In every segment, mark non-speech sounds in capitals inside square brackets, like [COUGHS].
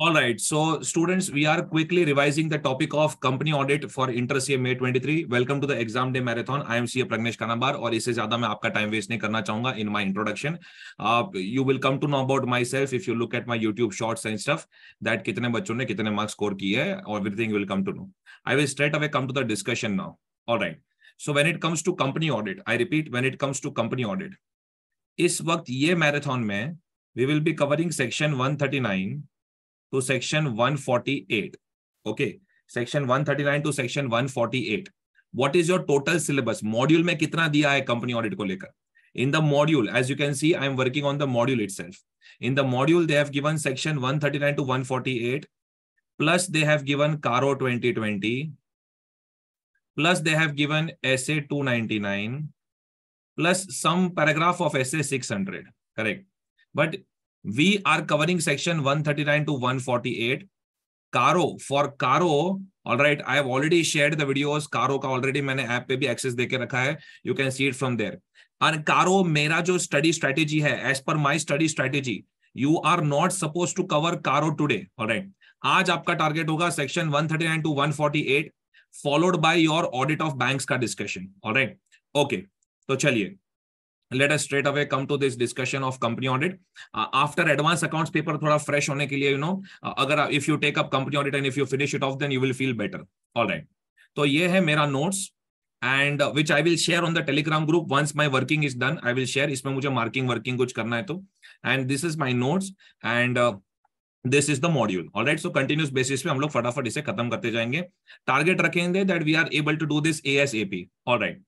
All right. So, students, we are quickly revising the topic of company audit for इंटरसीए May 23. Welcome to the exam day marathon. I am CA Pragnesh Kanabar और इससे ज्यादा मैं आपका time waste नहीं करना चाहूंगा in my introduction you will come to know about myself if you look at my YouTube shorts and stuff that कितने बच्चों ने कितने मार्क्स स्कोर किए है और everything will come to know I will straight away come to the discussion now all right so when it comes to company audit I repeat when it comes to company audit इस वक्त ये marathon में we will be covering section 139 to section 148 okay section 139 to section 148 what is your total syllabus module mein kitna diya hai company audit ko lekar in the module as you can see i am working on the module itself in the module they have given section 139 to 148 plus they have given caro 2020 plus they have given essay 299 plus some paragraph of essay 600 correct but we are covering section 139 to 148 caro for caro all right i have already shared the videos caro ka already maine app pe bhi access deke rakha hai you can see it from there and caro mera jo study strategy hai as per my study strategy you are not supposed to cover caro today all right आज आपका target होगा section 139 to 148 followed by your audit of banks का discussion all right okay तो चलिए let us straight away come to this discussion of company audit uh, after advanced accounts paper thoda fresh hone ke liye you know uh, agar if you take up company audit and if you finish it off then you will feel better all right to ye hai mera notes and which I will share on the Telegram group once my working is done I will share इसमें मुझे marking working कुछ करना है तो and this is my notes and this is the module all right so continuous basis पे हम लोग फटाफट इसे खत्म करते जाएंगे टारगेट रखेंगे that we are able to do this A S A P all right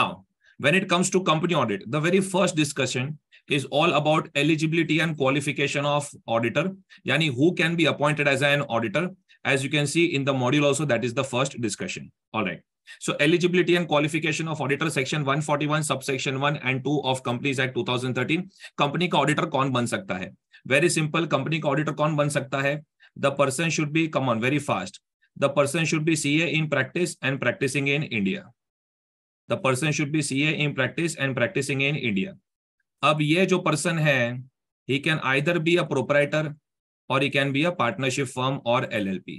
now When it comes to company audit, the very first discussion is all about eligibility and qualification of auditor, yani who can be appointed as an auditor. As you can see in the module also, that is the first discussion. All right. So eligibility and qualification of auditor section 141 subsection 1 and 2 of Companies Act 2013 Company auditor auditor कौन बन सकता है very simple company का auditor कौन बन सकता है the person should be come on very fast the person should be CA in practice and the person should be C A in practice and practicing in India अब ये जो person है he can either be a proprietor और he can be a partnership firm और L L P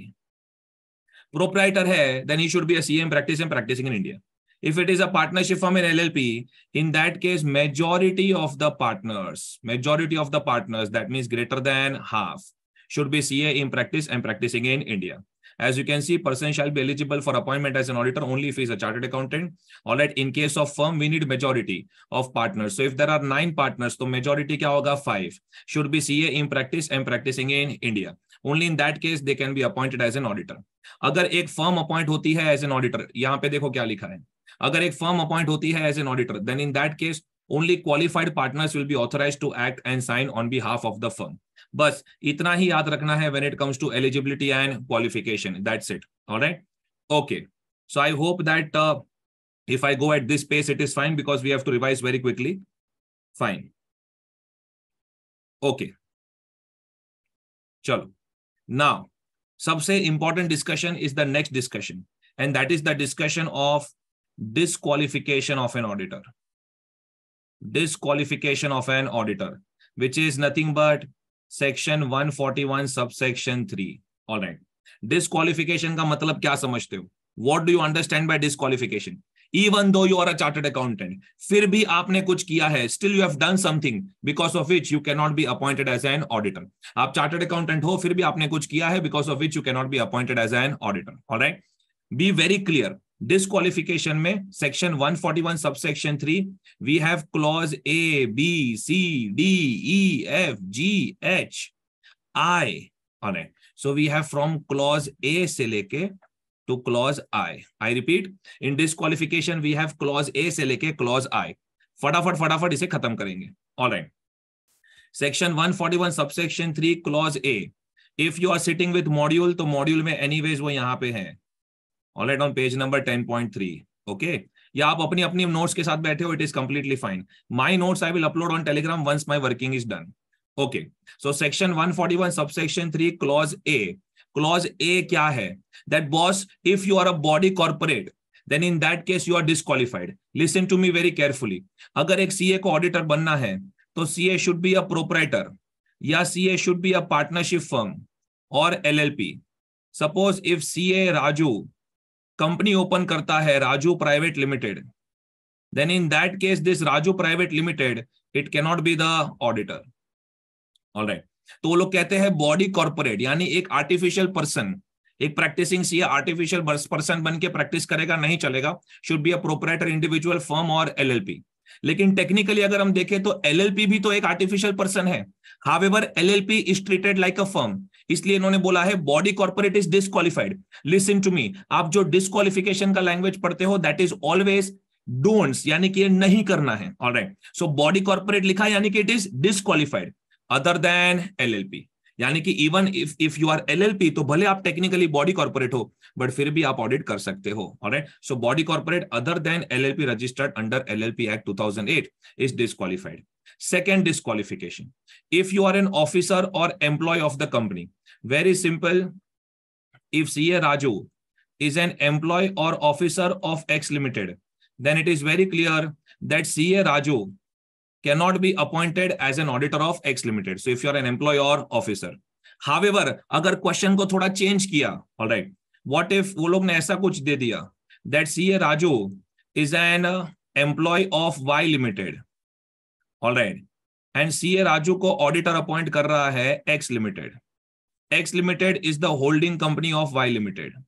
proprietor है then he should be a C M practice and practicing in India if it is a partnership firm in llp in that case majority of the partners majority of the partners that means greater than half should be ca in practice and practicing in india As you can see, person shall be eligible for appointment as an auditor only if he is a chartered accountant. All right, in case of firm, we need majority of partners. So if there are nine partners, so majority kya hoga? Five. Should be CA in practice and practicing in India. Only in that case, they can be appointed as an auditor. agar ek firm appoint hoti hai as an auditor yahan pe dekho kya likha hai agar ek firm appoint hoti hai as an auditor then in that case only qualified partners will be authorized to act and sign on behalf of the firm. बस इतना ही याद रखना है when it comes to eligibility and qualification that's it all right okay so I hope that if I go at this pace it is fine because because we have to revise very quickly fine okay chalo सबसे important discussion is the next discussion and that is the discussion of disqualification of an auditor disqualification of an auditor which is nothing but section 141 subsection 3 all right disqualification का मतलब क्या समझते हो what do you understand by disqualification even though you are a chartered accountant फिर भी आपने कुछ किया है still you have done something because of which you cannot be appointed as an auditor आप चार्टर्ड अकाउंटेंट हो फिर भी आपने कुछ किया है because of which you cannot be appointed as an auditor all right be very clear disqualification में section 141 subsection three we have clause A B C D E F G H I on at so we have from clause A से लेके to clause I I repeat in disqualification we have clause A से लेके clause आई फटाफट फटाफट इसे खत्म करेंगे right section 141 subsection three clause A if you are sitting with module तो मॉड्यूल में वेज वो यहां पे है all right on page number ten point three okay या आप अपनी अपनी नोट्स के साथ बैठे हो it is completely fine my notes I will upload on Telegram once my working is done okay so section one forty 141 subsection three clause A clause A क्या है that boss if you are a body corporate then in that case you are disqualified listen to me very carefully अगर एक CA को auditor बनना है तो CA should be a proprietor या CA should be a partnership firm और L L P suppose if C A Raju company open करता है Raju private limited then in that case this Raju private limited it cannot be the auditor all तो वो लोग कहते हैं body corporate यानी एक आर्टिफिशियल पर्सन एक प्रैक्टिसिंग सीए आर्टिफिशियल पर्सन बन के प्रैक्टिस करेगा नहीं चलेगा should be a proprietor individual firm और एलएलपी लेकिन टेक्निकली अगर हम देखें तो एलएलपी भी तो एक आर्टिफिशियल पर्सन है ever L L P is treated like a firm इसलिए इन्होंने बोला है body corporate is disqualified listen to me आप जो डिस्कालिफिकेशन का लैंग्वेज पढ़ते हो दैट इज ऑलवेज डोंट्स यानी कि नहीं करना है all right so body corporate लिखा यानी कि it is disqualified other than LLP यानी कि even if if you are LLP तो भले आप टेक्निकली बॉडी कॉर्पोरेट हो बट फिर भी आप ऑडिट कर सकते हो all right so body corporate other than LLP registered under LLP act 2008 is disqualified Second disqualification. If you are an officer or employee of the company, very simple. If CA Raju is an employee or officer of X Limited, then it is very clear that CA Raju cannot be appointed as an auditor of X Limited. So if you are an employee or officer. However, agar question ko thoda change kiya all right what if wo log ne aisa kuch de diya that ca raju is an an employee of Y limited right and CA Raju को auditor appoint कर रहा है X limited X limited is the holding company of Y limited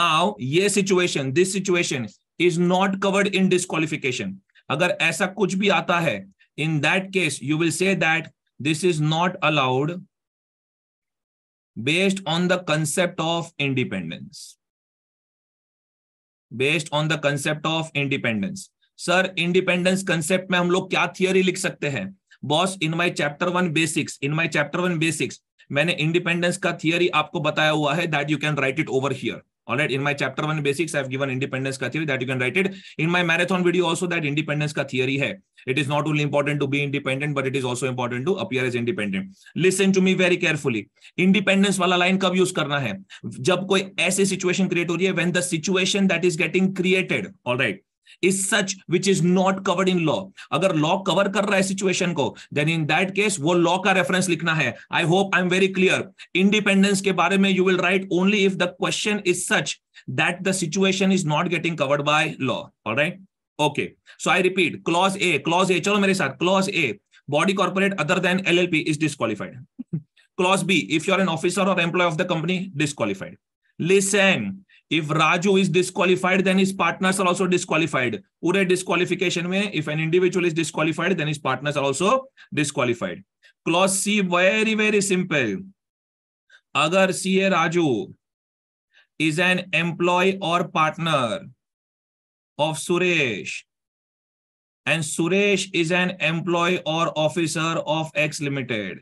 now ये situation this situation is not covered in disqualification अगर ऐसा कुछ भी आता है in that case you will say that this is not allowed based on the concept of independence based on the concept of independence sir independence concept में हम लोग क्या थियोरी लिख सकते हैं boss in my chapter one basics in my chapter one basics मैंने independence का theory आपको बताया हुआ है that you can write it over here all right in my chapter 1 basics i have given independence ka theory that you can write it in my marathon video also that independence ka theory hai it is not only important to be independent but it is also important to appear as independent listen to me very carefully independence wala line kab use karna hai jab koi aise situation create ho rahi hai when the situation that is getting created all right is such which is not covered in law अगर law cover कर रहा है situation को then in that case वो law का reference लिखना है I hope I am very clear independence के बारे में you will write only if the question is such that the situation is not getting covered by law right okay so I repeat clause A clause A चलो मेरे साथ clause A body corporate other than L L P is disqualified clause b if you're an officer or employee of the company disqualified listen if Raju is disqualified, then his partners are also disqualified. पूरे disqualification में if an individual is disqualified, then his partners are also disqualified. Clause C very very simple. Agar CA Raju is an employee or partner of Suresh and Suresh is an employee or officer of X Limited,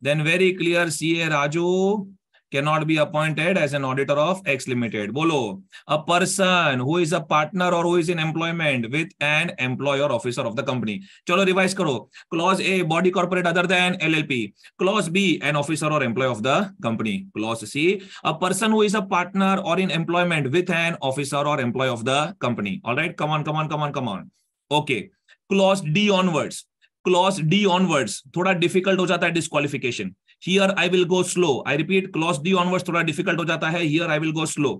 then very clear CA Raju cannot be appointed as an auditor of X Limited. Bolo, a person who is a partner or who is in employment with an employer officer of the company. Chalo revise karo. Clause A, body corporate other than LLP. Clause B, an officer or employee of the company. Clause C, a person who is a partner or in employment with an officer or employee of the company. All right, come on, come on, come on, come on. Okay. Clause D onwards clause D onwards थोड़ा difficult हो जाता है disqualification here I will go slow I repeat clause D onwards थोड़ा difficult हो जाता है here I will go slow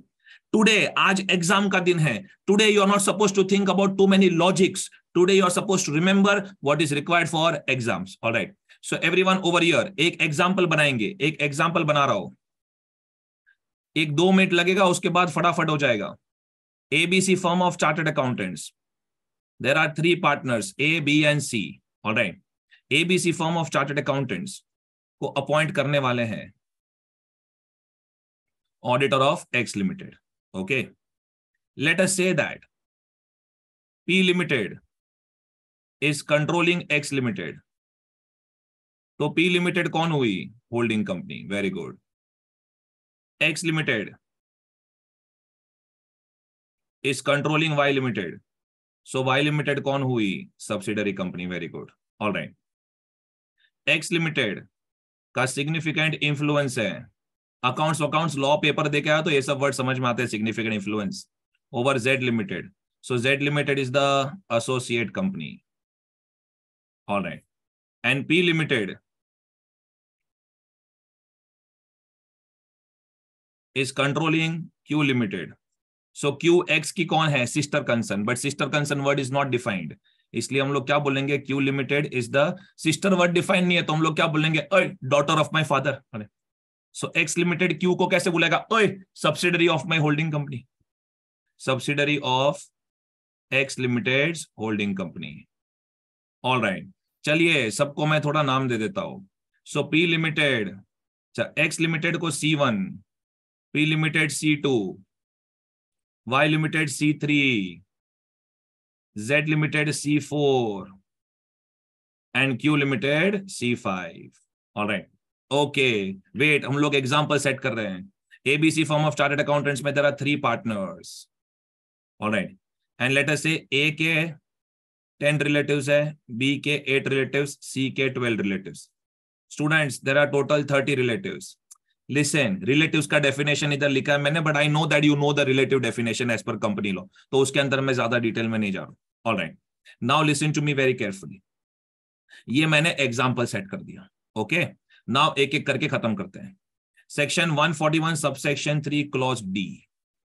today आज exam का दिन है today you are not suppose to think about too many logics today you are suppose to remember what is required for exams right so every one over here एक example बनाएंगे एक example बना रहा हो एक दो मिनट लगेगा उसके बाद फटाफट हो जाएगा ABC firm of chartered accountants there are three partners A B and C all right ABC firm of chartered accountants को अपॉइंट करने वाले हैं auditor of X limited okay let us say that P limited is controlling X limited तो P limited कौन हुई holding company very good X limited is controlling Y limited so Y limited कौन हुई subsidiary company very good all right x limited का significant influence है accounts accounts law paper देखे आया तो ये सब वर्ड समझ में आते हैं significant influence over Z limited so Z limited is the associate company all right and P limited is controlling Q limited so Q X की कौन है sister concern but sister concern word is not defined इसलिए हम लोग क्या बोलेंगे Q limited is the sister word defined नहीं है तो हम लोग क्या बोलेंगे डॉटर ऑफ माई फादर अरे सो एक्स लिमिटेड क्यू को कैसे बोलेगा ओए subsidiary of my holding company subsidiary of X limited holding company all right चलिए सबको मैं थोड़ा नाम दे देता हूं so P limited X limited को C one P limited C two y limited c3 z limited c4 and q limited c5 all right okay wait hum log example set kar rahe hain abc form of chartered accountants mein there are three partners all right and let us say a ke 10 relatives hai b ke 8 relatives c ke 12 relatives students there are total 30 relatives listen relative का definition इधर लिखा है मैंने but I know that you know the relative definition as per company law तो उसके अंदर मैं ज्यादा डिटेल में नहीं जा रहा हूं all right now listen to me very carefully ये मैंने एग्जाम्पल सेट कर दिया ओके okay? नाउ एक एक करके खत्म करते हैं section 141 subsection three clause D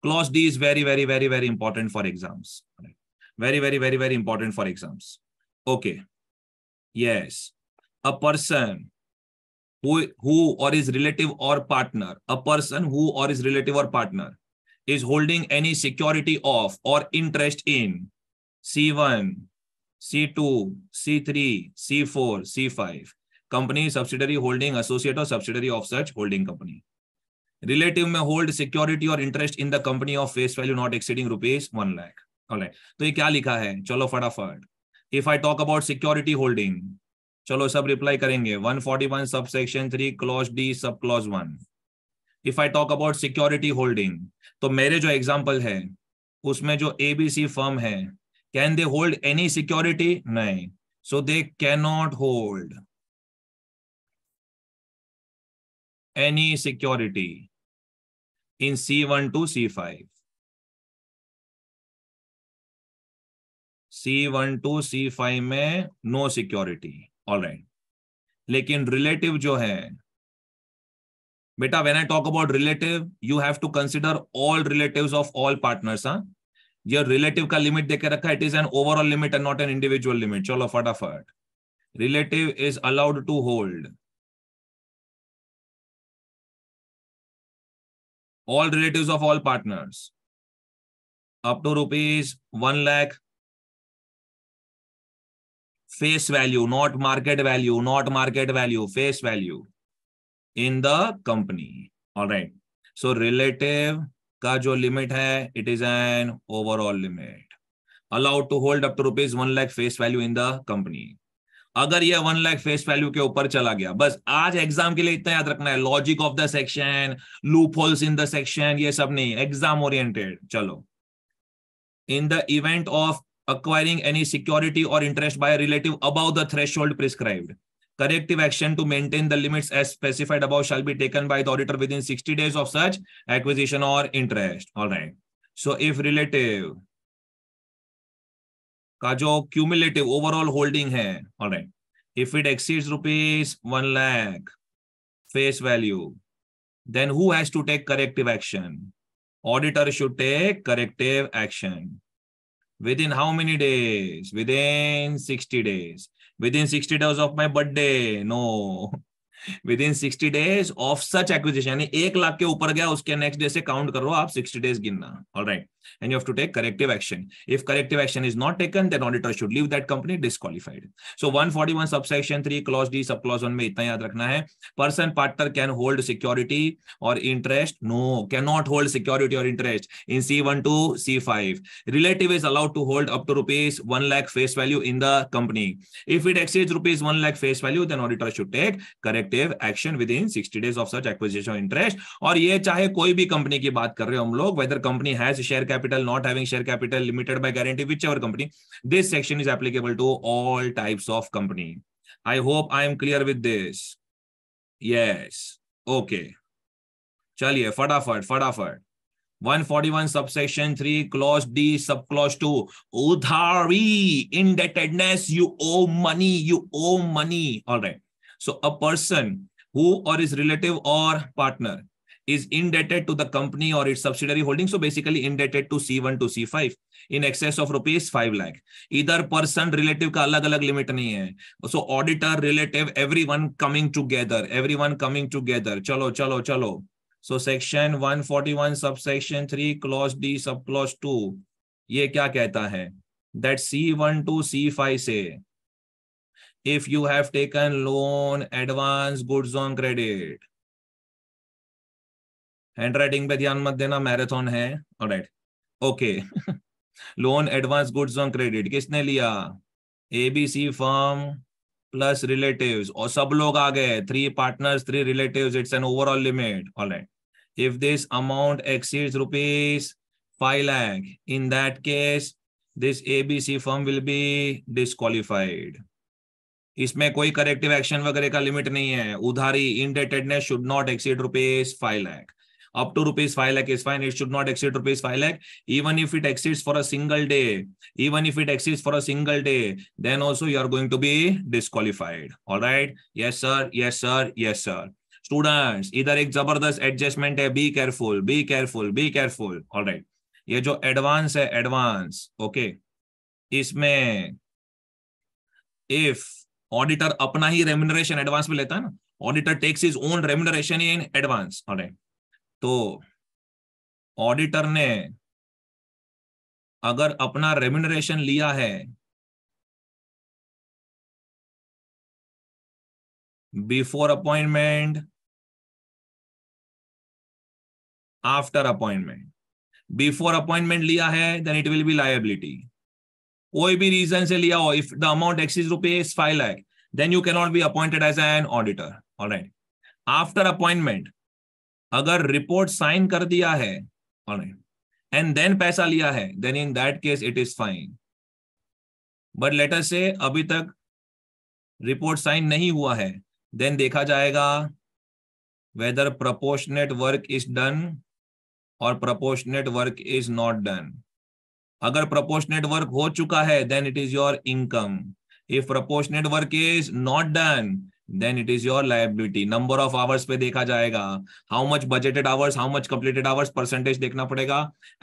clause D is very very very very important for exams very very very very important for exams okay yes a person who, who or his relative or partner, a person who or his relative or partner is holding any security of or interest in C1, C2, C3, C4, C5. Company subsidiary holding associate or subsidiary of such holding company. Relative may hold security or interest in the company of face value not exceeding rupees 1 lakh. All right. तो ye kya likha hai chalo fatafat If I talk about security holding, चलो सब reply करेंगे 141 subsection three clause D subclause one if I talk about security holding तो मेरे जो example है उसमें जो एबीसी फर्म है can they hold any security नहीं so they not hold any security in C one to C five C one to C five में no security all right लेकिन रिलेटिव जो है बेटा when I talk about relative you have to consider all relatives of all partners हाँ ये relative का limit देकर रखा it is an overall limit and not an individual limit चलो फटाफट relative is allowed to hold all relatives of all partners up to rupees one lakh face value not market value not market value face value in the company all right so relative ka jo limit hai it is an overall limit allowed to hold up to rupees 1 lakh face value in the company अगर ये one lakh face value के ऊपर चला गया बस आज exam के लिए इतना याद रखना है logic of the section loopholes in the section ये सब नहीं एग्जाम ओरिएंटेड चलो in the event of acquiring any security or interest by a relative above the threshold prescribed. Corrective action to maintain the limits as specified above shall be taken by the auditor within 60 days of such acquisition or interest. All right. So if relative का जो cumulative overall holding है alright if it exceeds rupees one lakh face value then who has to take corrective action auditor should take corrective within how many days within 60 days within 60 days of my birthday no within 60 days of such acquisition यानी एक लाख के ऊपर गया उसके next day से count करो आप 60 days गिनना all right and you have to take corrective action. If corrective action is not taken, then auditor should leave that company disqualified. So 141 subsection 3 clause D sub clause 1 में इतना याद Person partner can hold security or interest. No, cannot hold security or interest in C1 to C5. Relative is allowed to hold up to rupees 1 lakh face value in the company. If it exceeds rupees 1 lakh face value, then auditor should take corrective action within 60 days of such acquisition of interest. Or ये चाहे कोई भी company की बात कर रहे हो हम whether company has share capital, not having share capital, limited by guarantee, whichever company, this section is applicable to all types of company. I hope I am clear with this. Yes. Okay. Chaliye, fatafat, fatafat. 141 subsection 3 clause d subclause 2 udhari indebtedness you owe money you owe money all right so a person who or his relative or partner is indebted to the company or its subsidiary holding. So basically indebted to C1 to C5 in excess of rupees 5 lakh. Either person relative ka alag alag limit nahi hai So auditor, relative, everyone coming together, everyone coming together. chalo chalo chalo So section 141 subsection 3 clause D sub clause 2 ye kya kehta hai That C1 to C5 से if you have taken loan, advance, goods on credit. Handwriting पे ध्यान मत देना marathon है right okay loan advance goods on credit किसने लिया ABC firm plus relatives और सब लोग आ गए three partners three relatives it's an overall limit alright if this amount exceeds rupees 5 lakh in that case this abc firm will be disqualified इसमें कोई corrective action वगैरह का लिमिट नहीं है उधारी indebtedness should not exceed rupees five lakh up to rupees 5 lakh is fine. It should not exceed rupees 5 lakh. Even if it exceeds for a single day, even if it exceeds for a single day, then also you are going to be disqualified. All right. Yes, sir. Yes, sir. Yes, sir. students either ek zabardast adjustment hai be careful be careful be careful all right ye jo advance hai advance okay. isme if auditor अपना ही remuneration advance में लेता है ना auditor takes his own remuneration in advance all right तो auditor ने अगर अपना रेम्यूनरेशन लिया है before appointment after appointment before appointment लिया है then it will be liability कोई भी रीजन से लिया हो if the amount exceeds rupees five lakh then you cannot be appointed as an auditor right after appointment अगर रिपोर्ट साइन कर दिया है एंड देन पैसा लिया है then in that case it is fine but later से अभी तक रिपोर्ट साइन नहीं हुआ है देन देखा जाएगा whether proportionate work is done और proportionate work is not done अगर प्रपोर्शनेट वर्क हो चुका है then it is your income if proportionate work is not done then it is your liability number of hours पे देखा जाएगा how much budgeted hours how much completed hours percentage देखना पड़ेगा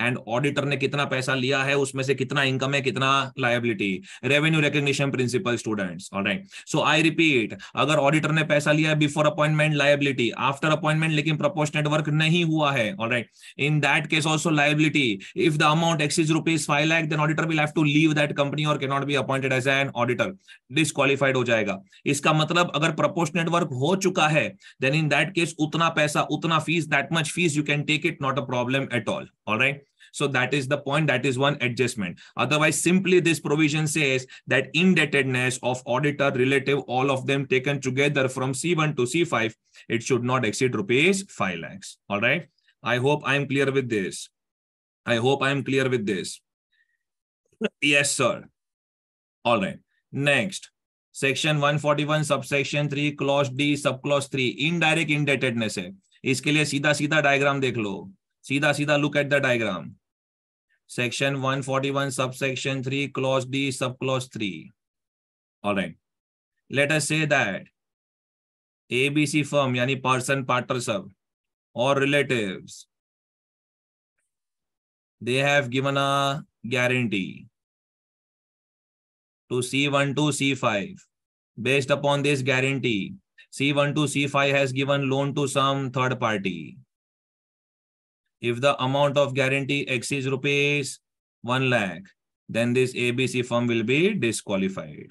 and auditor ने कितना पैसा लिया है उसमें से कितना income है कितना liability revenue recognition principle students all right so I repeat अगर auditor ने पैसा लिया है before appointment liability after appointment लेकिन proportionate work नहीं हुआ है all right in that case also liability if the amount exceeds rupees 5 lakh then auditor will have to leave that company or cannot be appointed as an auditor disqualified हो जाएगा इसका मतलब अगर अगर proportionate work हो चुका है then in that case उतना पैसा उतना fees that much fees you can take it not a problem at all alright So that is the point. That is one adjustment. Otherwise, simply this provision says that indebtedness of auditor relative, all of them taken together from C1 to C5, it should not exceed rupees 5 lakhs. All right. I hope I am clear with this. I hope I am clear with this. Yes, sir. All right. Next. Section 141 subsection three clause D subclause three in direct indebtedness है इसके लिए सीधा सीधा diagram देख लो सीधा सीधा look at the diagram section one forty one subsection three clause D subclause three और let us say that ABC firm यानी पर्सन पार्टनर सब और relative they have given a guarantee to C one to C five Based upon this guarantee, C1 to C5 has given loan to some third party. If the amount of guarantee exceeds rupees 1 lakh, then this ABC firm will be disqualified.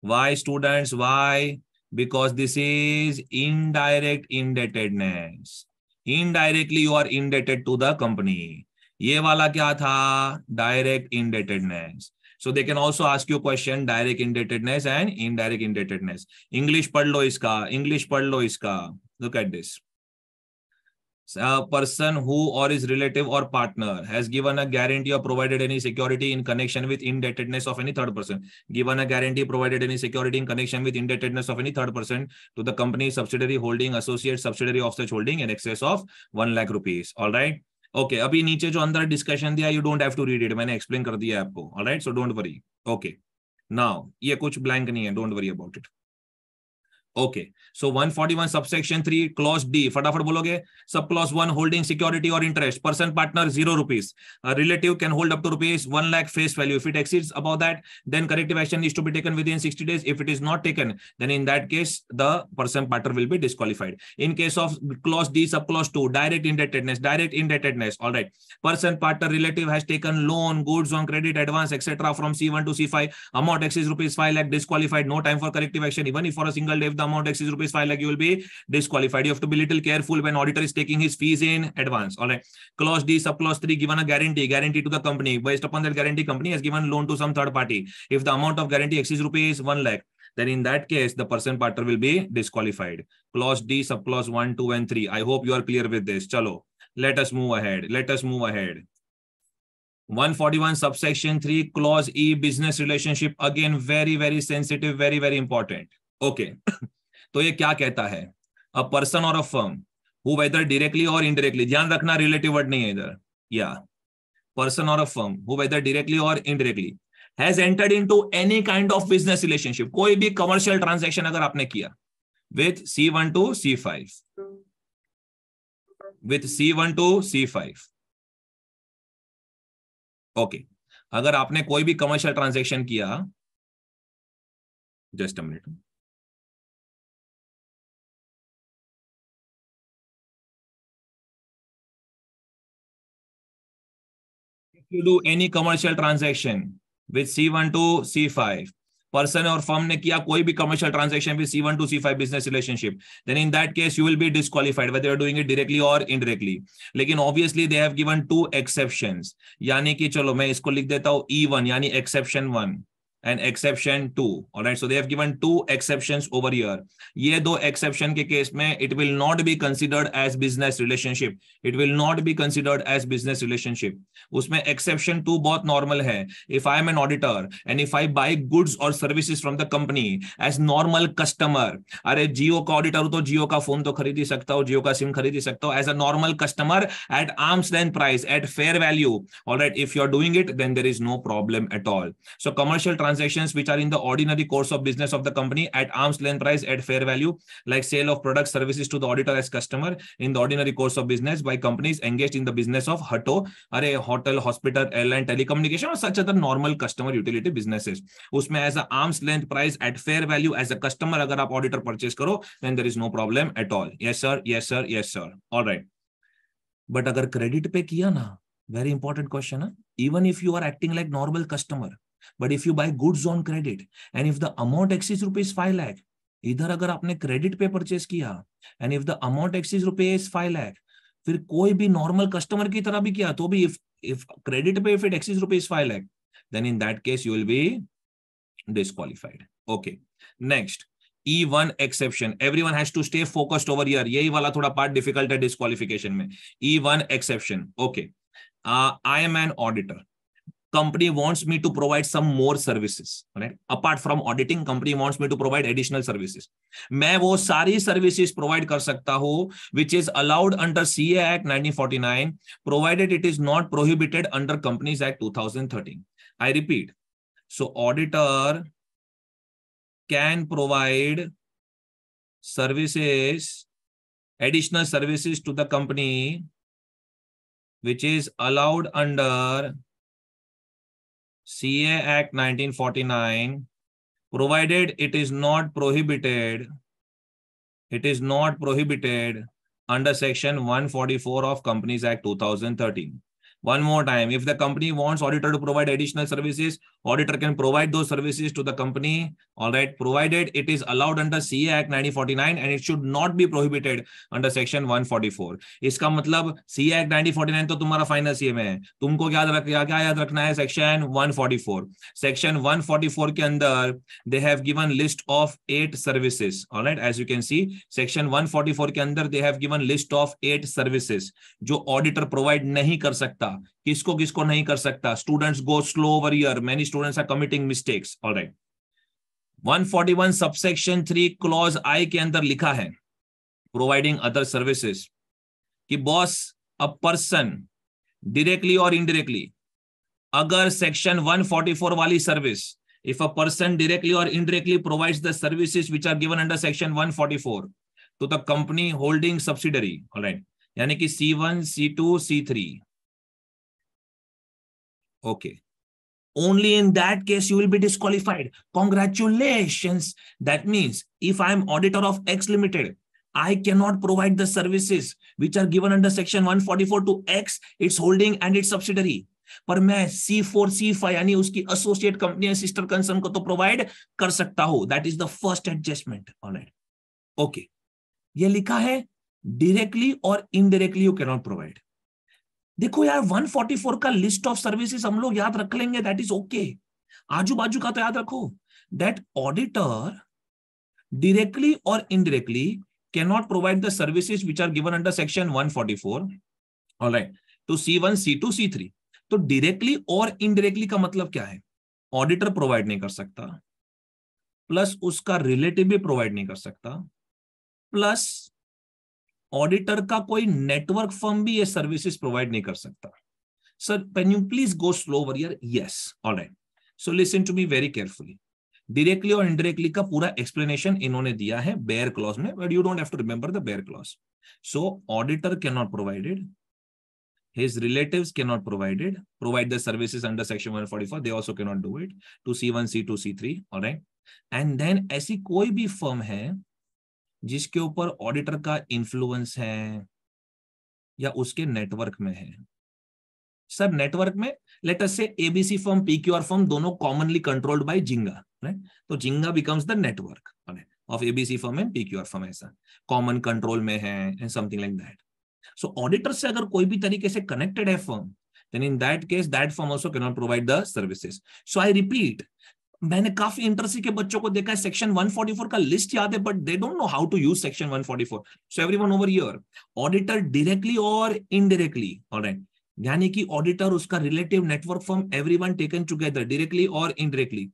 Why students? Why? Because this is indirect indebtedness. Indirectly you are indebted to the company. ये वाला क्या था Direct indebtedness. So they can also ask you question direct indebtedness and indirect indebtedness. English pad lo iska, English pad lo iska. Look at this. A person who or his relative or partner has given a guarantee or provided any security in connection with indebtedness of any third person, given a guarantee, provided any security in connection with indebtedness of any third person to the company, subsidiary holding, associate, subsidiary of such holding in excess of 1 lakh rupees. All right. Okay okay, अभी नीचे जो अंदर discussion दिया you don't have to read it मैंने explain कर दिया आपको alright so don't worry okay now ये कुछ ब्लैंक नहीं है don't worry about it okay so 141 subsection three clause D फटाफट बोलोगे subclause one holding security और interest person partner zero rupees relative can hold up to rupees one lakh face value if it exceeds about that then corrective action is to be taken within sixty days if it is not taken then in that case the person partner will be disqualified in case of clause D subclause two direct indebtedness direct indebtedness all right person partner relative has taken loan goods on credit advance etcetera from C one to C five amount exceeds rupees five lakh disqualified no time for corrective action even if for a single day the amount exceeds rupees 5 lakh, you will be disqualified. You have to be little careful when auditor is taking his fees in advance. All right. Clause D, sub clause 3, given a guarantee, guarantee to the company. Based upon that guarantee, company has given loan to some third party. If the amount of guarantee exceeds rupees 1 lakh, then in that case, the person partner will be disqualified. Clause D, sub clause 1, 2, and 3. I hope you are clear with this. Chalo, let us move ahead. Let us move ahead. 141 subsection 3 clause e business relationship again very very sensitive very very important okay [LAUGHS] तो ये क्या कहता है a person और a firm who whether directly और indirectly ध्यान रखना relative word नहीं है इधर या पर्सन और a firm who whether directly और indirectly has entered to any kind of business relationship कोई भी कमर्शियल ट्रांजेक्शन अगर आपने किया with C one to C five with C one to C five okay अगर आपने कोई भी कमर्शियल ट्रांजेक्शन किया just a minute you do any commercial transaction with C one to C five person और firm ने किया कोई भी commercial transaction with C one to C five business relationship then in that case you will be disqualified whether doing it directly और indirectly लेकिन obviously they have given two exception यानी कि चलो मैं इसको लिख देता हूं ई वन यानी exception one and exception two alright so they have given two exceptions over here ये दो एक्सेप्शन के केस में it will not be considered as business relationship it will not be considered as business relationship उसमें exception two बहुत normal है if I am an auditor and if I buy goods और services from the company as normal customer अरे जियो का auditor हो तो जियो का phone तो खरीद ही सकता हो जियो का सिम खरीद ही सकता हो as a normal customer at arm's length price at fair value all right if you are doing it then there is no problem at all so commercial transactions which are in the ordinary course of business of the company at arm's length price at fair value, like sale of products, services to the auditor as customer in the ordinary course of business by companies engaged in the business of HATO, or a hotel, hospital, airline, telecommunication, or such other normal customer utility businesses. Usme as a arm's length price at fair value as a customer agar आप auditor purchase karo, then there is no problem at all. Yes sir, yes sir, yes sir. All right. But agar credit pe किया na, very important question Even if you are acting like normal customer, but if you buy goods on credit and if the amount exceeds rupees five lakh इधर अगर आपने credit पे purchase किया and if the amount exceeds rupees five lakh फिर कोई भी normal customer की तरह भी किया तो भी इफ इफ क्रेडिट पे if it exceeds rupees five lakh then in that case you will be disqualified okay next E one exception everyone has to stay focused over here यही वाला थोड़ा पार्ट डिफिकल्ट है disqualification में E one exception okay I am an auditor company wants me to provide some more services right apart from auditing company wants me to provide additional services मैं वो सारी services provide कर सकता हूँ which is allowed under CA Act 1949 provided it is not prohibited under Companies Act 2013 I repeat so auditor can provide services additional services to the company which is allowed under CA Act 1949, provided it is not prohibited, it is not prohibited under Section 144 of Companies Act 2013. One more time, if the company wants auditor to provide additional services, auditor can provide those services to the company all right provided it is allowed under ca act 1949 and it should not be prohibited under section 144 इसका मतलब ca act 1949 तो तुम्हारा final CA में है तुमको याद रख क्या याद रखना है सेक्शन 144 सेक्शन 144 के अंदर they have given list of eight services alright as you can see section 144 के अंदर they have given list of eight services जो ऑडिटर प्रोवाइड नहीं कर सकता किसको किसको नहीं कर सकता students go slow over here many students are committing mistakes alright 141 subsection 3 clause I के अंदर लिखा है प्रोवाइडिंग अदर सर्विसेज कि बॉस अ पर्सन डायरेक्टली और इनडायरेक्टली अगर सेक्शन 144 वाली service if a person directly और indirectly provides the services which are given under section one forty four तो the company holding subsidiary right यानी कि C one C two C three okay only in that case you will be disqualified congratulations that means if i am auditor of x limited i cannot provide the services which are given under section 144 to x its holding and its subsidiary पर मैं C4, C5 यानी उसकी associate company sister concern को तो provide कर सकता हूं that is the first adjustment on it okay ये लिखा है डायरेक्टली और indirectly you can not provide देखो यार 144 का लिस्ट ऑफ सर्विसेज हम लोग याद रख लेंगे दैट इज ओके आजू बाजू का तो याद रखो दैट ऑडिटर और indirectly can not provide the services which are given under section 144 C one C two C three तो डिरेक्टली और इनडिरेक्टली का मतलब क्या है ऑडिटर प्रोवाइड नहीं कर सकता प्लस उसका रिलेटिव भी प्रोवाइड नहीं कर सकता प्लस ऑडिटर का कोई नेटवर्क फर्म भी ये सर्विसेज प्रोवाइड नहीं कर सकता sir pen you please go slow over here yes alright so listen to me very carefully directly और इनडायरेक्टली का पूरा एक्सप्लेनेशन इन्होंने दिया है बेयर क्लॉज में but you don't have to remember the bare clause so auditor can not provided his relatives cannot provide it provide the services under section 144 they also cannot do it to c1 c2 c3 all right and then ऐसी कोई भी firm है जिसके ऊपर auditor का influence है या उसके नेटवर्क में है सर नेटवर्क में लेट अस से एबीसी फॉर्म पीक्यूआर फॉर्म दोनों कॉमनली कंट्रोल्ड बाय जिंगा राइट तो जिंगा becomes the network of ABC firm and PQR firm ऐसा कॉमन कंट्रोल में है and something like that so auditor से अगर कोई भी तरीके से कनेक्टेड है firm then in that case that firm also cannot provide the services so i repeat मैंने काफी इंटरेस्ट के बच्चों को देखा है सेक्शन 144 का लिस्ट याद है but they don't know how to use section 144 so everyone over here auditor directly और इनडायरेक्टली ऑलराइट यानी कि ऑडिटर उसका relative network from everyone taken together directly और indirectly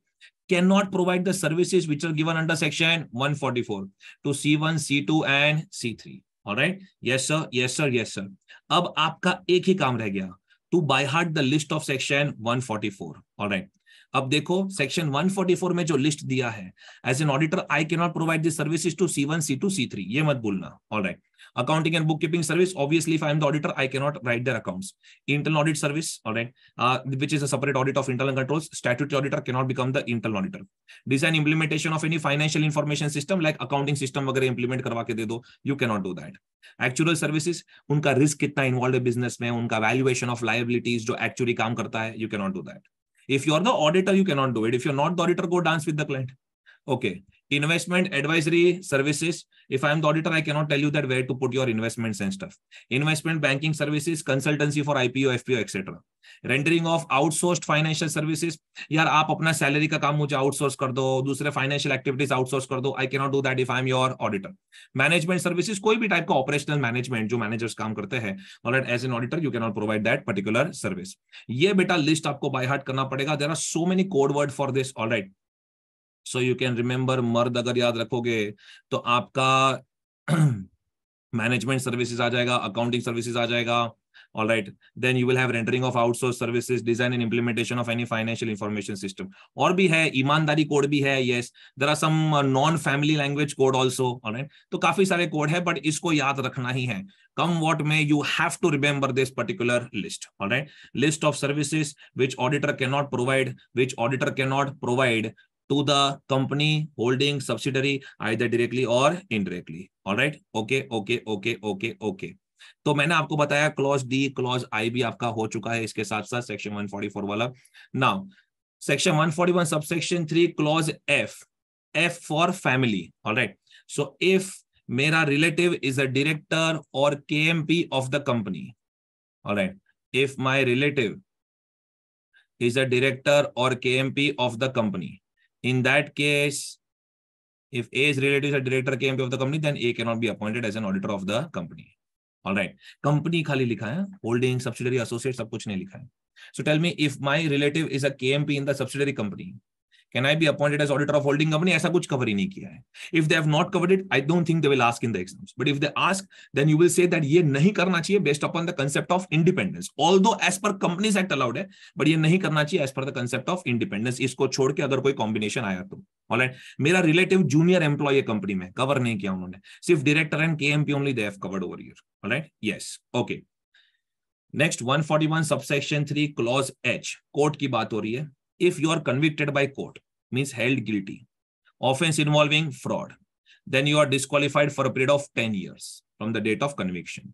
can not provide the services which are given under section 144 to C1 C2 and C3 alright yes sir yes sir yes sir अब आपका एक ही काम रह गया to by heart the list of section 144 alright अब देखो section 144 में जो लिस्ट दिया है as an auditor I cannot provide this services to C one C two C three ये मत बोलना alright accounting and bookkeeping service obviously I the auditor I cannot right there accounts internal audit service which is a audit of internal control statute auditor cannot become the internal auditor design implementation of any financial information system like accounting system वगैरह implement करवा के दे दो you cannot do that actual service उनका risk कितना involve है business में उनका वैल्यूएशन ऑफ लाइबिलिटीज जो एक्चुअली काम करता है you cannot do that If you're the auditor, you cannot do it. If you're not the auditor, go dance with the client. Okay. investment advisory services if i am the auditor i cannot tell you that where to put your investments and stuff investment banking services consultancy for ipo fpo etc rendering of outsource financial services यार आप अपना salary का काम मुझे outsource कर दो दूसरे financial activities outsource कर दो I cannot do that if I am your auditor management services कोई भी टाइप का ऑपरेशनल मैनेजमेंट जो मैनेजर्स काम करते हैं as an auditor you cannot provide that particular service ये बेटा लिस्ट आपको बाय हार्ट करना पड़ेगा there are so many code word for this all right so you can remember मर्द अगर याद रखोगे तो आपका मैनेजमेंट सर्विसेज आ जाएगा अकाउंटिंग सर्विसेज आ जाएगा all right then you will have rendering of outsourced services design and implementation of any financial information system और भी है ईमानदारी कोड भी है yes there are some non family language code also all right तो काफी सारे कोड है बट इसको याद रखना ही है come what may you have to remember this particular list all right list of services which auditor cannot provide which auditor cannot provide to the company holding subsidiary either directly or indirectly all right okay okay okay okay okay तो मैंने आपको बताया clause D clause आई भी आपका हो चुका है इसके साथ साथ सेक्शन 144 वाला now section 141 subsection three clause F F for family alright so if मेरा रिलेटिव इज अ डायरेक्टर और K M P of the company alright if my relative is a director और K M P of the company In that case, if a A's relatives or director came of the company, then A cannot be appointed as an auditor of the company. All right. Company khali likha hai holding, subsidiary, associate sab kuch nahi likha hai So tell me if my relative is a KMP in the subsidiary company, can I be appointed as auditor of holding company ऐसा कुछ cover ही नहीं किया है if they have not covered it I don't think they will ask in the exams but if they ask then you will say that ये नहीं करना चाहिए based upon the concept of independence although as per companies act allowed है but ये नहीं करना चाहिए as per the concept of independence इसको छोड़ के अगर कोई कॉम्बिनेशन आया तो ऑल राइट मेरा रिलेटिव जूनियर एम्प्लॉय कंपनी में कवर नहीं किया उन्होंने सिर्फ director and K MP only they have covered over here right yes okay next 141 subsection 3 clause H court की बात हो रही है if you are convicted by court means held guilty offense involving fraud then you are disqualified for a period of 10 years from the date of conviction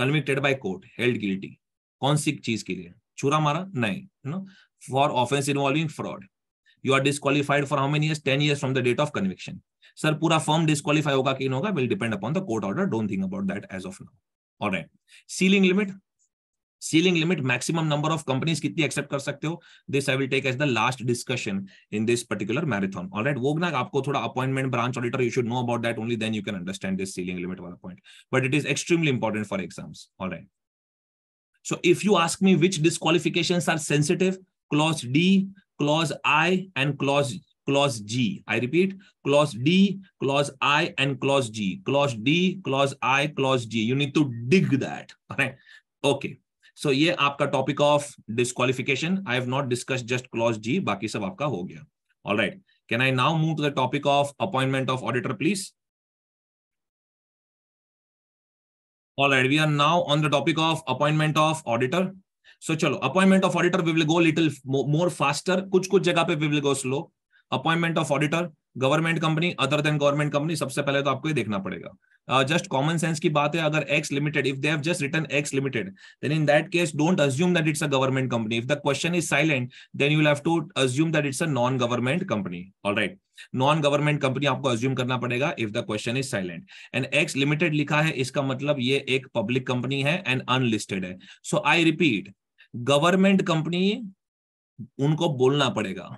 convicted by court held guilty कौन सी चीज के लिए छुरा मारा नहीं no for offence involving fraud you are disqualified for how many years 10 years from the date of conviction sir पूरा firm disqualify होगा कि नहीं होगा will depend upon the court order don't think about that as of now alright ceiling limit ceiling limit maximum number of companies कितनी accept कर सकते हो this I will take as the last discussion in this particular marathon all right वो ना आपको थोड़ा appointment branch auditor you should know about that only then you can understand this ceiling limit वाला point but it is extremely important for exams all right So if you ask me which disqualifications are sensitive, clause D, clause I, and clause clause G. I repeat, clause D, clause I, and clause G. Clause D, clause I, clause G. You need to dig that. All right. Okay. So ये आपका topic of disqualification I have not discuss just clause G बाकी सब आपका हो गया all right can I now move to the topic of appointment of auditor please all right we are now on the topic of appointment of auditor so चलो appointment of auditor we will go little more faster कुछ कुछ जगह पे we will go slow appointment of auditor government company other than government company सबसे पहले तो आपको ये देखना पड़ेगा जस्ट कॉमन सेंस की बात है अगर X limited if they have just return X limited then in that case don't assume that it's a government company if the question is silent then you have to assume that it's a non government company right non government company आपको assume करना पड़ेगा if the question is silent and X limited लिखा है इसका मतलब ये एक public company है एंड अनलिस्टेड है so I repeat government company उनको बोलना पड़ेगा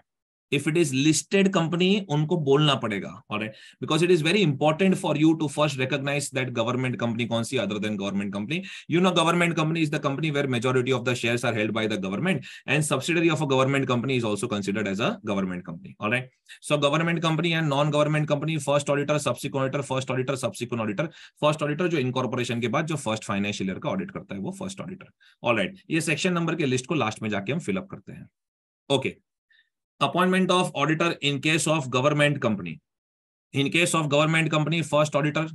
if it is listed company उनको बोलना पड़ेगा और because it is very important for you to first recognise that government company कौन सी other than government company you know government company is the company where majority of the share are held by the government and subsidiary of a government company is also considered as a government company alright so government company and non government company first auditor subsequent auditor first auditor subsequent auditor first auditor जो incorporation के बाद जो first financial year का audit करता है वो first auditor alright ये section number के लिस्ट को लास्ट में जाके हम फिलअप करते हैं okay okay. Appointment of auditor in case of government company in case of government company first auditor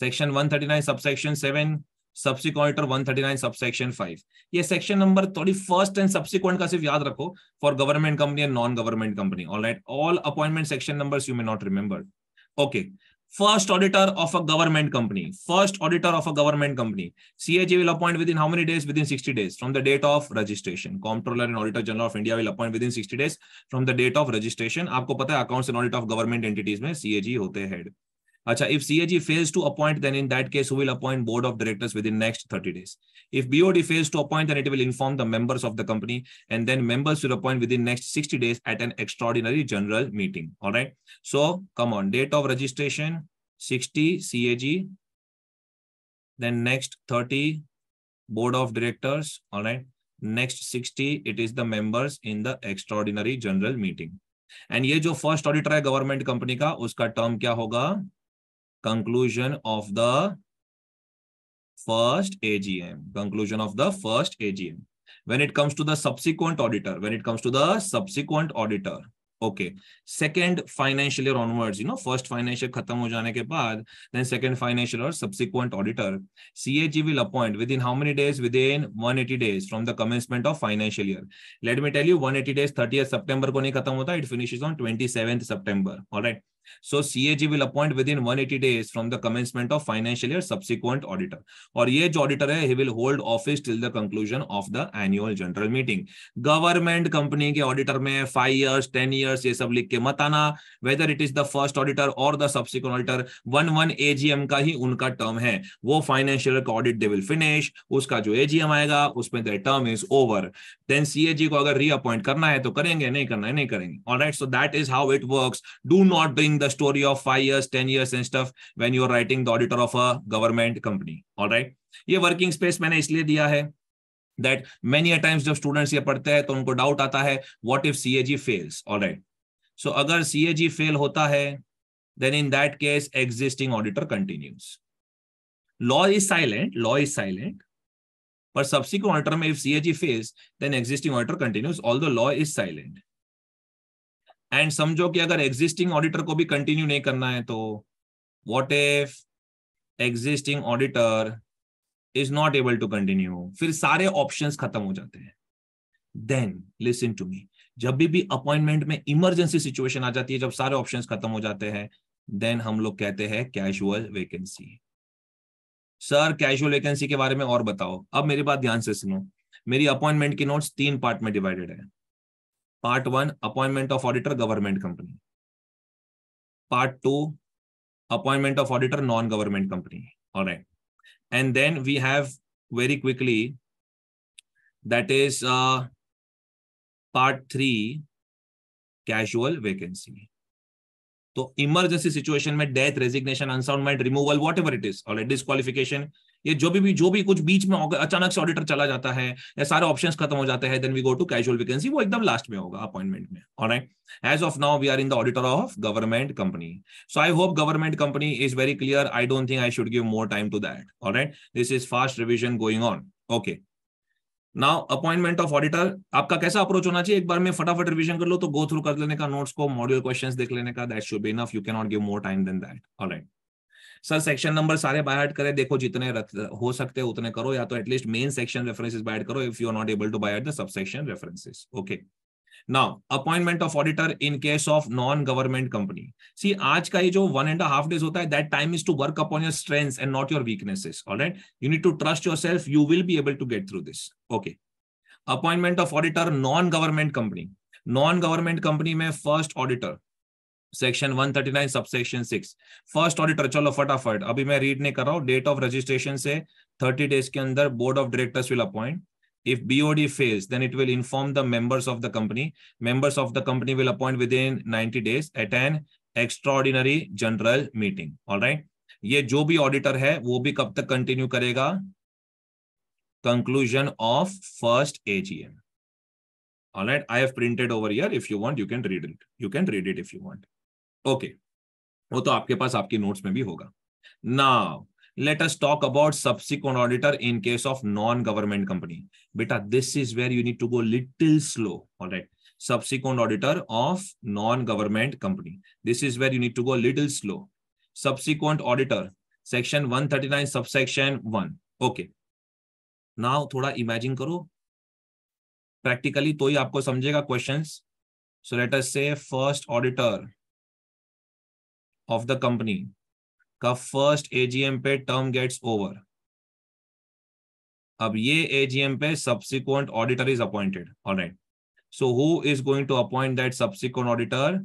section 139 subsection 7 subsequent और 139 सबसेक्शन फाइव ये सेक्शन नंबर थोड़ी फर्स्ट एंड सब्सिक्वेंट का सिर्फ याद रखो for government company and non government company all right all appointment section number you may not remember okay first auditor of a government company first auditor of a government company cag will appoint within how many days within 60 days from the date of registration comptroller and auditor general of india will appoint within 60 days from the date of registration aapko pata hai accounts and audit of government entities mein cag hote head अच्छा if C H fails to appoint then in that case will appoint board of directors within next thirty days if BOD fails to appoint then it will inform the members of the company and then members will appoint within next sixty days at an extraordinary general meeting right so come on date of registration sixty C A then next thirty board of directors right next sixty it is the members in the extraordinary general meeting and ये जो first auditor है government company का उसका term क्या होगा conclusion of the first AGM. Conclusion of the first AGM. When it comes to the subsequent auditor, when it comes to the subsequent auditor, okay. Second financial year onwards, you know, first financial khatam ho jane ke baad, then second financial or subsequent auditor, CAG will appoint within how many days? Within 180 days from the commencement of financial year. Let me tell you, 180 days, 30th September ko nahi khatam hota, it finishes on 27th September. All right. So CAG will appoint within one eighty days from the commencement of financial year subsequent auditor और ये जो auditor है he will hold office till the conclusion of the annual general meeting government company के auditor में five years ten years ये सब लिख के मत आना whether it is the first auditor और the subsequent auditor one one AGM का ही उनका टर्म है वो फाइनेंशियल का ऑडिट दे विल फिनिश उसका जो एजीएम आएगा उसमें the term is over then CAG को अगर रीअपॉइंट करना है तो करेंगे नहीं करना है नहीं करेंगे alright so that is how it works do not bring telling the story of five years, ten years and stuff when you are writing the auditor of a government company. All right. ये working space मैंने इसलिए दिया है that many a times जब students ये पढ़ते हैं तो उनको डाउट आता है what if CAG fails alright so अगर सीएजी फेल होता है then in that case existing auditor continues law is silent law is silent पर सब्सिक्वेंट ऑडिटर में if CAG fails then existing auditor continues although law is silent and समझो कि अगर existing auditor को भी continue नहीं करना है तो what if existing auditor is not able to continue फिर सारे ऑप्शन खत्म हो जाते हैं देन लिसन टू मी जब भी अपॉइंटमेंट में इमरजेंसी सिचुएशन आ जाती है जब सारे ऑप्शन खत्म हो जाते हैं देन हम लोग कहते हैं casual vacancy sir casual vacancy के बारे में और बताओ अब मेरी बात ध्यान से सुनो मेरी अपॉइंटमेंट की नोट्स तीन पार्ट में डिवाइडेड है Part one, appointment of auditor, government company. Part two, appointment of auditor, non-government company. All right. And then we have very quickly, that is uh, part three, casual vacancy. So emergency situation death, resignation, unsound mind, removal, whatever it is, all right, disqualification, ये जो भी जो भी कुछ बीच में अचानक से auditor चला जाता है या सारे ऑप्शन खत्म हो जाते हैं then we go to casual vacancy वो एकदम लास्ट में होगा अपॉइंटमेंट में और as of now we are in the auditor of government company so I hope government company is very clear I don't think I should give more time to that और this is fast revision going on okay now appointment of auditor आपका कैसा approach होना चाहिए एक बार में फटाफट revision कर लो तो गो थ्रू कर लेने का नोट्स को मॉड्यूल क्वेश्चन देख लेने का that should be enough you can not give more time than that right sir section number सारे बाय हार्ट करें देखो जितने हो सकते हैं उतने करो या तो at least main section references by करो if you are not able to by the sub section references okay now appointment of auditor in case of non government company see आज का ये जो वन एंड हाफ डेज होता है that time is to work upon your strength and not your weaknesses right you need to trust yourself you will be able to get through this okay appointment of auditor non government company non government company में first auditor section 139 section six first auditor चलो फटाफट अभी मैं read नहीं कर रहा हूँ date of registration से 30 डेज के अंदर board of directors will appoint if bod fails then it will inform the members of the company members of the company will appoint within 90 days at an extraordinary general meeting all right ये जो भी auditor है वो भी कब तक continue करेगा conclusion of first AGM right, I have printed over here. If you want, you can read it you can read it if you want. Okay वो तो आपके पास आपके नोट्स में भी होगा now let us talk about subsequent auditor in case of non government company बेटा this is where you need to go little slow alright subsequent auditor of non government company this is where you need to go little slow subsequent auditor section one thirty 139 subsection one okay now थोड़ा imagine करो practically तो ही आपको समझेगा question so let us say first auditor of the company का first AGM पे term gets over अब ये एजीएम पे subsequent auditor is appointed alright so who is going to appoint that subsequent auditor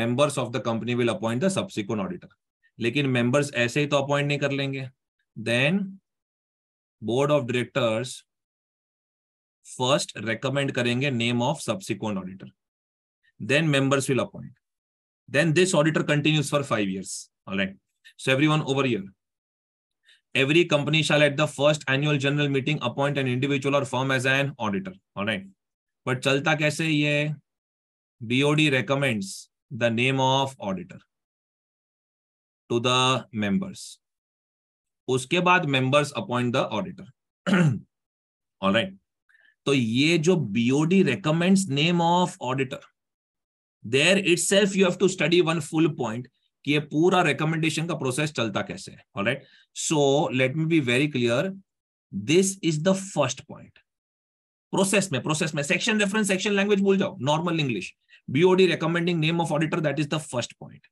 members of the company will appoint the subsequent auditor लेकिन members ऐसे ही तो appoint नहीं कर लेंगे then board of directors first recommend करेंगे name of subsequent auditor then members will appoint Then this auditor continues for five years. All right. So everyone over here. Every company shall at the first annual general meeting appoint an individual or firm as an auditor. All right. But chalta kaise ye? BOD recommends the name of auditor to the members. उसके बाद members appoint the auditor alright तो ये जो BOD recommends name of auditor there itself you have to study one full point कि ये पूरा recommendation का process चलता कैसे है alright so let me be very clear this is the first point process में प्रोसेस में section reference section language भूल जाओ normal English BOD recommending name of auditor that is the first point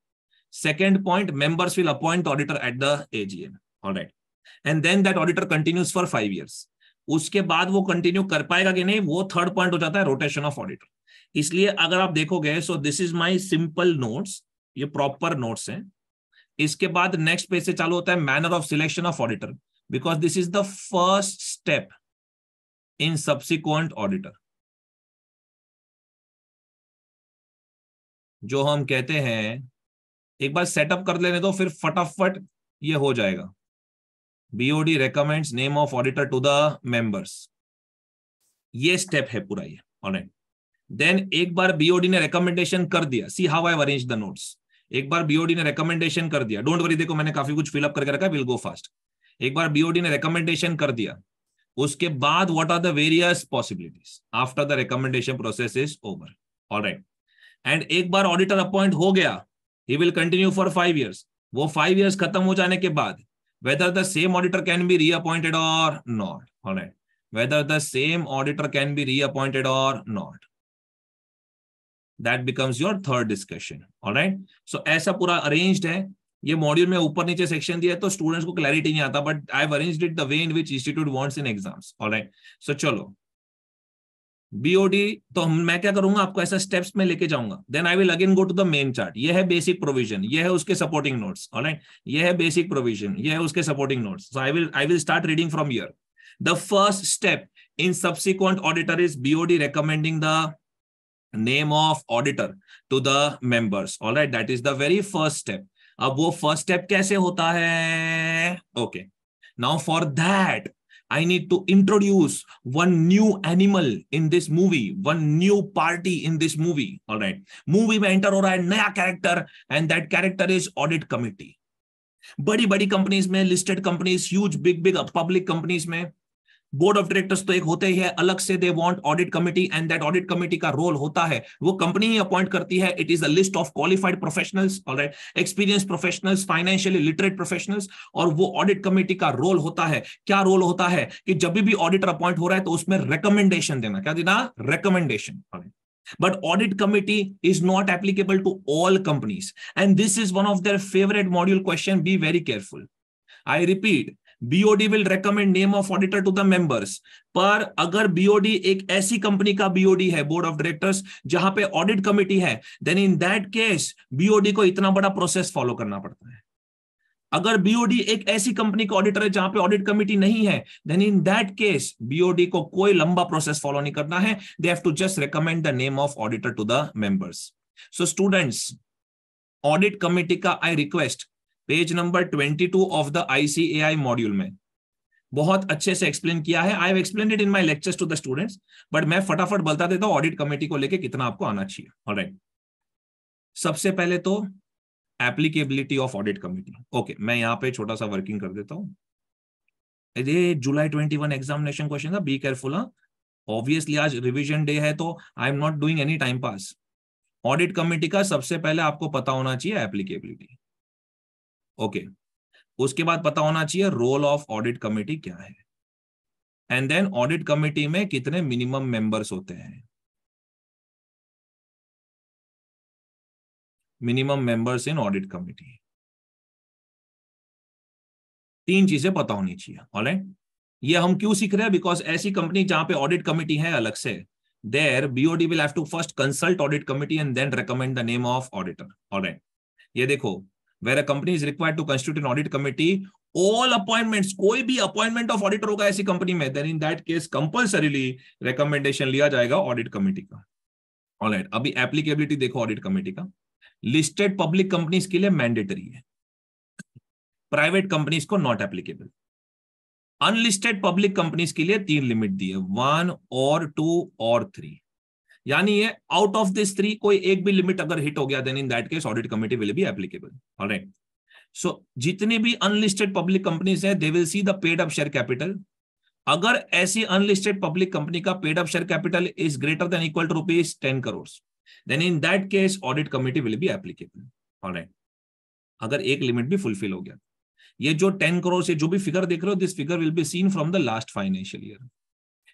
second point members will appoint auditor at the AGM all right and then that auditor continues for 5 years उसके बाद वो continue कर पाएगा कि नहीं वो third point हो जाता है रोटेशन ऑफ ऑडिटर इसलिए अगर आप देखोगे so this is my simple notes ये प्रॉपर नोट्स हैं इसके बाद नेक्स्ट पेज से चालू होता है manner of selection of auditor because this is the first step in subsequent auditor जो हम कहते हैं एक बार सेटअप कर लेने दो फिर फटाफट ये हो जाएगा BOD recommends name of auditor to the members ये स्टेप है पूरा ये ऑनलाइन देन एक बार बीओडी ने रिकमेंडेशन कर दिया see how I arrange the notes एक बार बीओडी ने रिकमेंडेशन कर दिया डोंट वरी देखो मैंने काफी कुछ फिलअप करके रखा विल गो फास्ट एक बार बीओडी ने रिकमेंडेशन कर दिया उसके बाद what are the various possibilities after the recommendation process is over alright and एक बार ऑडिटर अपॉइंट हो गया he will continue for five years वो फाइव ईयर्स खत्म हो जाने के बाद whether the same auditor can be reappointed और not alright whether the same auditor can be reappointed और not that becomes your third discussion right so ऐसा पूरा अरेन्ज है ये मॉड्यूल में ऊपर नीचे सेक्शन दिया है तो स्टूडेंट्स को क्लैरिटी नहीं आता but I arrange it the way in which institute wants in exams right so चलो बीओडी तो मैं क्या करूंगा आपको ऐसा स्टेप्स में लेके जाऊंगा then I will again go to the main chart ये है बेसिक प्रोविजन ये है उसके सपोर्टिंग नोट्स ऑलराइट ये है बेसिक प्रोविजन ये है उसके supporting notes so I will I will start reading from your the first step in subsequent auditor is BOD recommending the name of auditor to the members all right that is the very first step ab wo first step kaise hota hai okay now for that I need to introduce one new animal in this movie, one new party in this movie. All right. Movie mein enter ho raha hai naya character and that character is audit committee. बड़ी बड़ी companies में listed companies huge big big public companies में board of directors तो एक होते ही है अलग से they want audit committee and that audit committee का रोल होता है वो कंपनी ही अपॉइंट करती है it is a list of qualified professionals alright experience professionals financially literate professionals और वो ऑडिट कमेटी का रोल होता है क्या रोल होता है कि जब भी ऑडिटर अपॉइंट हो रहा है तो उसमें रिकमेंडेशन देना क्या देना recommendation but audit committee is not applicable to all companies and this is one of their favourite module question be very careful i repeat BOD will recommend name of auditor to the members पर अगर BOD एक ऐसी कंपनी का BOD है board of directors जहां पे audit committee है then in that case BOD को इतना बड़ा प्रोसेस फॉलो करना पड़ता है अगर बीओडी एक ऐसी कंपनी का ऑडिटर है जहां पे ऑडिट कमिटी नहीं है then in that case BOD को कोई लंबा प्रोसेस फॉलो नहीं करना है they have to just recommend the name of auditor to the members so students audit committee का I request page number 22 of the ICAI module में बहुत अच्छे से एक्सप्लेन किया है I have explain it in my lectures to the students but मैं फटाफट बता देता हूं ऑडिट कमेटी को लेके कितना आपको आना चाहिए ऑलराइट right. सबसे पहले तो applicability of audit committee okay मैं यहाँ पे छोटा सा वर्किंग कर देता हूँ ये July twenty one examination question था बी केयरफुल ऑब्वियसली आज रिविजन डे है तो I am not doing any time pass audit committee का सबसे पहले आपको पता होना चाहिए एप्लीकेबिलिटी ओके उसके बाद पता होना चाहिए रोल ऑफ ऑडिट कमेटी क्या है एंड देन ऑडिट कमेटी में कितने मिनिमम मेंबर्स होते हैं minimum members in audit committee तीन चीजें पता होनी चाहिए ऑलराइट ये हम क्यों सीख रहे हैं बिकॉज ऐसी कंपनी जहां पे ऑडिट कमेटी है अलग से there BOD will have to first consult audit committee and then recommend the name of auditor all right ये देखो where a company is required to constitute an audit committee all appointments कोई भी appointment of auditor होगा ऐसी company में then in that case compulsorily recommendation लिया जाएगा audit committee का all right अभी applicability देखो audit committee का listed public companies के लिए mandatory है प्राइवेट कंपनीज को not applicable unlisted public companies के लिए तीन लिमिट दी है वन और टू और थ्री यानी ये आउट ऑफ दिस थ्री कोई एक भी लिमिट अगर हिट हो गया then in that case audit committee will be applicable alright so जितने भी अनलिस्टेड पब्लिक कंपनीज हैं they will see the paid up share capital अगर ऐसी अनलिस्टेड पब्लिक कंपनी का paid up share capital is greater than equal to rupees ten crore then in that case audit committee will be applicable alright अगर एक limit भी fulfil हो गया ये जो टेन करोड़ से जो भी फिगर देख रहे हो this figure will be seen from the last financial year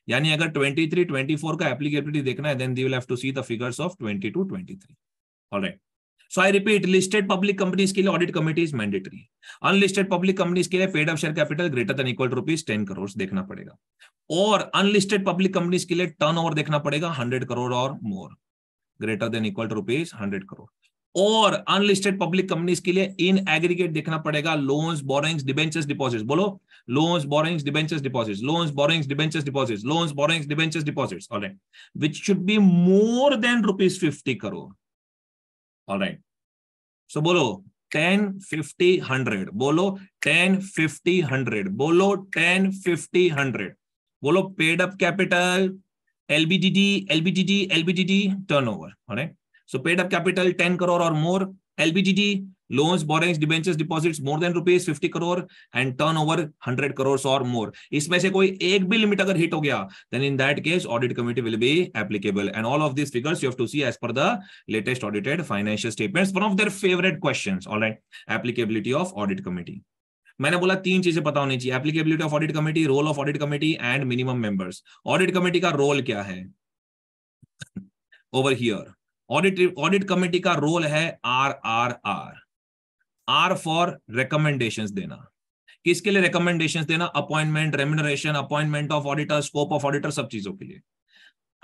यानी अगर 23 24 का एप्लीकेबिलिटी देखना है then they will have to see the figures of 22 23 so I repeat listed public companies के लिए audit committee is mandatory unlisted public companies के लिए paid of share capital greater than equal to rupees ten crore देखना पड़ेगा और unlisted public companies के लिए turn देखना पड़ेगा हंड्रेड करोड़ और more greater than equal to rupees hundred crore और अनलिस्टेड पब्लिक कंपनीज के लिए इन एग्रीगेट देखना पड़ेगा लोन्स बोरिंग्स डिबेंचर्स डिपॉजिट बोलो loans borrowings debentures deposit loans borrowings debentures deposit loans borrowings debentures deposit all right which should be more than rupees fifty crore all right so बोलो ten fifty hundred बोलो ten fifty hundred बोलो ten fifty hundred बोलो paid up capital LBDD LBDD LBDD turn all right So paid up capital 10 crore or more. LBGD loans, borrowings, debentures, deposits more than rupees 50 crore and turnover 100 crores or more. इसमें से कोई एक भी limit अगर hit हो गया then in that case audit committee will be applicable and all of these figures you have to see as per the latest audited financial statements. One of their favorite questions, all right, applicability of audit committee. मैंने बोला तीन चीजें पता होनी चाहिए applicability of audit committee role of audit committee and minimum members audit committee का role क्या है over here audit audit committee का रोल है R R R R for recommendation देना किसके लिए रिकमेंडेशन देना appointment remuneration appointment of auditor scope of auditor सब चीजों के लिए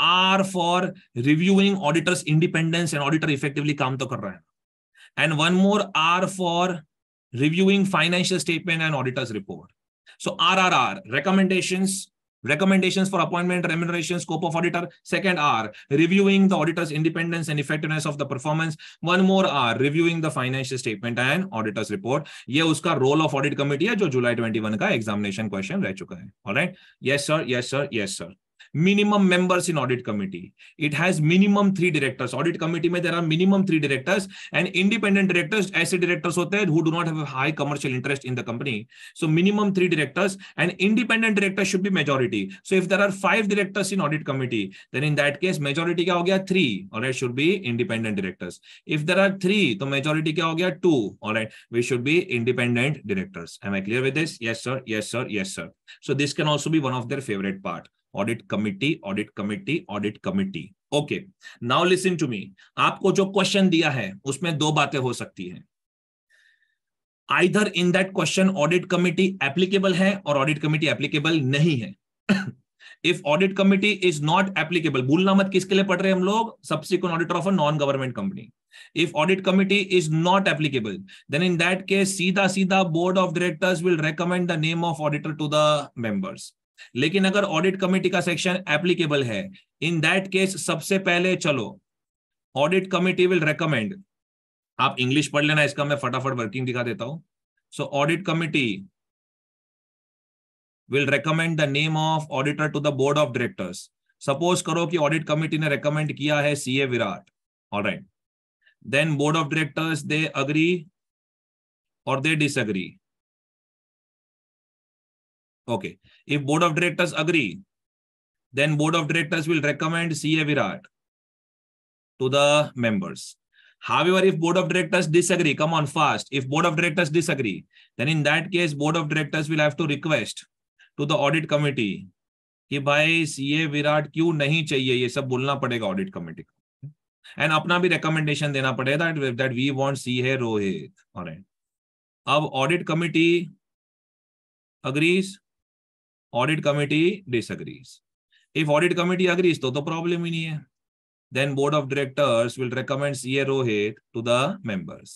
R for reviewing auditors independence and auditor effectively काम तो कर रहे हैं and one more R for reviewing financial statement and auditors report so R R R recommendations recommendations for appointment, remuneration, scope of auditor. Second R, reviewing the auditor's independence and effectiveness of the performance. One more R, reviewing the financial statement and auditor's report. ye uska role of audit committee hai jo july 21 ka examination question reh chuka hai All right? Yes sir, yes sir, yes sir. minimum members in audit committee. It has minimum three directors. Audit committee may there are minimum three directors and independent directors, as directors who do not have a high commercial interest in the company. So minimum three directors and independent directors should be majority. So if there are five directors in audit committee, then in that case, majority kya ho gaya? three, all right, should be independent directors. If there are three, the majority kya ho gaya? two, all right, we should be independent directors. Am I clear with this? Yes, sir. Yes, sir. Yes, sir. So this can also be one of their favorite part. Audit committee audit committee audit committee okay now listen to me आपको जो question दिया है उसमें दो बातें हो सकती है either in that question audit committee applicable है और ऑडिट कमिटी एप्लीकेबल नहीं है if audit committee is not applicable भूलना मत किसके लिए पढ़ रहे हम लोग subsequent auditor of a non government company if audit committee is not applicable then in that case सीधा सीधा board of directors will recommend the name of auditor to the members लेकिन अगर ऑडिट कमेटी का section applicable है in that case सबसे पहले चलो audit committee will recommend आप इंग्लिश पढ़ लेना इसका मैं फटाफट वर्किंग दिखा देता हूं so audit committee will recommend the name of auditor to the board of directors suppose करो कि ऑडिट कमेटी ने रेकमेंड किया है CA Virat alright then board of directors they agree और they disagree Okay. If board of directors agree, then board of directors will recommend CA Virat to the members. However, if board of directors disagree, come on fast. If board of directors disagree, then in that case, board of directors will have to request to the audit committee कि भाई CA Virat क्यों नहीं चाहिए ये सब बोलना पड़ेगा audit committee को एंड अपना भी रिकमेंडेशन देना पड़ेगा that that we want C है रोहित ऑलराइट अब audit committee agrees audit committee disagrees if audit committee agrees तो तो problem ही नहीं है. Then board of directors will recommend C A Rohit to the members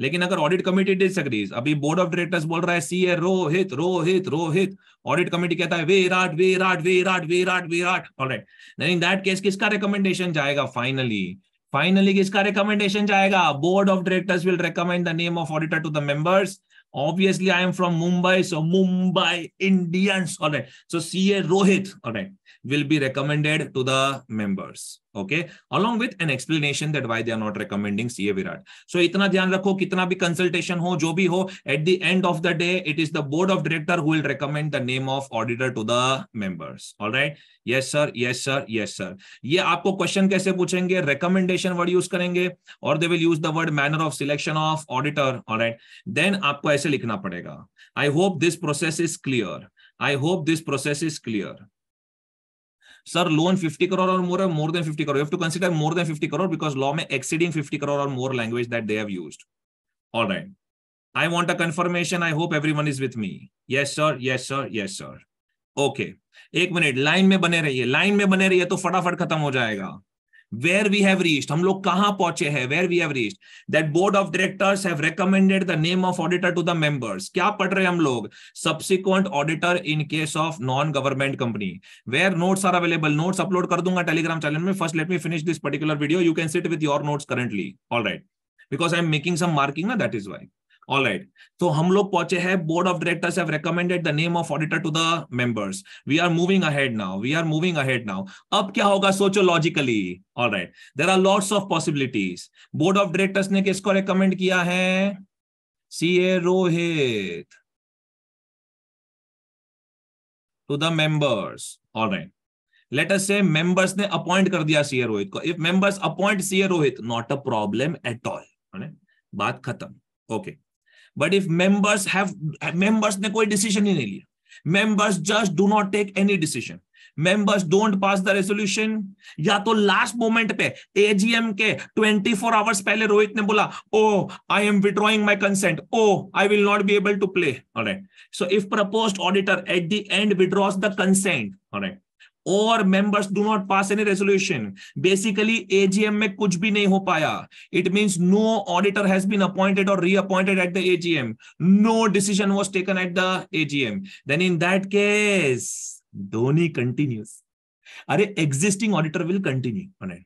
लेकिन अगर ऑडिट कमेटी डिसअग्रीज अभी बोर्ड ऑफ डायरेक्टर्स बोल रहा है C A Rohit Rohit Rohit audit committee कहता है Virat Virat Virat Virat Virat alright then in that case किसका रिकमेंडेशन जाएगा फाइनली फाइनली किसका रिकमेंडेशन जाएगा board of directors will recommend the name of auditor to the members Obviously, I am from Mumbai, so Mumbai Indians. All right. So CA Rohit. All right. will be recommended to the members okay along with an explanation that why they are not recommending ca virat so itna dhyan rakho kitna bhi consultation ho jo bhi ho at the end of the day it is the board of director who will recommend the name of auditor to the members all right yes sir yes sir yes sir ye aapko question kaise puchhenge recommendation word use karenge or they will use the word manner of selection of auditor all right then aapko aise likhna padega i hope this process is clear i hope this process is clear sir loan 50 crore और more more than 50 crore you to consider more than 50 crore because law में exceeding 50 crore और more language that they have used right I want a confirmation I hope everyone is with me yes sir yes sir yes sir okay एक मिनट लाइन में बने रहिए line में बने रहिए तो फटाफट खत्म हो जाएगा where we have reached hum log kahan pahunche hai where we have reached that board of directors have recommended the name of auditor to the members kya pad rahe hum log subsequent auditor in case of non government company where notes are available notes upload kar dunga telegram channel mein first let me finish this particular video you can sit with your notes currently all right because i am making some marking na that is why All right. So हम लोग पहुंचे हैं board of directors have recommended the name of auditor to the members we are moving ahead now we are moving ahead now अब क्या होगा सोचो logically all right there are lots of possibilities board of directors ने किसको recommend किया है C A Rohit to the members all right let us say members ने appoint कर दिया सी रोहित को if members appoint C Rohit not a problem at all बात खत्म okay okay. But if members have members ने कोई डिसीजन ही नहीं लिया members just do not take any decision members don't pass the resolution या तो लास्ट मोमेंट पे एजीएम के 24 आवर्स पहले रोहित ने बोला oh I am withdrawing my consent oh I will not be able to play alright so if proposed auditor at the end withdraws the consent alright और members do not pass any resolution basically AGM में कुछ भी नहीं हो पाया it mean no auditor has been appointed और reappointed at the AGM no decision was taken at the AGM then in that case Dhoni continuous अरे existing auditor will continue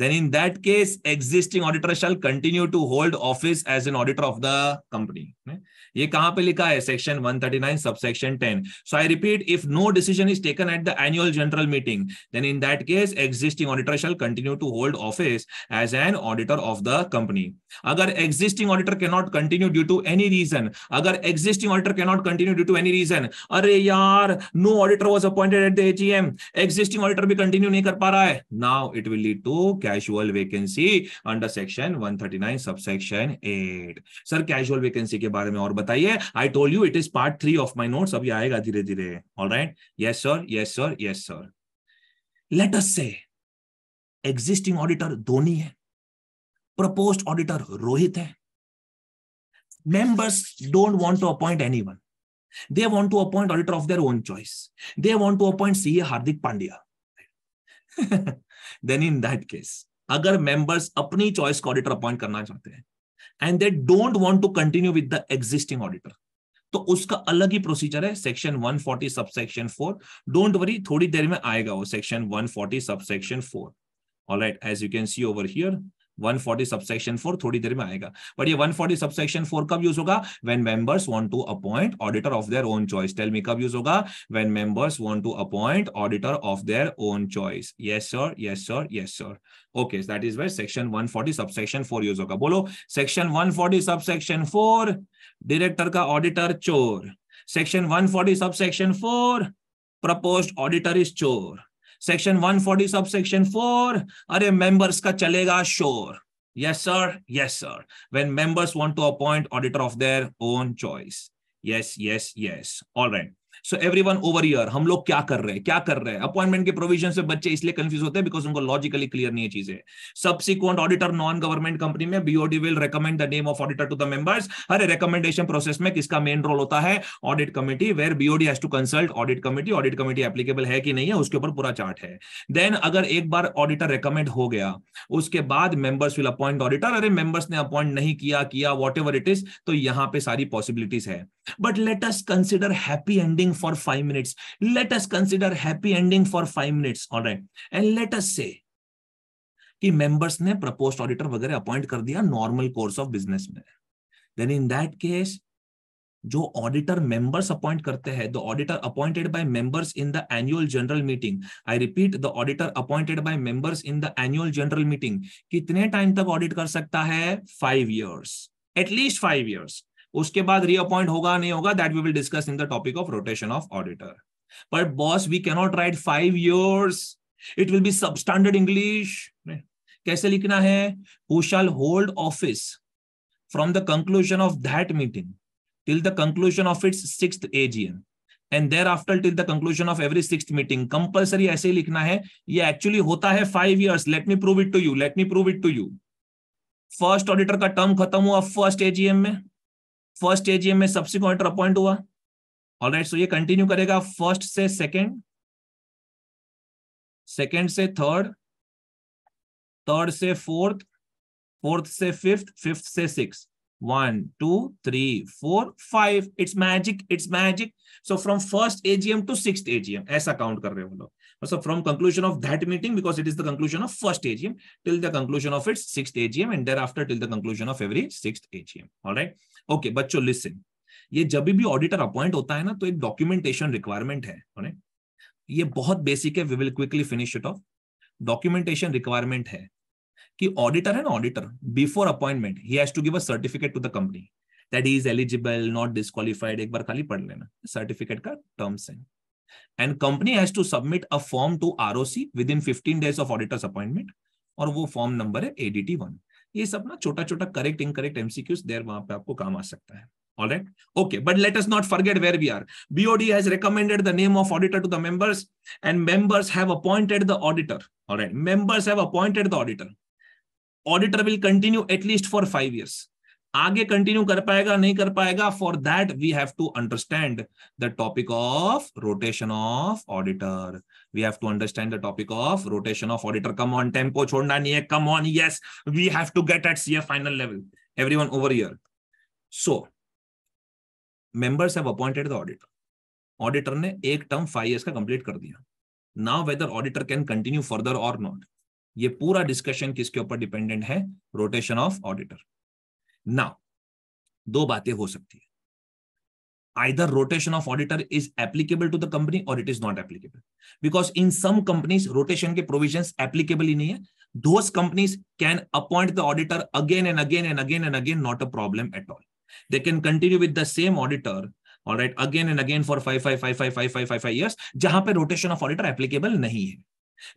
then in that case existing auditor shall continue to hold office as an auditor of the company ye kahan pe likha hai section 139 subsection 10 so i repeat if no decision is taken at the annual general meeting then in that case existing auditor shall continue to hold office as an auditor of the company agar existing auditor cannot continue due to any reason agar existing auditor cannot continue due to any reason are yaar no auditor was appointed at the agm existing auditor bhi continue nahi kar pa raha hai now it will lead to casual vacancy under section 139 subsection 8 sir casual vacancy के बारे में और बताइए I told you it is part three of my notes अभी आएगा धीरे धीरे all right yes sir yes sir yes sir let us say existing auditor Dhoni है प्रपोज ऑडिटर रोहित है members don't want to appoint anyone. They want to appoint auditor of their own choice. They want to appoint CA Hardik Pandya. [LAUGHS] Then in that case अगर मेंबर्स अपनी choice का auditor appoint करना चाहते हैं and they don't want to continue with the existing auditor तो उसका अलग ही प्रोसीजर है section 140 sub section 4 don't worry थोड़ी देर में आएगा वो section 140 sub subsection 4 alright as you can see over here 140 subsection 4 थोड़ी देर में आएगा बट ये 140 सबसेक्शन 4 कब यूज होगा when members want to appoint auditor of their own choice tell me कब यूज होगा when members want to appoint auditor of their own choice yes sir yes sir yes sir okay that is where section 140 subsection 4 use होगा बोलो section 140 subsection 4 director का auditor चोर section 140 subsection 4 proposed auditor is चोर section 140 subsection 4 अरे members का चलेगा शोर yes sir yes sir when members want to appoint auditor of their own choice yes yes yes alright so every one over year हम लोग क्या कर रहे हैं क्या कर रहे हैं अपॉइंटमेंट के प्रोविजन से बच्चे इसलिए कंफ्यूज होते हैं बिकॉज उनको लॉजिकली क्लियर नहीं है चीजें subsequent auditor non government company में BOD will recommend the name of auditor to the members अरे रिकमेंडेशन प्रोसेस में किसका मेन रोल होता है audit committee where BOD has to consult audit committee audit committee applicable है कि नहीं है उसके ऊपर पूरा चार्ट है देन अगर एक बार ऑडिटर रिकमेंड हो गया उसके बाद मेंबर्स विल अपॉइंट ऑडिटर अरे मेंबर्स ने अपॉइंट नहीं किया किया वॉट इट इज तो यहां पे सारी पॉसिबिलिटीज है but let us consider happy ending for five minutes. Let us consider happy ending for five minutes. All right. And let us say कि मेंबर्स ने प्रपोस्ट ऑडिटर वगैरह अपॉइंट कर दिया नॉर्मल कोर्स ऑफ बिजनेस में then in that case जो auditor members appoint करते हैं the auditor appointed by members in the annual general meeting I repeat the auditor appointed by members in the annual general meeting कितने time तक ऑडिट कर सकता है five years at least five years उसके बाद रीअपॉइंट होगा नहीं होगा that we will discuss in the topic of rotation of auditor but boss we cannot write five years it will be substandard English कैसे लिखना है who shall hold office from the conclusion of that meeting till the conclusion of its six AGM and thereafter till the conclusion of every six meeting compulsory ऐसे ही लिखना है ये actually होता है five years let me prove it to you let me prove it to you first auditor का term खत्म हुआ फर्स्ट एजीएम में फर्स्ट एजीएम में सबसे क्वार्टर अपॉइंट हुआ ऑलराइट राइट सो ये कंटिन्यू करेगा फर्स्ट से सेकेंड सेकेंड से थर्ड थर्ड से फोर्थ फोर्थ से फिफ्थ फिफ्थ से six one two three four five it's magic it's magic so from first AGM to six AGM ऐसा count कर रहे हो लोग So from conclusion of that meeting, because it is the conclusion of first AGM till the conclusion of its sixth AGM and thereafter till the conclusion of every sixth AGM. All right. Okay, but बच्चों listen. ये जब भी auditor appoint होता है ना तो एक documentation requirement है right? ये बहुत बेसिक है we will quickly finish it off documentation requirement है कि ऑडिटर है ना ऑडिटर बिफोर अपॉइंटमेंट ही has to give a certificate to the company that is eligible not disqualified एक बार खाली पढ़ लेना सर्टिफिकेट का टर्म्स है and company has to submit a form to ROC within 15 days of auditors appointment और वो फॉर्म नंबर है एडीटी वन ये सब ना छोटा छोटा करेक्ट इनकरेक्ट एमसीक्यूज देर वहां पे आपको काम आ सकता है all right okay but let us not forget where we are bod has recommended the name of auditor to the members and members have appointed the auditor all right members have appointed the auditor auditor will continue at least for five years आगे continue कर पाएगा नहीं कर पाएगा for that we have to understand the topic of rotation of auditor we have to understand the topic of rotation of auditor come on tempo छोड़ना नहीं है come on yes we have to get at C final level every one over year so members have appointed the auditor auditor ने एक term five years का complete कर दिया now whether auditor can continue further और not ये पूरा discussion किसके ऊपर डिपेंडेंट है रोटेशन ऑफ ऑडिटर ना दो बातें हो सकती है either rotation of auditor is applicable to the company और it is not applicable because in some companies rotation के प्रोविजन एप्लीकेबल ही नहीं है those companies can appoint the auditor again and again and again and again not a problem at all they can continue with the same auditor और right again and again for five five five five five five five five years जहां पर rotation of auditor applicable नहीं है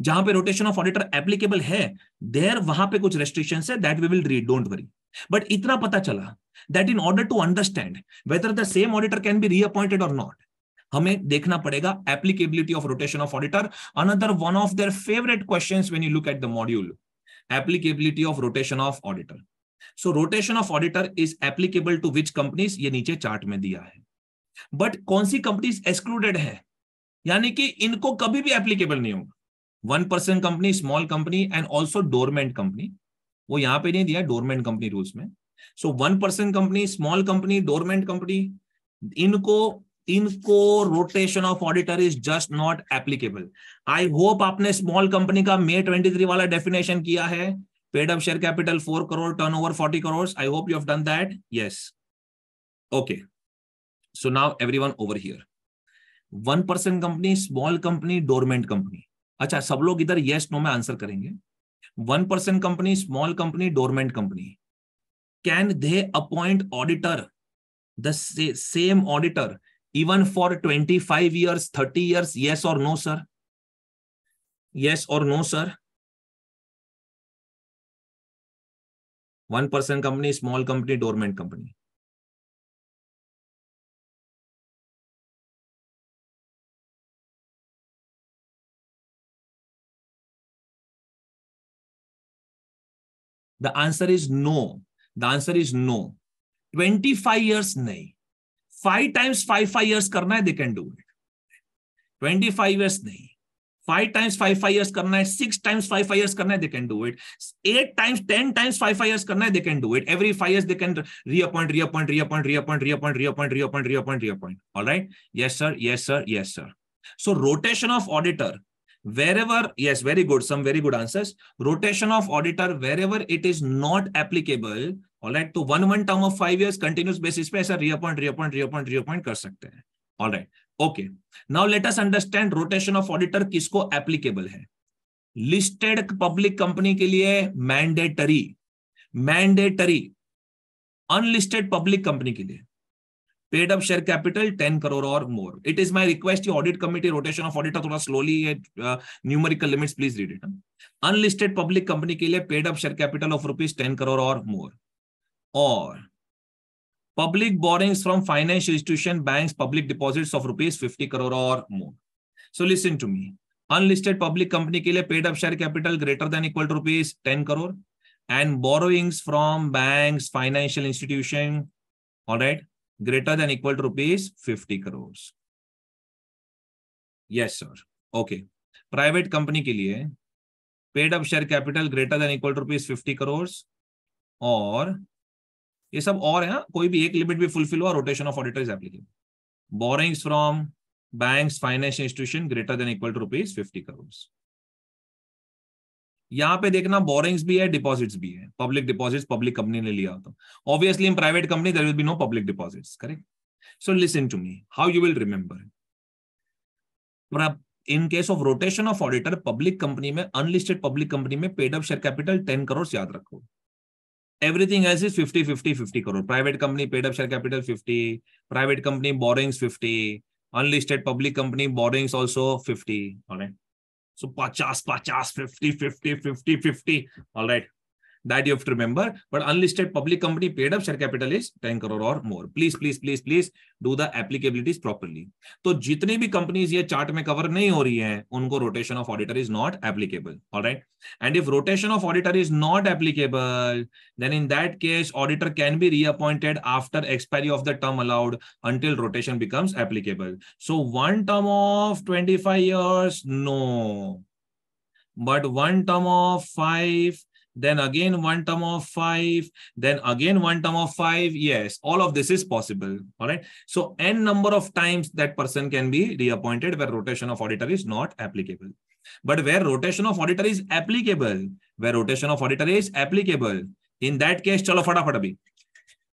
जहां पर rotation of auditor applicable है देर वहां पर कुछ रेस्ट्रिक्शन है that we will read don't worry but इतना पता चला that in order to understand whether the same auditor can be reappointed और नॉट हमें देखना पड़ेगा applicability of rotation of auditor another one of their favourite question when you look at the module applicability of rotation of auditor so rotation of auditor is applicable to which companies ये नीचे chart में दिया है but कौन सी companies excluded है यानी कि इनको कभी भी एप्लीकेबल नहीं होगा one person company small company and also dormant company वो यहाँ पे नहीं दिया डोरमेंट कंपनी रूल्स में so one percent company small company dormant company इनको इनको rotation of auditor is just not applicable I hope आपने स्मॉल कंपनी का मे ट्वेंटी थ्री वाला डेफिनेशन किया है paid up share capital four crore turnover forty crore I hope you have done that yes okay now every one over here one percent company small company dormant company अच्छा सब लोग इधर yes no में answer करेंगे one person company small company dormant company can they appoint auditor the same auditor even for twenty five years thirty years yes और no sir yes और no sir one person company small company dormant company The answer is no. The answer is no. 25 years, nay. Five times five, five years karna hai, they can do it. 25 years, nay. Five times five, five years karna hai. Six times five, five years karna hai, they can do it. Eight times, 10 times five, five years karna hai, they can do it. Every five years, they can reappoint, reappoint, reappoint, reappoint, reappoint, reappoint, reappoint, reappoint, reappoint. All right. Yes, sir. Yes, sir. Yes, sir. So rotation of auditor wherever yes very good some very good answers rotation of auditor wherever it is not applicable all right to one one term of five years continuous basis pe aisa reappoint reappoint reappoint reappoint kar sakte hain all right okay now let us understand rotation of auditor kisko applicable hai listed public company ke liye mandatory mandatory unlisted public company ke liye paid up share capital 10 crore or more it is my request your audit committee rotation of auditor thoda slowly at uh, numerical limits please read it unlisted public company ke liye paid up share capital of rupees 10 crore or more or public borrowings from financial institution banks public deposits of rupees 50 crore or more so listen to me unlisted public company ke liye paid up share capital greater than equal to rupees 10 crore and borrowings from banks financial institution all right greater than equal to rupees 50 crores yes sir okay private company के लिए paid up share capital greater than equal to rupees 50 crores और ये सब और है कोई भी एक लिमिट भी फुलफिल हुआ rotation of auditor is applicable borrowings from banks financial institution greater than equal to rupees 50 crores यहाँ पे देखना बोरिंग्स भी है डिपॉजिट्स भी है पब्लिक डिपॉजिट्स पब्लिक कंपनी ने लिया होता obviously in private company there will be no public deposits correct so listen to me how you will remember in case of rotation of auditor public company में unlisted public company में paid up share capital ten crore याद रखो everything else is fifty fifty fifty crore private company paid up share capital fifty private company borrowings fifty unlisted public company borrowings also fifty So 50, 50, 50, 50, 50, All right. that you have to remember but unlisted public company paid up share capital is 10 crore or more please please please please do the applicabilities properly तो bhi companies ye chart mein cover nahi ho rahi hain unko rotation of auditor is not applicable all right and if rotation of auditor is not applicable then in that case auditor can be reappointed after expiry of the term allowed until rotation becomes applicable so one term of 25 years no but one term of 5 then again one term of five, then again one term of five. Yes, all of this is possible. All right. So n number of times that person can be reappointed where rotation of auditor is not applicable. But where rotation of auditor is applicable, where rotation of auditor is applicable, in that case, chalo fatafata bhi.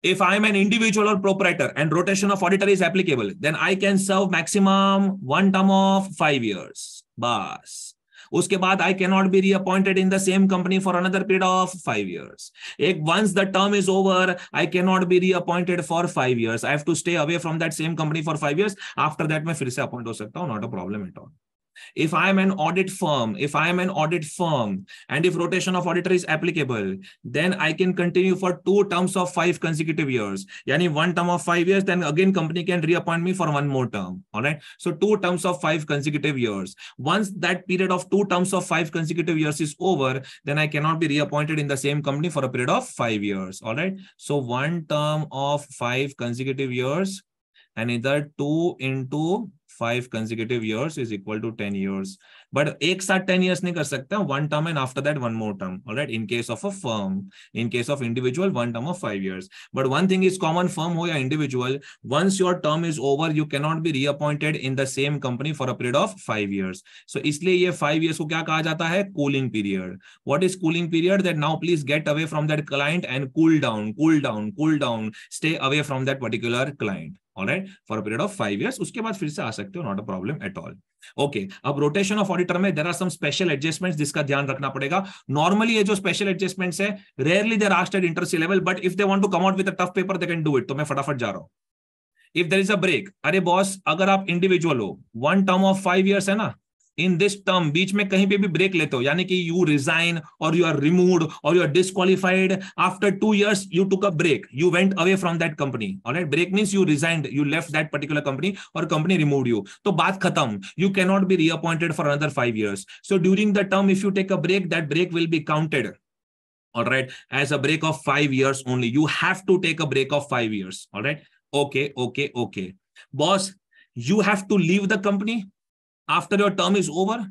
If I am an individual or proprietor and rotation of auditor is applicable, then I can serve maximum one term of five years. Bas. उसके बाद I cannot be reappointed in the same company for another period of five years एक once the term is over I not be reappointed for five years I have to stay away from that same company for five years after that मैं फिर से appoint हो सकता हूँ not a problem at all if i am an audit firm if i am an audit firm and if rotation of auditor is applicable then i can continue for two terms of five consecutive years yani one term of five years then again company can reappoint me for one more term all right so two terms of five consecutive years once that period of two terms of five consecutive years is over then i cannot be reappointed in the same company for a period of five years all right so one term of five consecutive years and either two into five consecutive years is equal to 10 years. But एक साथ ten years नहीं कर सकते one term and after that one more term right in case of a firm in case of individual one term of five years but one thing is common firm हो या individual once your term is over you cannot be reappointed in the same company for a period of five years so इसलिए ये five years को क्या कहा जाता है cooling period what is cooling period that now please get away from that client and cool down cool down cool down stay away from that particular client right for a period of five years उसके बाद फिर से आ सकते हो not a problem at all okay okay, अब rotation of auditor में there are some special adjustments जिसका ध्यान रखना पड़ेगा नॉर्मली ये जो स्पेशल एडजस्टमेंट्स है rarely there asked at inter C level but if they want to come out with tough paper they can do it तो मैं फटाफट जा रहा हूं if there is a break अरे बॉस अगर आप इंडिविजुअल हो one term of five years है ना इन दिस टर्म बीच में कहीं पे भी ब्रेक लेते हो यानी कि यू रिजाइन और यू आर रिमूव और you are disqualified after two years you took a break you went away from that company right break means you resign you left that particular company और company remove you तो बात खत्म you cannot be reappointed for another five years so during the term if you take a break that break will be counted all right as a break of five years only you have to take a break of five years all right okay okay okay boss you have to leave the company after your term is over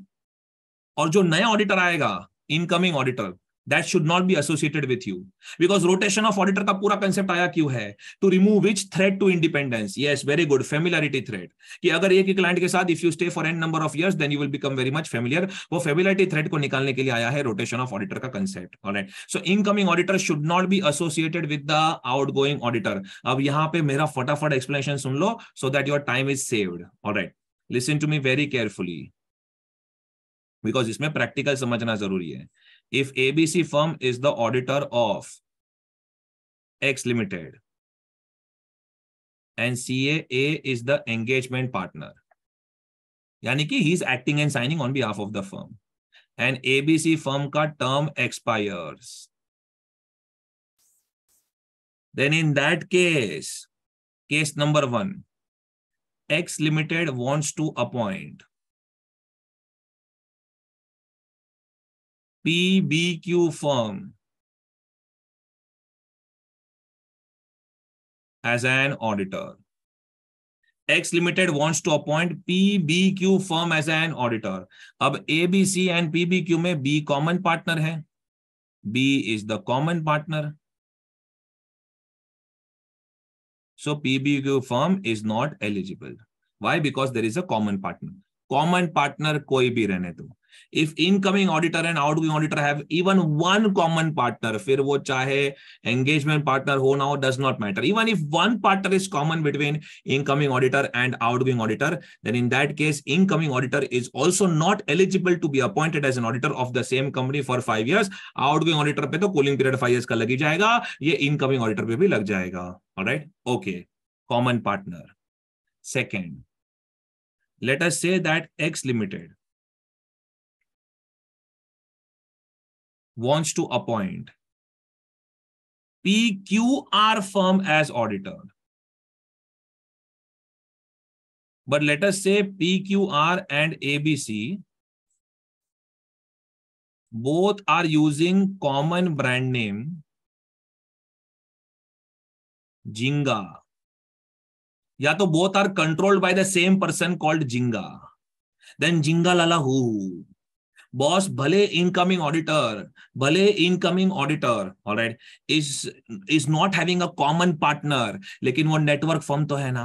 और जो नया auditor आएगा incoming auditor that should not be associated with you because rotation of auditor का पूरा concept आया क्यों है to remove which threat to independence yes very good familiarity threat कि अगर एक ही क्लाइंट के साथ if you stay for n number of years then you will become very much familiar वो फेमिलियरिटी थ्रेड को निकालने के लिए आया है रोटेशन ऑफ ऑडिटर का concept so incoming auditor should not be associated with the outgoing auditor अब यहां पर मेरा फटाफट एक्सप्लेनेशन सुन लो so that your time is saved alright listen to me very carefully because इसमें प्रैक्टिकल समझना जरूरी है if ABC firm is the auditor of X limited and C A is the engagement partner यानी कि he is acting and signing on behalf of the firm and ABC firm का term expires then in that case case number one X Limited wants to appoint PBQ firm as an auditor. X Limited wants to appoint PBQ firm as an auditor. अब ABC and PBQ में B common partner है. B is the common partner. So PBQ firm is not eligible. Why? Because there is a common partner. Common partner कोई भी रहने दो if incoming auditor and outgoing auditor have even one common partner फिर वो चाहे engagement partner हो ना हो does not matter even if one partner is common between incoming auditor and outgoing auditor then in that case incoming auditor is also not eligible to be appointed as an auditor of the same company for five years outgoing auditor पे तो cooling period five years का लग ही जाएगा ये incoming auditor पे भी लग जाएगा right okay common partner second let us say that x limited wants to appoint PQR firm as auditor. But let us say PQR and ABC both are using common brand name Jinga. या तो both are controlled by the same person called Jinga. Then Jinga Lala who? Boss भले incoming auditor भले incoming auditor alright is is not having a common partner लेकिन वो network firm तो है ना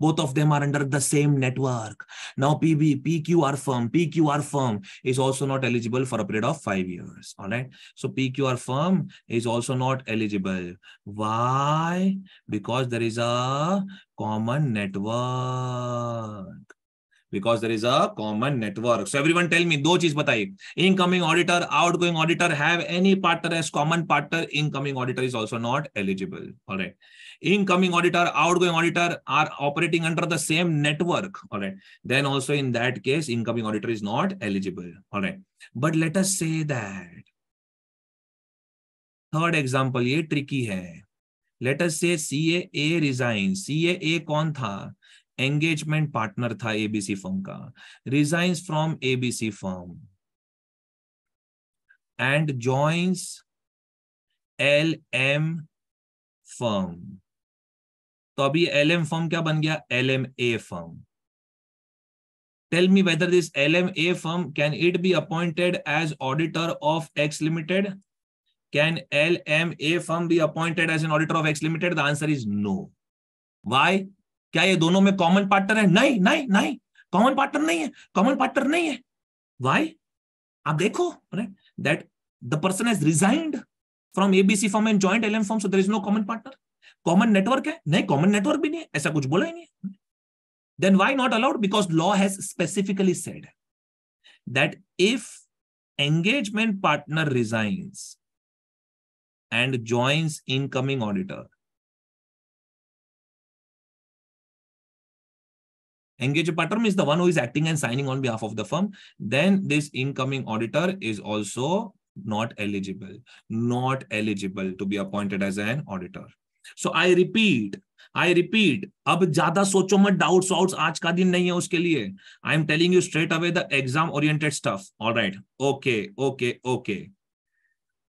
both of them are under the same network now P B P Q R firm P Q R firm is also not eligible for a period of five years alright so P Q R firm is also not eligible why because there is a common network because there is a common network so every everyone tell me दो चीज बताइए incoming auditor outgoing auditor have any partner as common partner incoming auditor is also not eligible incoming auditor outgoing auditor are operating under the same network then also in that case incoming auditor is not eligible but let us say that third example ये tricky है let's say C A resign सी ए कौन था engagement partner था ABC firm का resign from ABC firm and joins L M firm तो अभी L M firm क्या बन गया L M A firm tell me whether this L M A firm can it be appointed as auditor of X limited can L M A firm be appointed as an auditor of X limited the answer is no why क्या ये दोनों में common partner है नहीं नहीं नहीं common partner नहीं है कॉमन पार्टनर नहीं है वाई आप देखो that the person has resigned from ABC firm and joined M firm so there is no common partner common network है नहीं कॉमन नेटवर्क भी नहीं है ऐसा कुछ बोला ही नहीं then why not allowed because law has specifically said that if engagement partner resigns and joins incoming auditor Engage partner is the one who is acting and signing on behalf of the firm. Then this incoming auditor is also not eligible, not eligible to be appointed as an auditor. So I repeat, I repeat अब ज्यादा सोचो मत doubts outs आज का दिन नहीं है उसके लिए I am telling you straight away the exam oriented stuff alright okay okay okay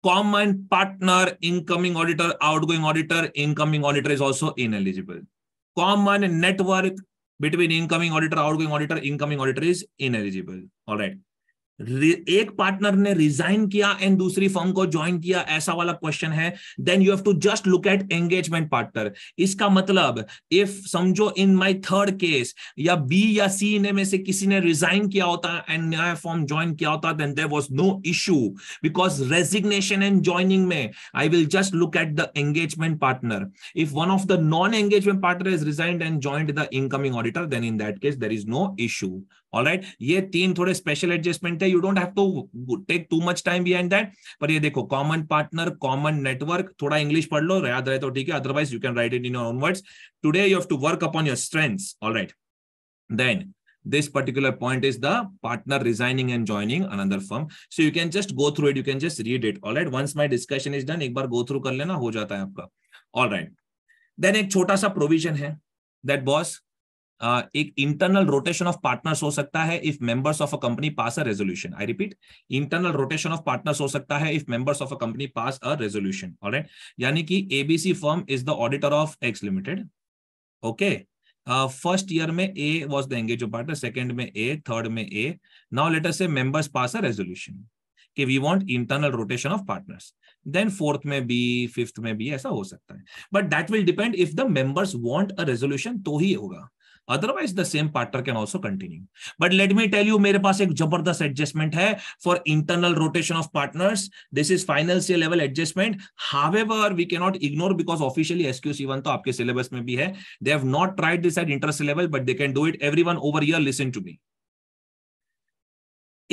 common partner incoming auditor outgoing auditor incoming auditor is also ineligible common network between incoming auditor, outgoing auditor, incoming auditor is ineligible. All right. एक partner ने resign किया and दूसरी firm को join किया ऐसा वाला question है then you have to just look at engagement partner इसका मतलब इफ समझो इन माय थर्ड केस या बी या सी ने में से किसी ने रिजाइन किया होता एंड नया फॉर्म ज्वाइन किया होता then there was no issue because resignation and joining में I will just look at the engagement partner if one of the non engagement partner is resigned and joined the incoming auditor then in that case there is no issue alright right? ये तीन थोड़े special adjustment है you don't have to take too much time behind that पर ये देखो common partner common network थोड़ा English पढ़ लो याद रहे तो ठीक है otherwise you can write it in your own words today you have to work upon your strengths alright then this particular point is the partner resigning and joining another firm so you can just go through it you can just read it all right once my discussion is done ek bar go through kar lena ho jata hai aapka all right then ek chota sa provision hai that boss एक internal rotation of partners हो सकता है if members of a company pass a resolution I repeat internal rotation of partners हो सकता है if members of a company pass a resolution यानी कि ABC firm is the auditor of X limited okay first year में A was the engage partner second में A third में A now later से members pass a resolution कि we want internal rotation of partners then fourth में भी fifth में भी ऐसा हो सकता है but that will depend if the members want a resolution तो ही होगा otherwise the same partner can also continue but let me tell you मेरे पास एक जबरदस्त एडजस्टमेंट है for internal rotation of partners this is final से level adjustment however we cannot ignore because officially SQ C तो आपके syllabus में भी है they have not tried this at inter level but they can do it every one over here listen to me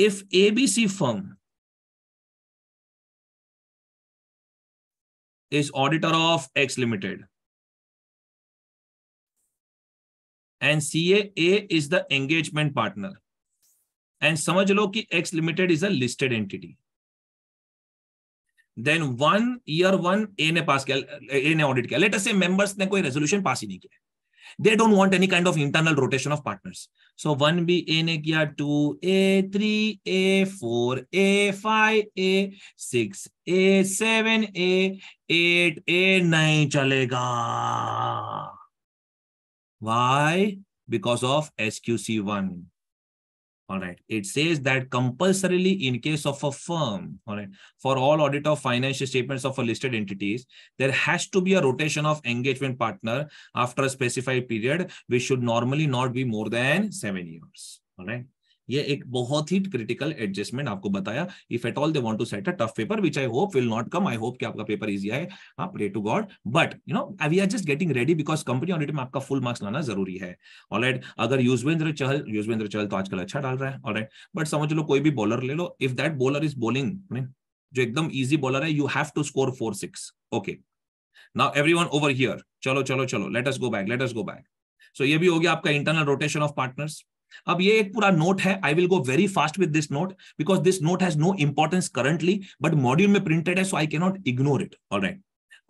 if abc firm is auditor of X limited and C A is the engagement partner and समझ लो कि X limited is a listed entity then one year one A ने pass किया ए ने audit किया letter से members ने कोई रेजोल्यूशन पास ही नहीं किया they don't want any kind of internal rotation of partners so one B A ने किया two A three A four A five A six A seven A eight A नहीं चलेगा Why? Because of SQC1. All right. It says that compulsorily in case of a firm, all right, for all audit of financial statements of a listed entities, there has to be a rotation of engagement partner after a specified period, which should normally not be more than seven years. All right. ये एक बहुत ही critical adjustment आपको बताया if at all they want to set a tough paper which I hope will not come I hope कि आपका paper easy आए हाँ pray to god but you know we are just getting ready because company audit में आपका full marks लाना जरूरी है alright right? अगर युजवेंद्र चहल युजवेंद्र चहल तो आजकल अच्छा डाल रहा है ऑल right? बट समझ लो कोई भी बॉलर ले लो if that bowler is bowling जो एकदम इजी बॉलर है you have to score four six okay now every one over here चलो चलो चलो let's go back let's go back so ये भी हो गया आपका इंटरनल रोटेशन ऑफ पार्टनर्स अब ये एक पूरा नोट है I will go very fast with this note because this note has no importance currently but module में प्रिंटेड है so I cannot ignore it all right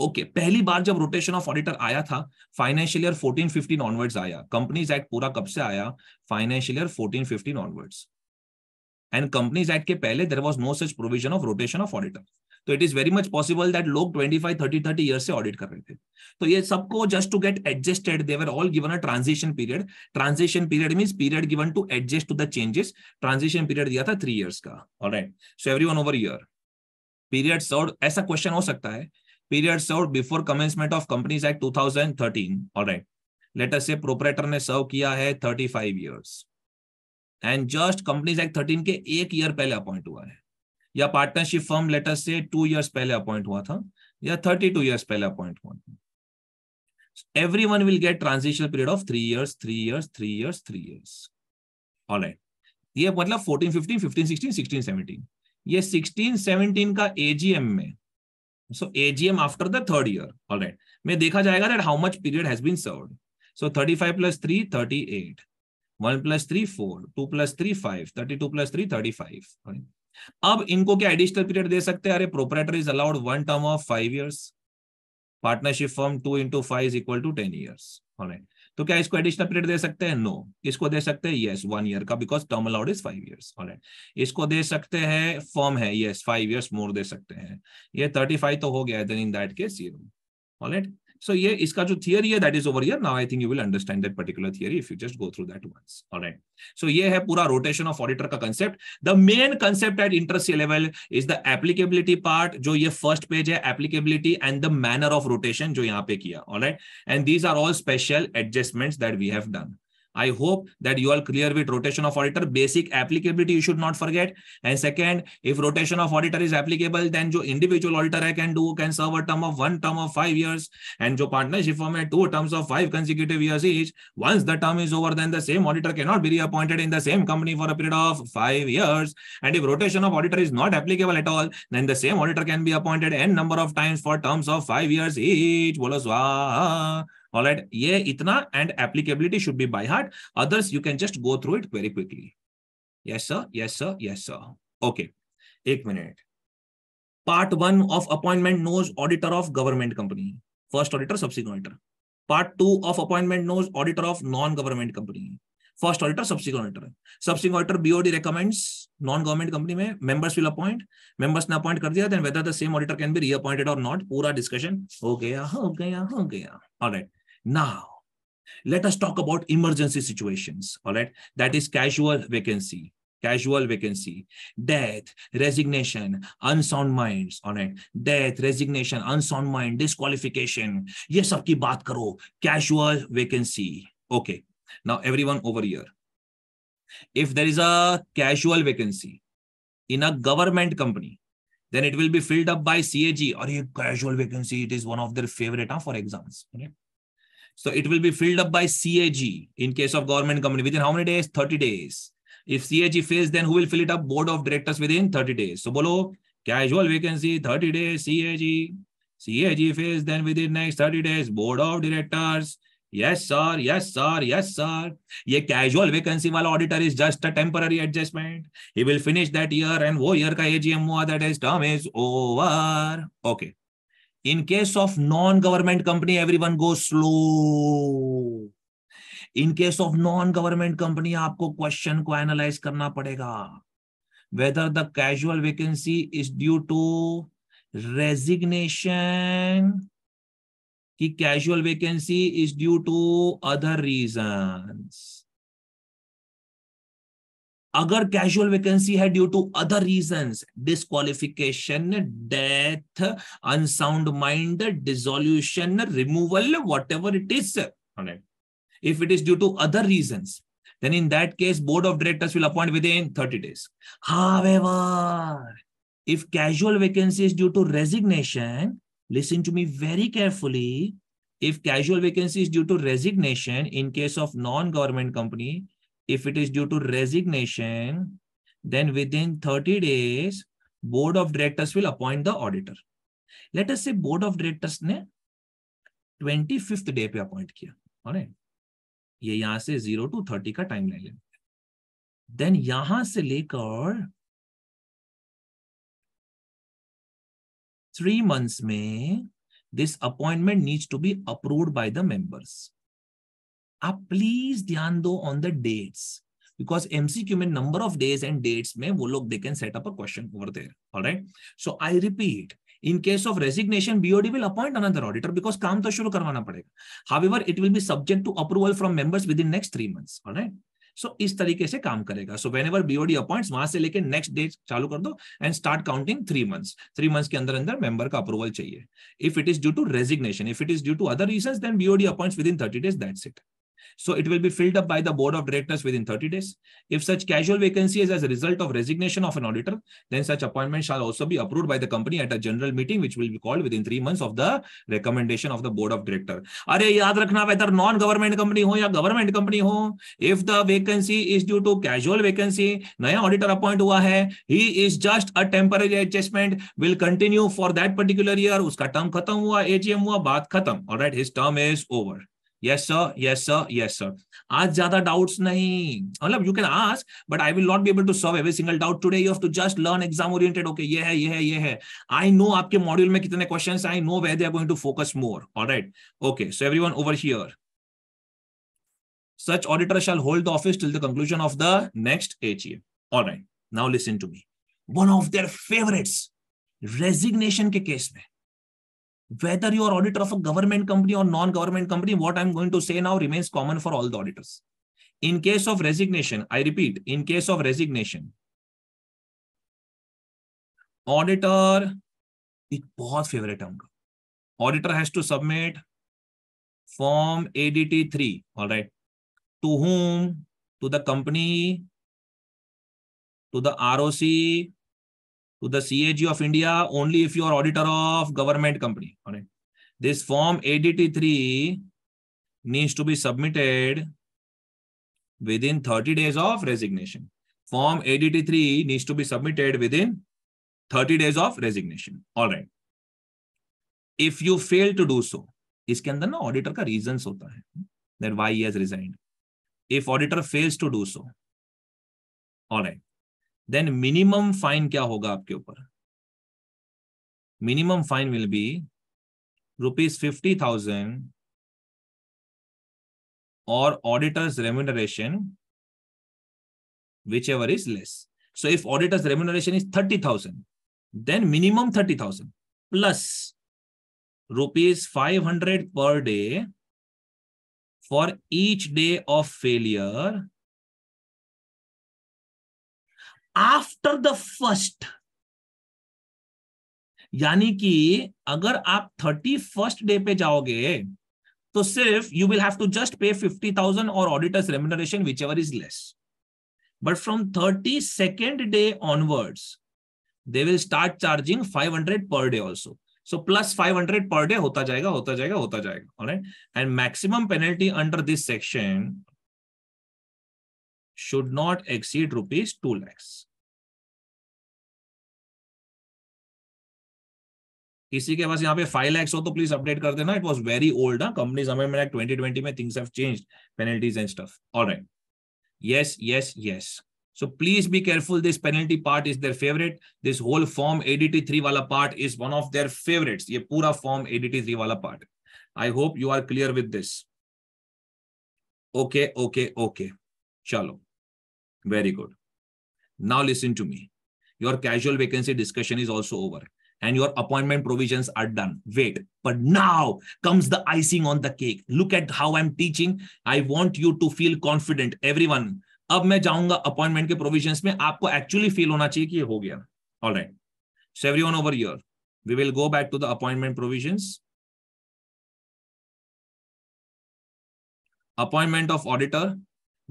okay पहली बार जब रोटेशन ऑफ ऑडिटर आया था फाइनेंशियल ईयर 14 15 ऑनवर्ड्स आया companies act पूरा कब से आया financial year 14 15 onwards and companies act के पहले there was no such provision of rotation of auditor तो it is very much possible that लोग 25 30 30 ईयर से ऑडिट कर रहे थे तो ये सबको just to get adjusted they were all given a transition period transition period mean period given to adjust to the changes transition period दिया था थ्री ईयर्स का alright so everyone over here period serve ऐसा question हो सकता है period serve before commencement of companies act two thousand thirteen और right later से proprietor ने सर्व किया है thirty five years and just companies act thirteen के एक ईयर पहले अपॉइंट हुआ है या पार्टनरशिप फर्म लेटर से टू इयर्स पहले अपॉइंट हुआ था या थर्टी टू ईयर्स पहले अपॉइंट हुआ था every one will get transition period of three years three years three years three years alright ये मतलब fourteen fifteen fifteen sixteen sixteen seventeen ये सिक्सटीन सेवनटीन का एजीएम में so AGM after the third year all right में देखा जाएगा that how much period has been serve so thirty five plus three thirty eight one plus three four two plus three five thirty two plus three thirty five अब इनको क्या additional period दे सकते हैं अरे proprietor is allowed one term of five years partnership form two into five is equal to ten years तो क्या इसको एडिशनल पीरियड दे सकते हैं नो no. इसको दे सकते हैं यस वन ईयर का because term allowed is five year इसको दे सकते हैं फॉर्म है यस फाइव ईयर्स मोर दे सकते हैं ये थर्टी फाइव तो हो गया then in that case zero alright So yeah, इसका जो theory है that is over here. Now I think you will understand that particular theory if you just go through that once. All right. So ये है पूरा rotation of auditor का concept. The main concept at inter level is the applicability part. जो ये first page है applicability and the manner of rotation जो यहाँ पे किया. All right. And these are all special adjustments that we have done. I hope that you are clear with rotation of auditor. Basic applicability you should not forget. And second, if rotation of auditor is applicable, then जो individual auditor I can do can serve a term of one term of five years, and जो partnership firm है two terms of five consecutive years each. Once the term is over, then the same auditor cannot be reappointed in the same company for a period of five years. And if rotation of auditor is not applicable at all, then the same auditor can be appointed n number of times for terms of five years each. बोलो स्वाहा all right ये इतना and applicability should be by heart others you can just go through it very quickly yes sir yes sir yes sir okay एक minute part one of appointment knows auditor of government company first auditor subsequent auditor part two of appointment knows auditor of non government company First auditor, subsequent auditor. Subsequent auditor BOD recommends non-government company में members will appoint. Members ने appoint कर दिया then whether the same auditor can be reappointed or not. पूरा discussion हो गया हो गया हो गया All right. Now, let us talk about emergency situations. All right. That is casual vacancy, casual vacancy, death, resignation, unsound minds. All right. Death, resignation, unsound mind, disqualification. Yes, ki baat karo. Casual vacancy. Okay. Now, everyone over here. If there is a casual vacancy in a government company, then it will be filled up by CAG or a casual vacancy. It is one of their favorite huh, for exams. Okay. So it will be filled up by CAG in case of government company within how many days? 30 days. If CAG fails, then who will fill it up? Board of directors within 30 days. So bolo casual vacancy, 30 days, CAG. CAG fails, then within next 30 days, board of directors. Yes, sir. Yes, sir. Yes, sir. A casual vacancy while auditor is just a temporary adjustment. He will finish that year and वो year का AGM that his term is over. Okay. in case of non government company everyone goes slow in case of non government company आपको question को analyze करना पड़ेगा whether the casual vacancy is due to resignation कि casual vacancy is due to other reasons अगर casual vacancy है due to other reason disqualification death unsound mind dissolution removal whatever it is if it is due to other reason then in that case board of directors will appoint within thirty days हा if casual vacancy is due to resignation listen to me very carefully if casual vacancy is due to resignation in case of non government company if it is due to resignation, then within 30 days, board of directors will appoint the auditor. Let us say board of directors ne 25th day पे appoint किया और ये यहां से zero to thirty का timeline लेना then yahan se lekar 3 months mein this appointment needs to be approved by the members आप please ध्यान दो on the dates because MCQ में number of days and dates में वो लोग they can set up a question over there. All right. So I repeat. In case of resignation, BOD will appoint another auditor because काम तो शुरू करवाना पड़ेगा However, it will be subject to approval from members within next three months. All right. So so, इस तरीके से काम करेगा so whenever BOD appoint वहां से लेके नेक्स्ट डे चालू कर दो and start counting three months three months के अंदर अंदर मेंबर का अप्रूवल चाहिए if it is due to resignation if it is due to other reason then BOD appoint within thirty days that's it So it will be filled up by the board of directors within 30 days. If such casual vacancy is as a result of resignation of an auditor, then such appointment shall also be approved by the company at a general meeting, which will be called within three months of the recommendation of the board of director. अरे याद रखना whether non-government company हो या government company हो, if the vacancy is due to casual vacancy, नया auditor appoint हुआ है, he is just a temporary adjustment will continue for that particular year. उसका term खत्म हुआ, AGM हुआ, बात खत्म. All right, his term is over. Yes sir yes sir yes sir आज ज्यादा डाउट्स नहीं मतलब यू कैन आज but I will not be able to solve every single doubt today you have to just learn exam oriented okay ये है ये है ये है आई नो आपके मॉड्यूल में कितने question I know where they are going to focus more all right okay so every one over here such auditor shall hold office till the conclusion of the next H AGM all right now listen to me one of their favourites resignation के case में whether you are auditor of a government company or non-government company, what I'm going to say now remains common for all the auditors. In case of resignation, I repeat, in case of resignation, auditor, it's बहुत favourite auditor has to submit form ADT3 all right to whom to the company to the ROC to the CAG of India only if you are auditor of government company. All right. This form ADT three needs to be submitted within thirty days of resignation. Form ADT three needs to be submitted within thirty days of resignation. All right. If you fail to do so, इसके अंदर ना auditor का reason होता है he has resigned. If auditor fails to do so, all right. Then minimum fine क्या होगा आपके ऊपर minimum fine will be rupees fifty thousand और auditor's remuneration whichever is less so if auditor's remuneration is thirty thousand then minimum thirty thousand plus rupees five hundred per day for each day of failure after the first यानी कि अगर आप thirty first day पे जाओगे तो सिर्फ you will have to just pay fifty thousand और auditor's remuneration whichever is less but from thirty second day onwards they will start charging five hundred per day also so plus five hundred per day होता जाएगा होता जाएगा होता जाएगा and maximum penalty under this section should not exceed rupees two lakhs किसी के पास यहाँ पे फाइव लैक्स हो तो प्लीज अपडेट कर देना इट वॉज वेरी ओल्ड ना companies amendment act twenty twenty में things have change penalties and stuff all right yes yes yes so please be careful this penalty part is their favorite this whole form adt3 wala part is one of their favorites ye pura form adt3 wala part i hope you are clear with this okay okay okay chalo very good now listen to me your casual vacancy discussion is also over and your appointment provisions are done. Wait, but now comes the icing on the cake. Look at how I'm teaching. I want you to feel confident, everyone. अब मैं जाऊंगा appointment के provisions में आपको actually feel होना चाहिए कि ये हो गया alright so everyone over here we will go back to the appointment provisions appointment of auditor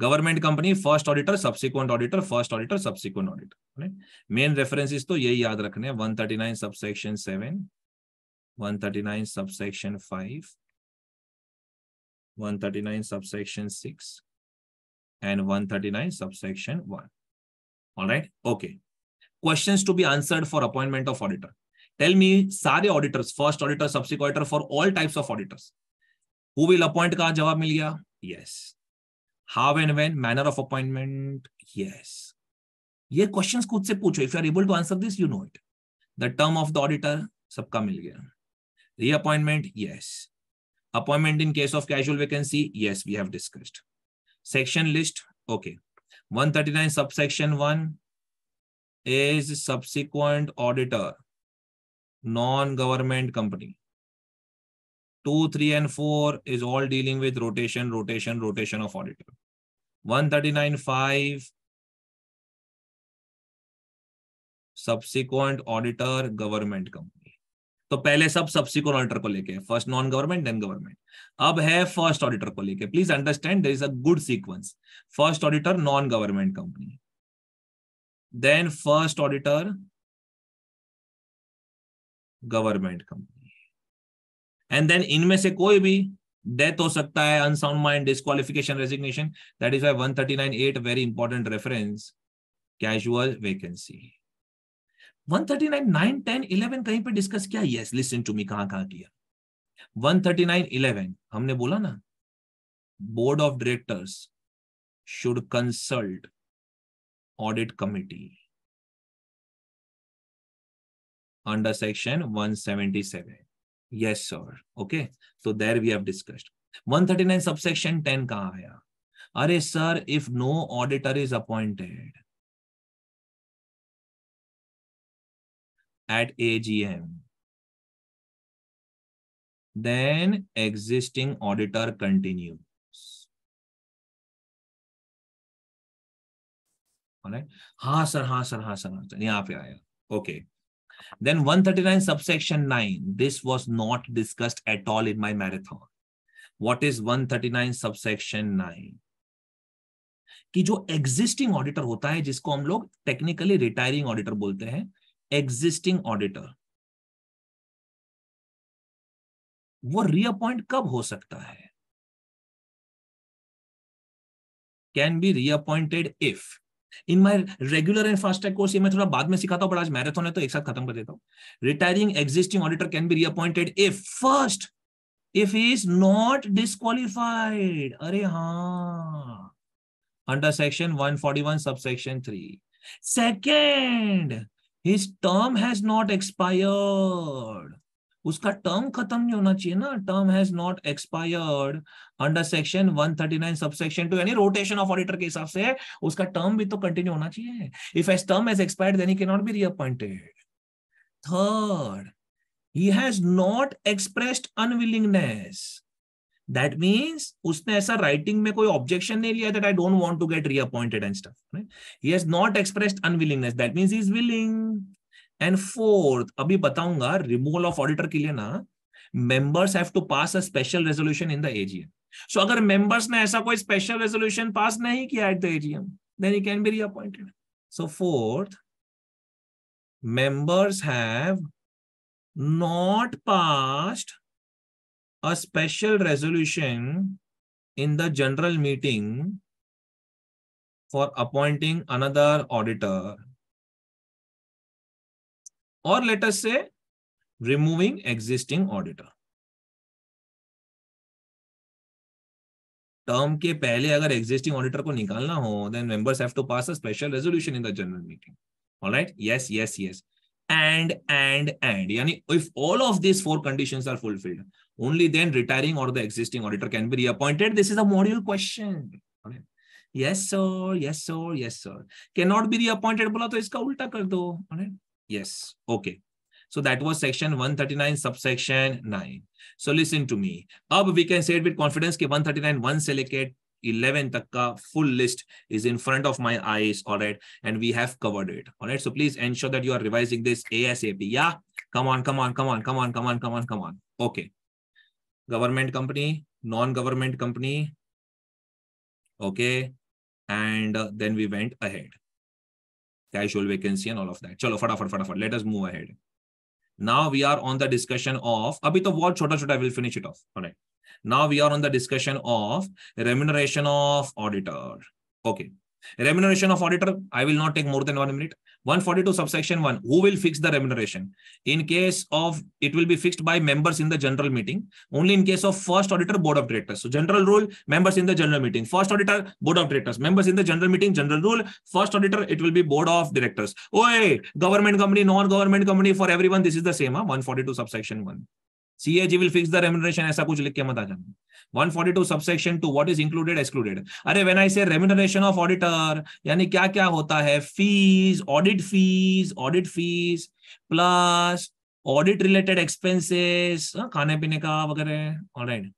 government company first auditor subsequent auditor first auditor subsequent auditor main references तो यही याद रखने one thirty nine subsection seven one thirty nine subsection five one thirty nine subsection six and one thirty nine subsection one alright okay questions to be answered for appointment of auditor tell me सारे auditors first auditor subsequent auditor for all types of auditors who will appoint का जवाब मिल गया yes how and when manner of appointment yes ये question खुद से पूछो if you are able to answer this you know it the term of the auditor सबका मिल गया reappointment yes appointment in case of casual vacancy yes we have discussed section list okay 139 subsection 1 is subsequent auditor non government company 2, 3 and 4 is all dealing with rotation rotation rotation of auditor 139.5 subsequent auditor government company तो पहले सब subsequent auditor को लेके first non government then government अब है first auditor को लेके please understand there is a good sequence first auditor non government company then first auditor government company and then इनमें से कोई भी डेथ हो सकता है unsound mind disqualification resignation that is why one thirty nine at very important reference casual vacancy 139 9 10 11 कहीं पे discuss किया यस लिसन टू मी कहां किया 139 11 हमने बोला ना board of directors should consult audit committee one seventy 177 yes sir okay तो there we have subsection 10 कहा आया अरे sir if no auditor is appointed at A G M then existing auditor continue हाँ सर हाँ sir हाँ sir हाँ sir यहाँ पे आया okay okay. Then 139 subsection 9. This was not discussed at all in my marathon. What is 139 subsection 9? कि जो existing auditor होता है जिसको हम लोग टेक्निकली रिटायरिंग ऑडिटर बोलते हैं एग्जिस्टिंग ऑडिटर वो रीअपॉइंट कब हो सकता है can be reappointed if in my regular and fast track course ये मैं थोड़ा बाद में सिखाता हूँ बट आज मैराथन है तो एक साथ खत्म कर देता हूँ retiring existing auditor can be reappointed if first if is not disqualified अरे हाँ under section one subsection three second his term has not expired उसका टर्म खत्म नहीं होना चाहिए ना term has not expired under section 139 subsection two यानी rotation of auditor के हिसाब से उसका टर्म भी तो कंटिन्यू होना चाहिए if his term has expired then he can not be reappointed third he has not expressed unwillingness that means उसने ऐसा राइटिंग में कोई ऑब्जेक्शन नहीं लिया that I don't want to get reappointed and stuff he has not expressed unwillingness that means he is willing and fourth अभी बताऊंगा removal of auditor के लिए ना members have to pass a special resolution in the AGM सो अगर members ने ऐसा कोई special resolution pass नहीं किया at the AGM then he can be reappointed so fourth members have not passed a special resolution in the general meeting for appointing another auditor और letter से removing existing auditor term के पहले अगर existing auditor को निकालना हो then members have to pass a special resolution in the general meeting alright yes yes yes and and and यानी if all of this four conditions are fulfilled only then retiring और the existing auditor can be reappointed this is a module question yes sir yes sir yes sir can not be reappointed बोला तो इसका उल्टा कर दो alright Yes. Okay. So that was section 139, subsection 9. So listen to me. Now we can say it with confidence that 139, 1 se 11 tak full list is in front of my eyes. All right. And we have covered it. All right. So please ensure that you are revising this ASAP. Yeah. Come on, come on, come on, come on, come on, come on, come on. Okay. Government company, non-government company. Okay. And uh, then we went ahead casual vacancy and all of that. Chalo, fatafat, fatafat. Let us move ahead. Now we are on the discussion of, bit of what chota chota, I will finish it off. All right. Now we are on the discussion of remuneration of auditor. Okay. Remuneration of auditor, I will not take more than one minute. 142 subsection 1, who will fix the remuneration? In case of, it will be fixed by members in the general meeting, only in case of first auditor, board of directors. So general rule, members in the general meeting. First auditor, board of directors. Members in the general meeting, general rule. First auditor, it will be board of directors. Oh, hey, government company, non-government company, for everyone, this is the same, huh? 142 subsection 1. CAG will fix the remuneration ऐसा कुछ लिख के मत आ जाना 142 subsection two what is included excluded अरे when I say remuneration of auditor यानी क्या क्या होता है fees audit fees audit fees plus audit related expenses खाने पीने का वगैरह ऑलराइट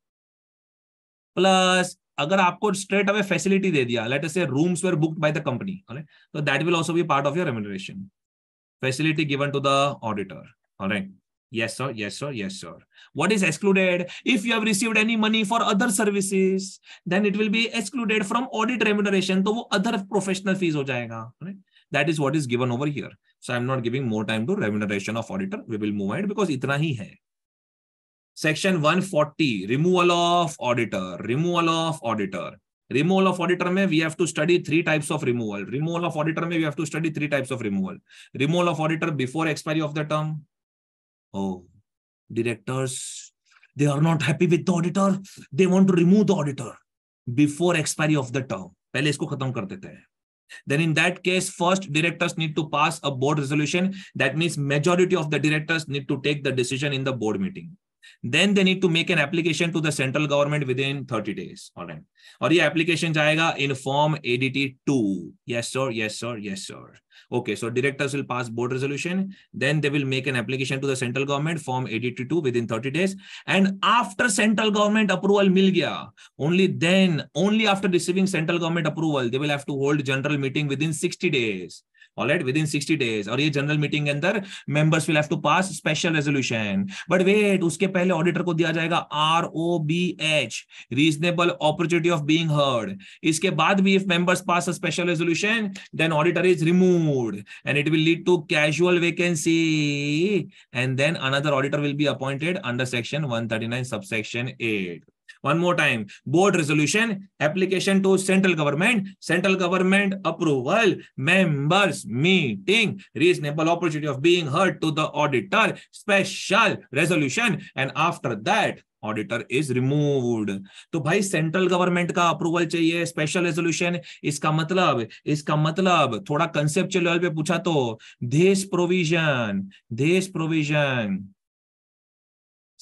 प्लस अगर आपको स्ट्रेट अवे फैसिलिटी दे दिया let's say rooms were booked by the company तो that will also be part of your remuneration facility given to the auditor alright Yes, sir. Yes, sir. Yes, sir. What is excluded? If you have received any money for other services, then it will be excluded from audit remuneration. So, other professional fees ho jayega, right? That is what is given over here. So, i am not giving more time to remuneration of auditor. We will move ahead because itna hi hai. Section 140, removal of auditor, removal of auditor. Removal of auditor mein we have to study three types of removal. Removal of auditor mein we have to study three types of removal. Removal of auditor before expiry of the term. Oh, directors, they are not happy with the auditor. They want to remove the auditor before expiry of the term. pehle isko khatam kar dete hain then in that case first directors need to pass a board resolution that means majority of the directors need to take the decision in the board meeting then they need to make an application to the central government within 30 days all right Or the application जाएगा in form ADT 2 yes sir yes sir yes sir okay so directors will pass board resolution then they will make an application to the central government form ADT 2 within 30 days and after central government approval मिल only then only after receiving central government approval they will have to hold general meeting within 60 days all right within 60 days और ये general meeting के अंदर members will have to pass special resolution but wait उसके पहले ऑडिटर को दिया जाएगा R O B H reasonable opportunity of being heard इसके बाद भी if members pass a special resolution then auditor is removed and it will lead to casual vacancy and then another auditor will be appointed under section 139 subsection 8 one more time board resolution application to central government central government approval members meeting reasonable opportunity of being heard to the auditor special resolution and after that auditor is removed तो भाई central government का approval चाहिए special resolution इसका मतलब इसका मतलब थोड़ा conceptual level पे पूछा तो देश प्रोविजन देश provision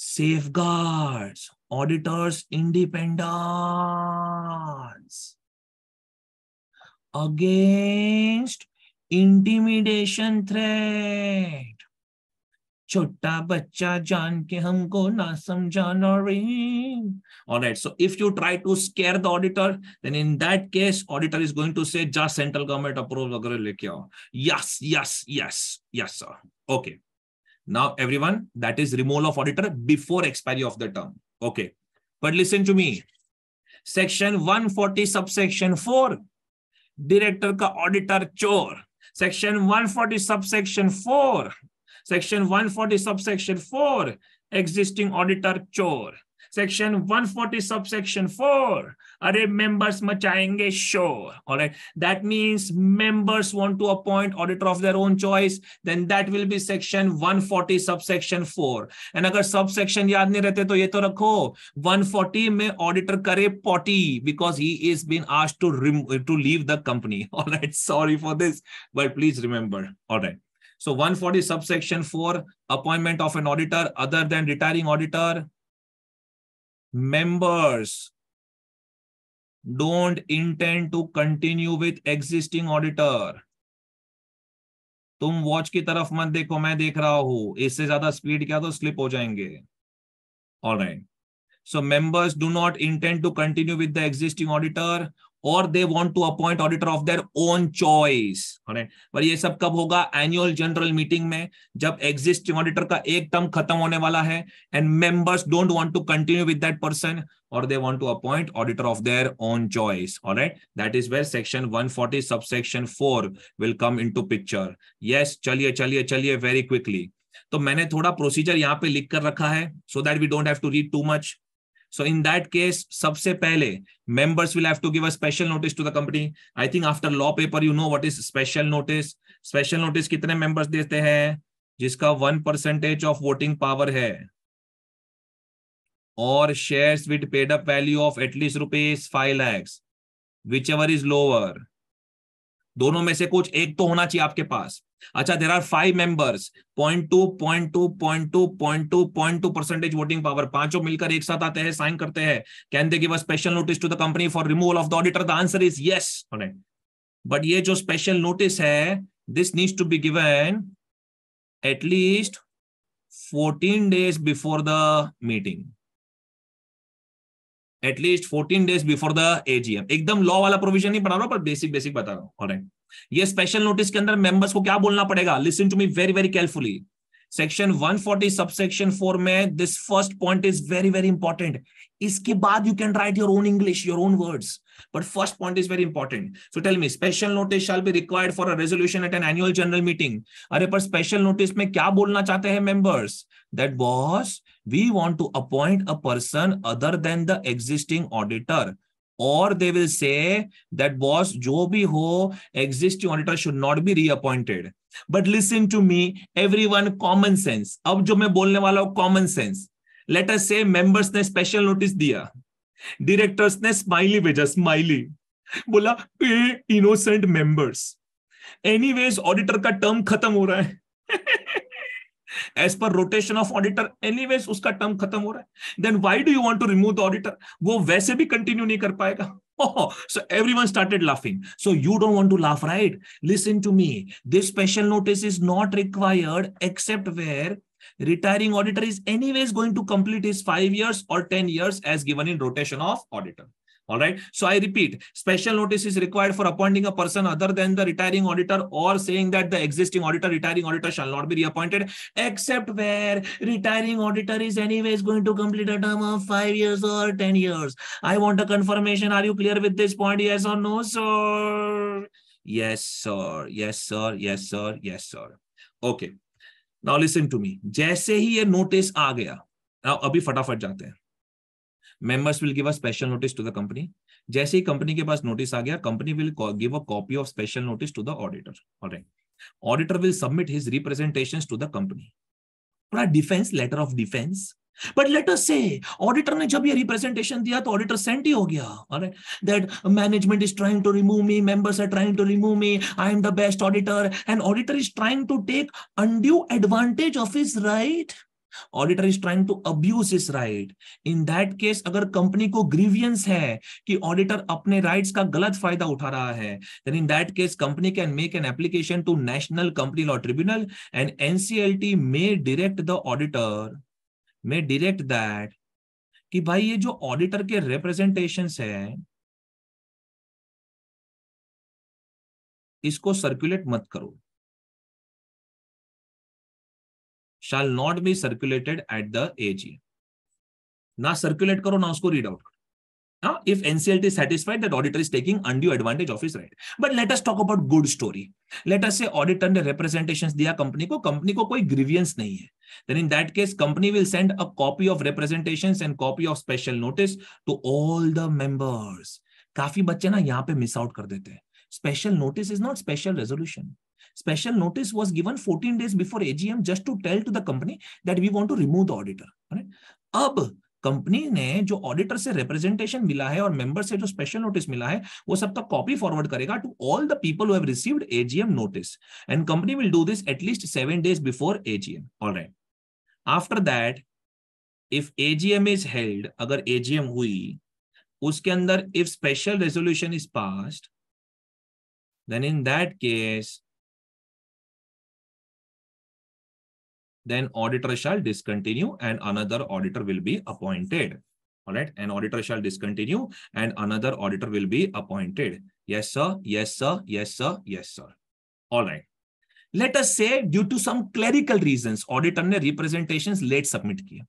safeguards auditor's independence against intimidation threat. छोटा बच्चा जान के हमको ना समझाना रे all right so if you try to scare the auditor then in that case auditor is going to say just central government approval वगैरह लेके आओ yes yes yes yes sir okay now everyone that is removal of auditor before expiry of the term Okay. But listen to me. Section 140 subsection 4. Director का auditor चोर. Section 140 subsection 4. Section 140 subsection 4. Existing auditor चोर. section 140 subsection 4 Are members machayenge show? all right that means members want to appoint auditor of their own choice then that will be section 140 subsection 4 and agar subsection yaad nahi rehte to ye to rakho 140 mein auditor kare potty because he is been asked to to leave the company [LAUGHS] all right sorry for this but please remember all right so 140 subsection 4 appointment of an auditor other than retiring auditor members don't intend to continue with existing auditor तुम watch की तरफ मत देखो मैं देख रहा हूं इससे ज्यादा स्पीड क्या तो स्लिप हो जाएंगे right so members do not intend to continue with the existing auditor और they want to appoint auditor of their own choice पर ये सब कब होगा एनुअल जनरल मीटिंग में जब एग्जिस्टिंग ऑडिटर का एक टर्म खत्म होने वाला है and members don't want to continue with that person और they want to appoint auditor of their own choice alright that is where section 140 subsection 4 will come into picture yes चलिए चलिए चलिए वेरी क्विकली तो मैंने थोड़ा procedure यहाँ पे लिख कर रखा है so that we don't have to read too much so in that case सबसे पहले members will have to give a special notice to the company I think after law paper you know what is special notice special notice कितने मेंबर्स देते हैं जिसका one percentage of voting power है और shares with paid up value of at least rupees five lakhs whichever is lower दोनों में से कुछ एक तो होना चाहिए आपके पास अच्छा there are five members point two point two point two point two point two percentage voting power पांचों मिलकर एक साथ आते हैं साइन करते हैं can they give a special notice to the company for removal of the auditor the answer is yes but ये जो स्पेशल नोटिस है this needs to be given at least fourteen days before the meeting at least fourteen days before the AGM एकदम law वाला provision नहीं बना रहा हूं पर बेसिक बेसिक बता रहा हूं ऑलराइट ये स्पेशल नोटिस के अंदर मेंबर्स को क्या बोलना पड़ेगा listen to me very very carefully section 140 forty subsection four में this first point is very very important इसके बाद you can write your own English your own words but first point is very important so tell me special notice shall be required for a resolution at an annual general meeting अरे पर special notice में क्या बोलना चाहते हैं members that boss we want to appoint a person other than the existing auditor और they will say that boss जो भी हो existing auditor should not be reappointed but listen to me everyone common sense अब जो मैं बोलने वाला हूं कॉमन सेंस लेटर से मेंबर्स ने स्पेशल नोटिस दिया डायरेक्टर्स ने स्माइली भेजा स्माइली बोला इनोसेंट मेंबर्स एनीवेज ऑडिटर का टर्म खत्म हो रहा है [LAUGHS] as per rotation of auditor anyways उसका टर्म खत्म हो रहा है then why do you want to remove the auditor वो वैसे भी कंटिन्यू नहीं कर पाएगा so everyone started laughing so you don't want to laugh right listen to me this special notice is not required except where retiring auditor is anyways going to complete his 5 years or 10 years as given in rotation of auditor All right. So I repeat, special notice is required for appointing a person other than the retiring auditor or saying that the existing auditor, retiring auditor shall not be reappointed, except where retiring auditor is anyways going to complete a term of five years or 10 years. I want a confirmation. Are you clear with this point? Yes or no, sir? Yes, sir. Yes, sir. Yes, sir. Yes, sir. Okay. Now listen to me. जैसे ही ये notice आ गया, now अभी फटाफट जाते हैं. Members will give a special notice to the company जैसे ही company के पास नोटिस आ गया company will give a copy of special notice to the auditor alright auditor will submit his representation to the company पूरा defence letter of defence but let us say auditor ने जब ये representation दिया तो auditor Saint ही हो गया that management is trying to remove me members are trying to remove me I am the best auditor and auditor is trying to take undue advantage of his right auditor is trying to abuse इस right in that case अगर company को grievance है कि auditor अपने rights का गलत फायदा उठा रहा है then in that case company can make an application to National Company Law Tribunal and NCLT may direct the auditor may direct that कि भाई ये जो ऑडिटर के रिप्रेजेंटेशन है इसको सर्कुलेट मत करो shall not be circulated at the AGM. ना circulate करो ना उसको read out करो. Now, if NCLT is satisfied that auditor is taking undue advantage of his right. But let us talk about good story. Let us say auditor ने representations दिया company को company को कोई grievance नहीं है. Then in that case, company will send a copy of representations and copy of special notice to all the members. काफी बच्चे ना यहाँ पे मिस आउट कर देते हैं. Special notice is not special resolution. Special notice was given 14 days before AGM just to tell to the company that we want to remove the auditor. Right? अब company ने जो ऑडिटर से representation मिला है और मेंबर से जो special notice मिला है वो सबका कॉपी फॉरवर्ड करेगा to all the people have received AGM notice and company will do this at least seven days before AGM alright after that if AGM is held अगर एजीएम हुई उसके अंदर if special resolution is passed then in that case then auditor shall discontinue and another auditor will be appointed. All right. An auditor shall discontinue and another auditor will be appointed. Yes, sir. Yes, sir. Yes, sir. Yes, sir. All right. Let us say due to some clerical reasons, auditor ne representations late submit kiya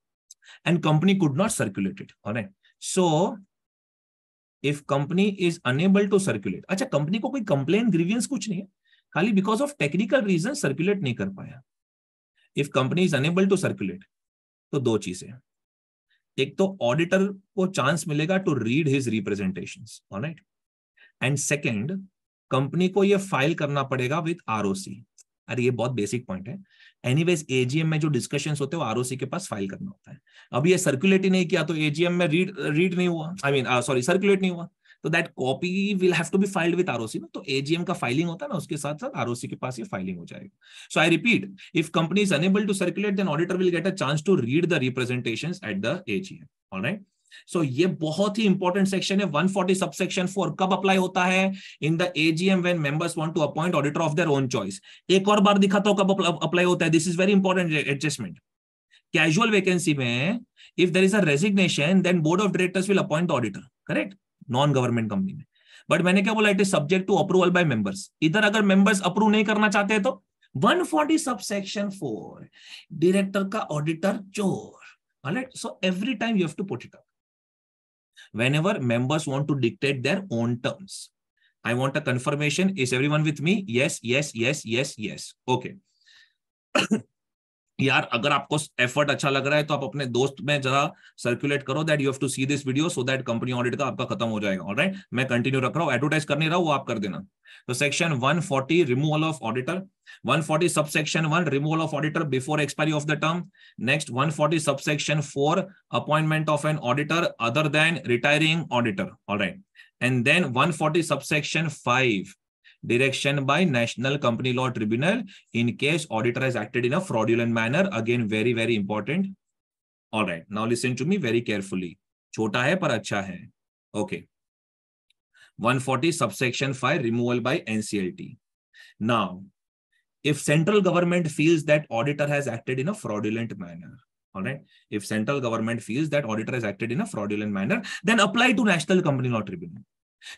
and company could not circulate it. All right. So if company is unable to circulate, अच्छा company को कोई complaint grievance कुछ नहीं है, खाली because of technical reasons circulate नहीं कर पाया. If company is unable to circulate तो दो चीजें एक तो ऑडिटर को चांस मिलेगा to read his representation right and second company को ये फाइल करना पड़ेगा विथ आर अरे ये बहुत बेसिक पॉइंट है एनीवेज एजीएम में जो डिस्कशन होते हैं वो आर के पास फाइल करना होता है अब ये सर्कुलेट ही नहीं किया तो एजीएम में रीड रीड नहीं हुआ आई मीन सॉरी सर्कुलेट नहीं हुआ तो that copy will have to be filed with ROC ना तो एजीएम का फाइलिंग होता है ना उसके साथ साथ आरओसी के पास ये फाइलिंग हो जाएगा so I repeat if company is unable to circulate then auditor will get a chance to read the representation at the AGM alright so so, ये बहुत ही इंपॉर्टेंट सेक्शन है 140 सबसेक्शन सेक्शन फोर कब apply होता है in the AGM when members want to appoint auditor of their own choice एक और बार दिखाता तो हूं कब अप्लाई होता है this is very important adjustment casual vacancy में if there is a resignation then board of directors will appoint auditor correct non government company में बट मैंने क्या बोला it is subject to approval by members इधर अगर members approve नहीं करना चाहते तो 140 forty subsection four director का ऑडिटर चोर so every time you to put it up whenever members want to dictate their own terms i want a confirmation is everyone with me yes yes yes yes yes okay यार अगर आपको effort अच्छा लग रहा है तो आप अपने दोस्त में जरा सर्कुलेट करो that you have to see this video so that company audit का आपका खत्म हो जाएगा ऑलराइट right? मैं कंटिन्यू रख रहा हूँ एडवर्टाइज करने रहा वो आप कर देना तो section 140 removal of auditor 140 section one removal of auditor before expiry of the term next 140 subsection four appointment of an auditor other than retiring auditor all and then subsection five direction by National Company Law Tribunal in case auditor has acted in a fraudulent manner. Again, very, very important. All right. Now listen to me very carefully. Chota hai par acha hai. Okay. 140 subsection 5 removal by NCLT. Now, if central government feels that auditor has acted in a fraudulent manner, all right, if central government feels that auditor has acted in a fraudulent manner, then apply to National Company Law Tribunal.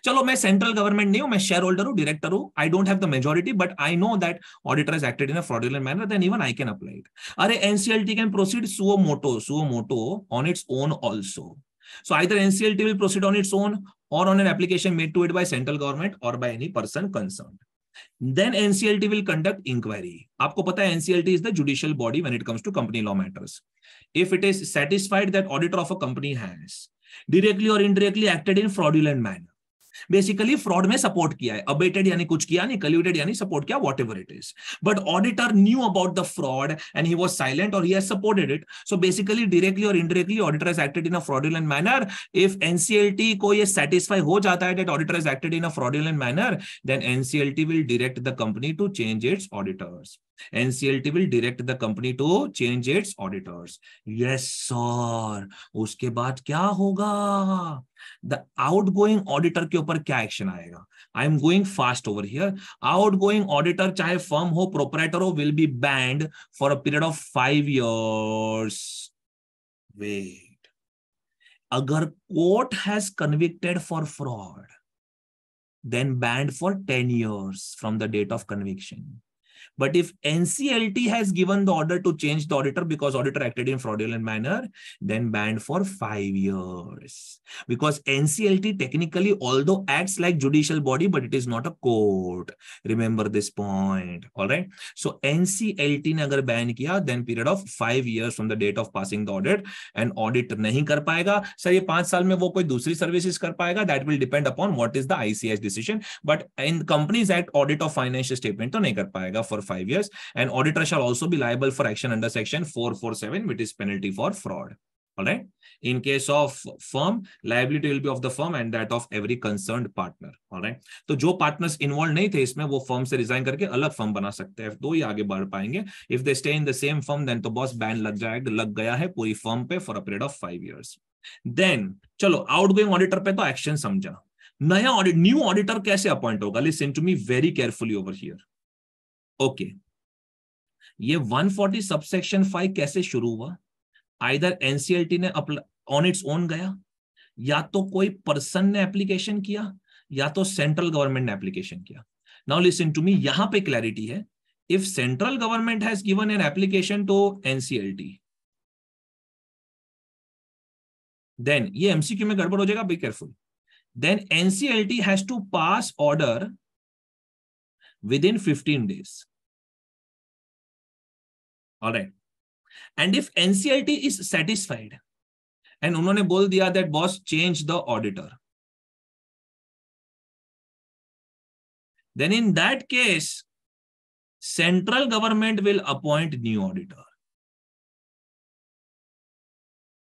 चलो मैं central government नहीं हूं मैं share holder हूं director हूं I don't have the majority but I know that auditor is acted in a fraudulent manner then even I can apply it अरे NCLT can proceed suo motu suo motu on its own also so either NCLT will proceed on its own और on an application made to it by central government और by any person concern then NCLT will conduct inquiry आपको पता है NCLT is the judicial body when it comes to company law matters if it is satisfied that auditor of a company has directly और indirectly acted in fraudulent manner basically fraud में support किया है abetted यानी कुछ किया नहीं कल्यूटेड यानी support किया whatever it is but auditor knew about the fraud and he was silent और he supported it so basically directly और indirectly auditor is acted in a fraudulent manner if NCLT को ये satisfy हो जाता है that auditor is acted in a fraudulent manner then NCLT will direct the company to change its auditors NCLT will direct the company to change its auditors yes sir उसके बाद क्या होगा the outgoing auditor के ऊपर क्या action आएगा I am going fast over here outgoing auditor चाहे firm हो प्रोपराइटर हो will be banned for a period of five years wait अगर court has convicted for fraud then banned for ten years from the date of conviction But if NCLT has given the order to change the auditor because auditor acted in fraudulent manner, then banned for five years. Because NCLT technically, although acts like judicial body, but it is not a court. Remember this point. All right. So NCLT nagar ban kiya, then period of five years from the date of passing the audit and auditor nahi kar paega. Sir, ye paanch saal mein wo koi dusri services kar paega. That will depend upon what is the ICS decision. But in Companies Act audit of financial statement to nahi kar paega for five years. And auditor shall also be liable for action under section 447, which is penalty for fraud. All right. In case of firm, liability will be of the firm and that of every concerned partner. All right. So, jo partners involved nahi the isme, wo firm se resign karke alag firm बना sakte hai. Do hi aage bar पाएंगे If they stay in the same firm, then to boss ban lag जाएगा lag gaya hai puri firm pe for a period of five years. Then chalo outgoing auditor pe to action samjha. नया audit new auditor कैसे appoint होगा listen to me very carefully over here okay ये 140 subsection five कैसे शुरू हुआ either NCLT ने on its own गया या तो कोई पर्सन ने एप्लीकेशन किया या तो सेंट्रल गवर्नमेंट ने एप्लीकेशन किया नाउ लिसन टू मी यहां पे क्लैरिटी है if central government has given an application to NCLT then ये एमसीक्यू में गड़बड़ हो जाएगा be careful then NCLT has to pass order within 15 days. All right. And if NCLT is satisfied, and उन्होंने बोल दिया that boss change the auditor. Then in that case, central government will appoint new auditor.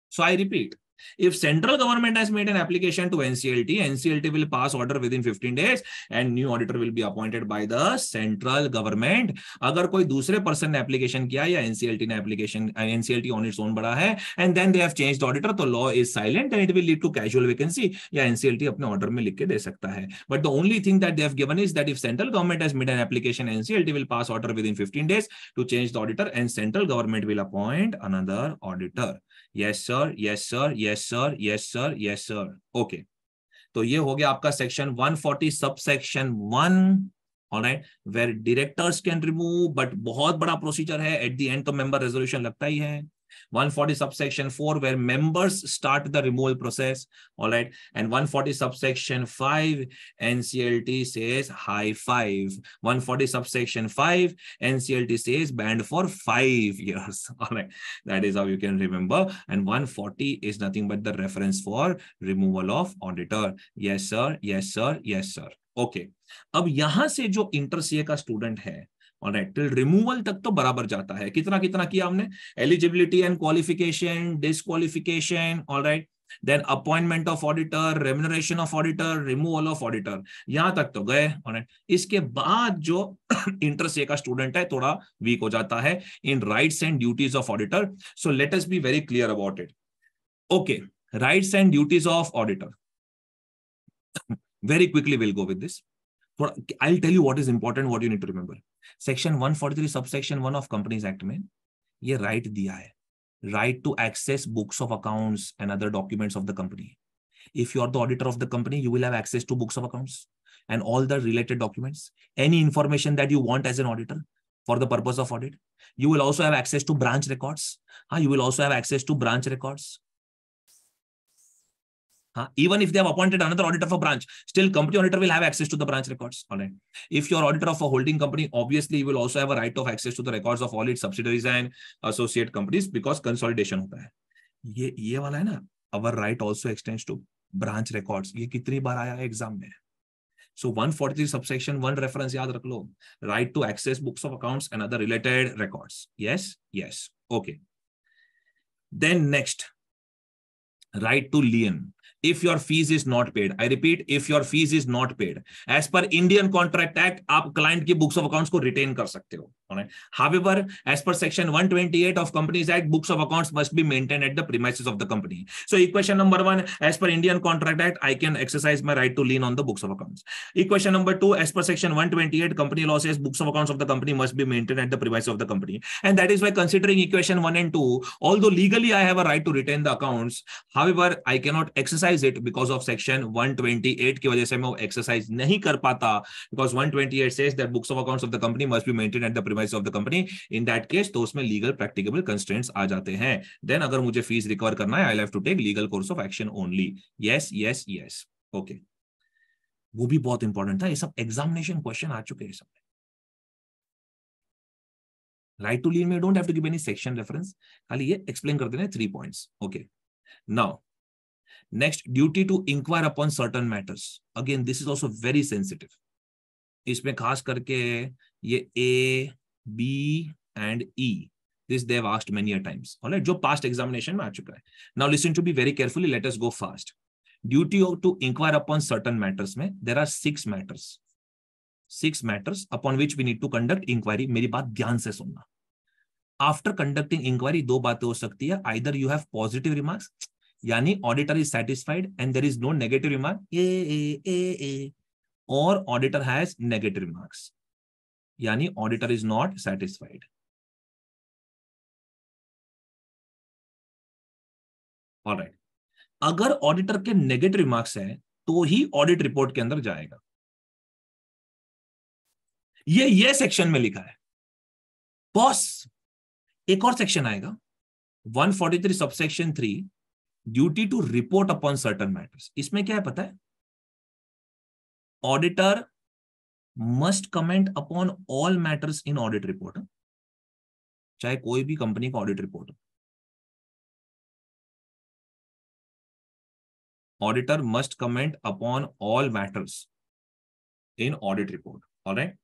So I repeat, If central government has made an application to NCLT, NCLT will pass order within 15 days and new auditor will be appointed by the central government. अगर कोई दूसरे person ने application किया या NCLT ने application NCLT on and then they have changed then they have changed auditor तो law is silent and it will lead to casual vacancy या NCLT अपने ऑर्डर में लिख के दे सकता है but the only thing that they have given is that if central government has made an application NCLT within 15 days to change the auditor and central government will appoint another auditor yes sir yes sir yes sir yes sir yes sir okay तो ये हो गया आपका section 140 subsection one alright where directors can remove but बहुत बड़ा procedure है at the end तो member resolution लगता ही है 140 subsection 4 where members start the removal process all right and 140 subsection 5 nclt says high 5 140 subsection 5 nclt says banned for 5 years [LAUGHS] all right that is how you can remember and 140 is nothing but the reference for removal of auditor yes sir yes sir yes sir okay. अब यहां से जो inter CA का student है और rectal removal तक तो बराबर जाता है कितना कितना किया हमने eligibility and qualification disqualification all right then appointment of auditor remuneration of auditor removal of auditor यहां तक तो गए ऑनेट इसके बाद जो इंटरसे [COUGHS] का स्टूडेंट है थोड़ा वीक हो जाता है in rights and duties of auditor so let us be very clear about it okay rights and duties of auditor very quickly will go with this I'll tell you what is important, what you need to remember. Section 143, subsection 1 of Companies Act mein, ye right diya hai. Right to access books of accounts and other documents of the company. If you are the auditor of the company, you will have access to books of accounts and all the related documents. Any information that you want as an auditor for the purpose of audit. You will also have access to branch records. Ah, you will also have access to branch records. Huh? Even if they have appointed another auditor for branch, still company auditor will have access to the branch records. All right. If you're auditor of a holding company, obviously you will also have a right of access to the records of all its subsidiaries and associate companies because consolidation hota hai ye ye wala hai na Our right also extends to branch records. ye kitni bar aaya है exam में? So 143 subsection one reference yaad rakh lo Right to access books of accounts and other related records. Yes, yes. Okay. Then next, right to lien. If your fees is not paid I repeat if your fees is not paid as per Indian Contract Act आप client की books of accounts को retain कर सकते हो However, as per section 128 of Companies Act, books of accounts must be maintained at the premises of the company. So equation number one, as per Indian Contract Act, I can exercise my right to lean on the books of accounts. Equation number two, as per section 128, company law says books of accounts of the company must be maintained at the premises of the company. And that is why considering equation one and two, although legally I have a right to retain the accounts, however, I cannot exercise it because of section 128 की वजह से मैं वो exercise नहीं कर पाता because 128 says that books of accounts of the company must be maintained at the premises compromise of the company in that case तो उसमें लीगल प्रैक्टिकेबल कंस्टेंट्स आ जाते हैं देन अगर मुझे फीस रिकवर करना है I have to take legal course of action only yes yes yes okay वो भी बहुत इंपॉर्टेंट था ये सब एग्जामिनेशन क्वेश्चन आ चुके हैं सब राइट टू लीव में don't have to give any section reference खाली ये एक्सप्लेन कर देना three points okay now next duty to inquire upon certain matters again this is also very sensitive इसमें खास करके ये A B and E this they've asked many times जो past examination में आ चुका है now listen to me very carefully let us go fast duty to inquire upon certain matters में there are six matters six matters upon which we need to conduct inquiry मेरी बात ध्यान से सुनना आफ्टर कंडक्टिंग इंक्वायरी दो बातें हो सकती है either you have positive remarks यानी auditor is satisfied and there is no negative remark uh uh uh uh और ऑडिटर हैज नेगेटिव रिमार्क्स यानी auditor is not satisfied alright अगर ऑडिटर के नेगेटिव रिमार्क्स हैं तो ही ऑडिट रिपोर्ट के अंदर जाएगा ये ये सेक्शन में लिखा है बॉस एक और सेक्शन आएगा 143 subsection three duty to report upon certain matters इसमें क्या है पता है auditor must comment upon all matters in audit report चाहे कोई भी कंपनी का audit report auditor must comment upon all matters in audit report alright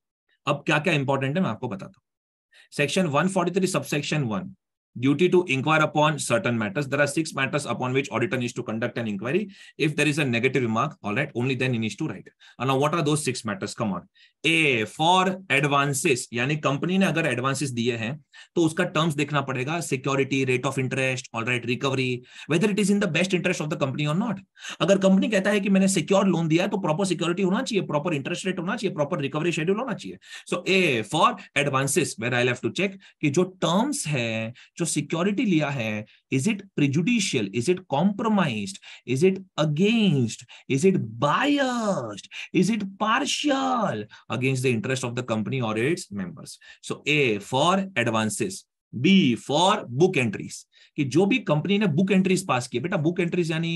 अब क्या क्या इंपॉर्टेंट है मैं आपको बताता हूं section 143 subsection one duty to inquire upon certain matters. There are six matters upon which auditor needs to conduct an inquiry. If there is a negative remark, all right, only then he needs to write. And now what are those six matters? Come on. A for advances. yani company ne agar advances diye hain, to uska terms dekhna padega, security, rate of interest, all right, recovery, whether it is in the best interest of the company or not. Agar company kehta hai ki maine secure loan diya hai, to proper security hona chahiye, proper interest rate hona chahiye, proper recovery schedule hona chahiye. So A, for advances, where I have to check ki jo terms hai, जो security लिया है is it prejudicial is it compromise is it against is it biased is it partial against the interest of the company और its members so A for advances B for book entries कि जो भी company ने book entries pass किए बेटा book entries यानी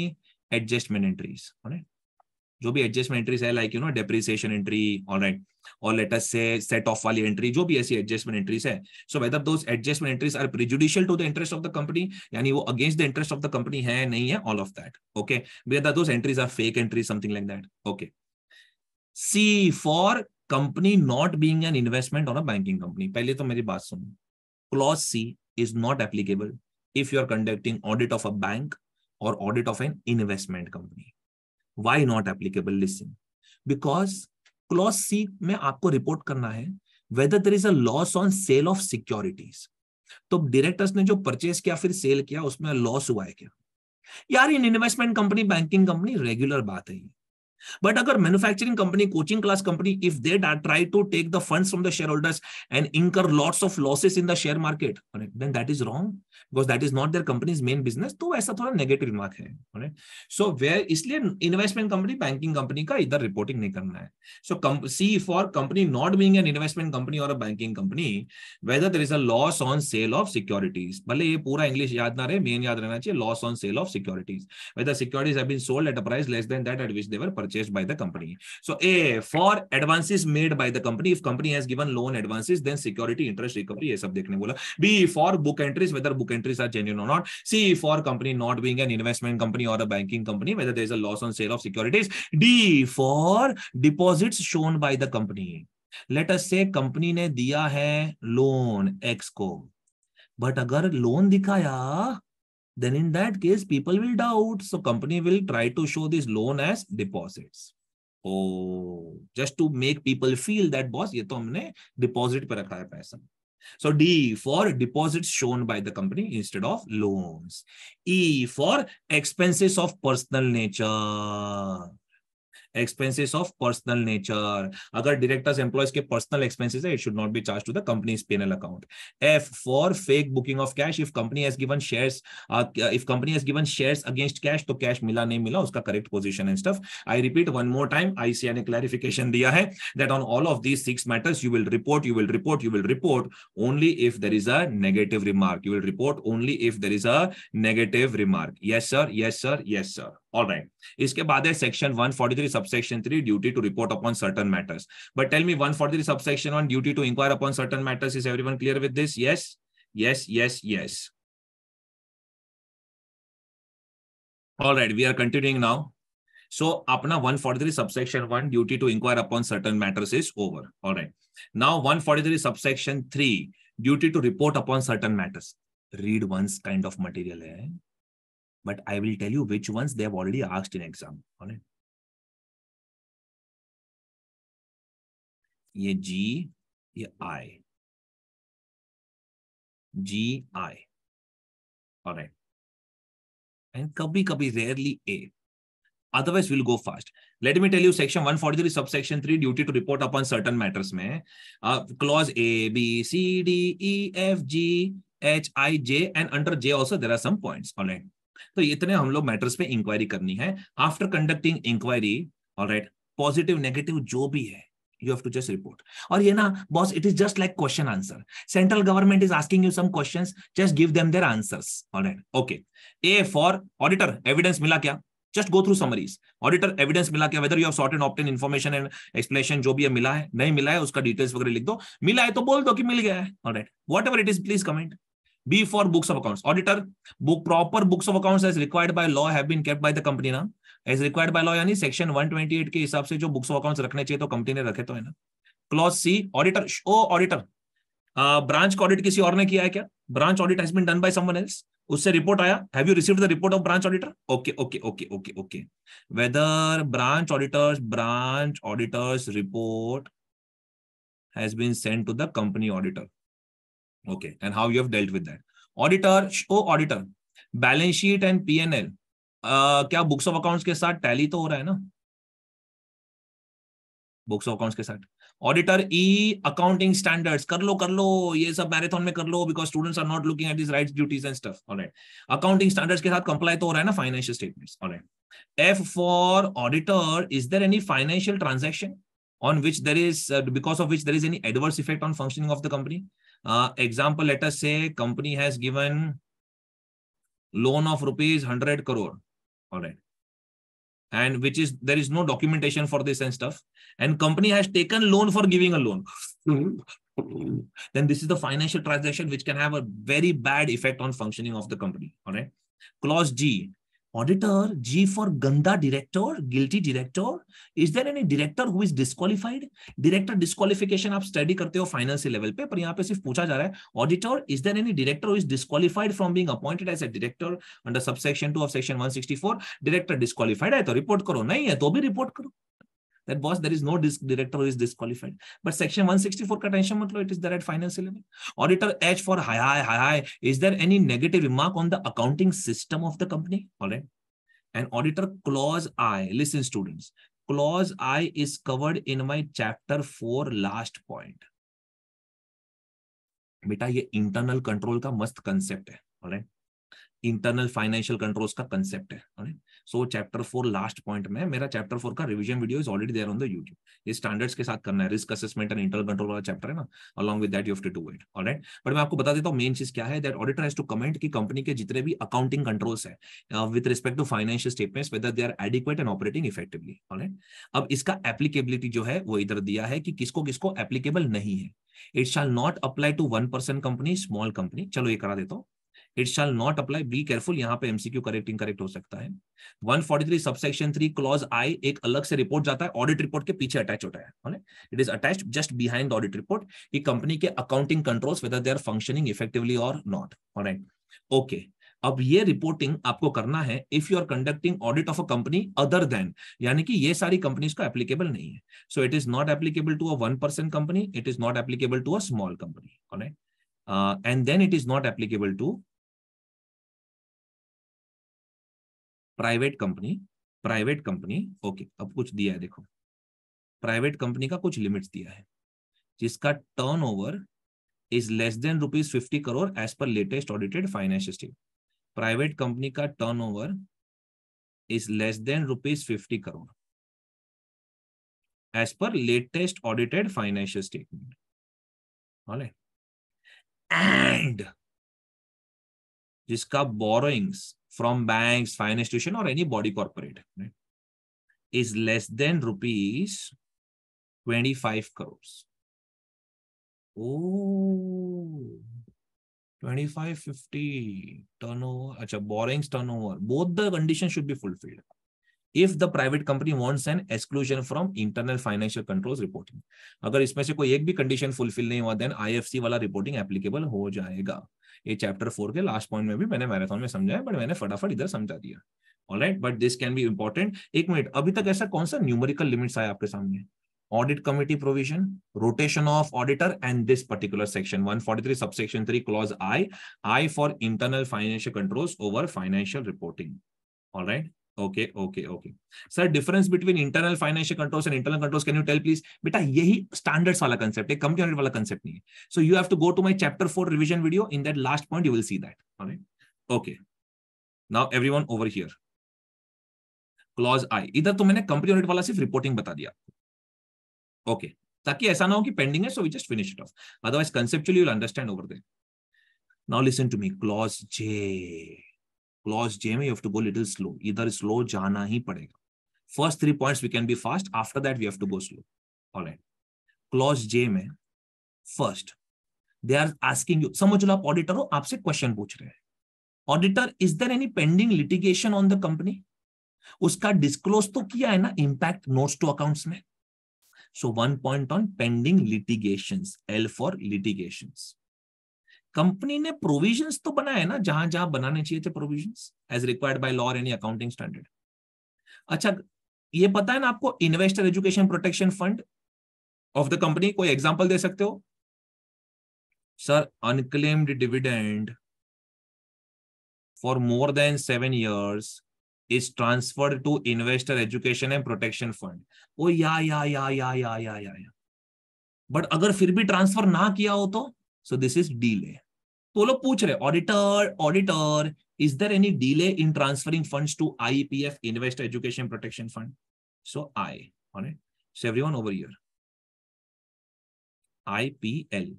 adjustment entries right जो भी एडजस्टमेंट एंट्रीज है like you know depreciation entry all right और let us say set of वाली एंट्री जो भी ऐसी एडजस्टमेंट एंट्रीज है so whether those adjustment entries are prejudicial to the interest of the company यानी वो against the interest of the company है नहीं है all of that okay whether those entries are fake entry something like that okay C for company not being an investment on a banking company पहले तो मेरी बात सुनो clause C is not applicable if you are conducting audit of a bank और audit of an investment company why not applicable listen because clause C में आपको report करना है whether there is a loss on sale of securities तो directors ने जो purchase किया फिर सेल किया उसमें लॉस हुआ है क्या यार इन investment company banking company regular बात है ये बट अगर manufacturing company coaching class company if they try to take the funds from the shareholders and incur lots of losses in the share market then that is wrong because that is not their companies main business तो ऐसा थोड़ा negative remark है so where इसलिए investment company banking company का इधर reporting नहीं करना है so C for company not being an investment company और a banking company whether there is a loss on sale of securities भले ये पूरा इंग्लिश याद ना रहे मेन याद रहना चाहिए loss on sale of securities whether securities have been sold at a price less than that at which they were purchase purchased by the company. So A for advances made by the company. If company has given loan advances, then security interest recovery. ये सब देखने बोला. B for book entries, whether book entries are genuine or not. C for company not being an investment company or a banking company, whether there is a loss on sale of securities. D for deposits shown by the company. Let us say company ने दिया है loan X को but अगर loan दिखाया then in that case, people will doubt. So company will try to show this loan as deposits. Oh, just to make people feel that boss, ye तो हमने deposit pe rakha hai पैसा. So D for deposits shown by the company instead of loans. E for expenses of personal nature. Expenses of personal nature अगर directors employees के personal expenses it should not be charge to the companies PNL account F for fake booking of cash if company has given shares if company has given shares against cash तो cash मिला नहीं मिला उसका correct position and stuff I repeat one more time ICI ने clarification दिया है that on all of these six matters you will report you will report you will report only if there is a negative remark you will report only if there is a negative remark yes sir yes sir yes sir All right. इसके बाद है section 143 subsection 3 duty to report upon certain matters but tell me 143 subsection 1 duty to inquire upon certain matters is everyone clear with this yes yes yes yes All right, we are continuing now. So, Apna 143 subsection 1 duty to inquire upon certain matters is over. All right. Now, 143 subsection 3 duty to report upon certain matters. Read once kind of material. Hai. but I will tell you which ones they have already asked in exam. All right. ये G, ये I. G, I. All right. And kabhi kabhi rarely A. Otherwise, we'll go fast. Let me tell you, section 143, subsection 3, duty to report upon certain matters. Mein, uh, clause A, B, C, D, E, F, G, H, I, J, and under J also there are some points. All right. तो इतने हम लोग matters पे inquiry करनी है after conducting inquiry right positive negative जो भी है you have to just report और ये ना boss it is just like question answer central government is asking you some questions just give them their answers alright okay A for auditor evidence मिला क्या just go through summaries auditor evidence मिला क्या whether you have sought and obtain information and explanation जो भी है मिला है नहीं मिला है उसका डिटेल्स वगैरह लिख दो मिला है तो बोल दो कि मिल गया है alright whatever it is please comment B for books of account auditor book proper books of account as required by law have been kept by the company ना. एज रिक्वायर्ड by लॉ यानी section 128 के हिसाब से जो books of accounts रखने चाहिए तो company ने रखे तो है ना. Clause C auditor oh auditor branch का ऑडिट किसी और ने किया है क्या branch audit has been done by someone else उससे रिपोर्ट आया have you received the report of branch auditor okay okay okay okay okay whether branch auditors branch auditors report has been send to the company auditor Okay, and how you have dealt with that. Auditor, show oh, auditor, balance sheet and PNL. Uh, क्या books of accounts के साथ tally तो हो रहा है ना books of accounts के साथ ऑडिटर ई अकाउंटिंग स्टैंडर्ड्स कर लो कर लो ये सब मैराथन में कर लो because students are not looking at this right duties and stuff alright accounting standards के साथ कंप्लाई तो हो रहा है ना financial statements alright F for auditor is there any financial transaction on which there is uh, because of which there is any adverse effect on functioning of the company Uh, example, let us say company has given loan of rupees 100 crore. All right. And which is, there is no documentation for this and stuff. And company has taken loan for giving a loan. [LAUGHS] then this is the financial transaction which can have a very bad effect on functioning of the company. All right. Clause G, auditor, G for Ganda director, guilty director. Is there any director who is disqualified? Director disqualification aap study karte ho finance level pe par yahan pe sirf pucha ja raha hai auditor is there any director who is disqualified from being appointed as a director under subsection 2 of section 164 director disqualified hai to report karo nahi hai to bhi report karo that boss there is no disc director who is disqualified but section 164 ka tension matlab it is there at finance level auditor h for hi hi hi hi is there any negative remark on the accounting system of the company all right and auditor clause i listen students clause i is covered in my chapter 4 last point beta ye internal control ka mast concept hai all right internal financial controls का concept है so chapter four last point में मेरा chapter four का revision video is already there on the YouTube ये standards के साथ करना है risk assessment and internal control वाला चैप्टर है ना along with that you have to do it alright but मैं आपको बता देता हूँ मेन चीज क्या है that auditor has to comment कि कंपनी के जितने भी अकाउंटिंग कंट्रोल्स है with respect to financial statements whether they are adequate and operating effectively alright अब इसका एप्लीकेबिलिटी जो है वो इधर दिया है कि किसको किसको एप्लीकेबल नहीं है it shall not apply to one person company small company चलो ये करा देता हूँ it shall not apply be careful यहाँ पे एमसीक्यू करेक्ट इनकरेक्ट हो सकता है 143 forty three subsection three clause I एक अलग से रिपोर्ट जाता है ऑडिट रिपोर्ट के पीछे अटैच होता है it is attach just behind audit report कि कंपनी के accounting controls whether they are functioning effectively और नॉट ऑलराइट ओके अब ये रिपोर्टिंग आपको करना है if you are conducting audit of a company other than यानी कि ये सारी कंपनीज का एप्लीकेबल नहीं है so it is not applicable to a one percent company it is not applicable to a small company and then it is not applicable to private company private company okay अब कुछ दिया है देखो private company का कुछ limits दिया है जिसका turnover is less than rupees fifty crore as per latest audited financial state private company का turnover is less than rupees fifty crore as per latest audited financial statement and जिसका borrowings from banks, finance institution, or any body corporate right, is less than rupees 25 crores. Oh, 50 turnover, acha, borrowings turnover. Both the conditions should be fulfilled. If the private company wants an exclusion from internal financial controls reporting अगर इसमें से कोई एक भी condition fulfil नहीं हुआ then IFC वाला reporting applicable हो जाएगा ये चैप्टर फोर के लास्ट पॉइंट में भी मैंने मैराथन में समझाया बट मैंने फटाफट इधर समझा दिया alright but this can be important एक मिनट अभी तक ऐसा कौन सा न्यूमेरिकल लिमिट्स आया आपके सामने audit committee provision rotation of auditor and this particular section 143 subsection 3 clause i i for internal financial controls over financial reporting all right okay okay okay sir difference between internal financial controls and internal controls can you tell please बेटा यही standards वाला concept है company audit वाला concept नहीं है so you have to go to my chapter four revision video in that last point you will see that okay now every over here clause I इधर तो मैंने company audit वाला सिर्फ reporting बता दिया ओके okay. ताकि ऐसा ना हो कि पेंडिंग है so we just finish it off otherwise conceptually you understand over there now listen to me clause J clause J में you have to go little slow इधर स्लो जाना ही पड़ेगा first three points we can be fast after that we have to go slow alright clause J में first they are asking you समझ लो आप ऑडिटर हो आपसे क्वेश्चन पूछ रहे हैं auditor is there any pending litigation on the company उसका डिस्क्लोज तो किया है ना इंपैक्ट नोट्स टू अकाउंट्स में so one point on pending litigation L for litigations company ने प्रोविजंस तो बनाए ना जहां जहां बनाने चाहिए थे provisions as required by law any accounting standard अच्छा ये पता है ना आपको investor education protection fund of the company कोई एग्जाम्पल दे सकते हो sir unclaimed dividend for more than seven years is transferred to investor education and protection fund या या या या या या या बट अगर फिर भी ट्रांसफर ना किया हो तो So this is delay. तो लोग पूछ रहे auditor auditor is there any delay in transferring funds to IPF invest education protection fund so I on it. So everyone over here. IPL.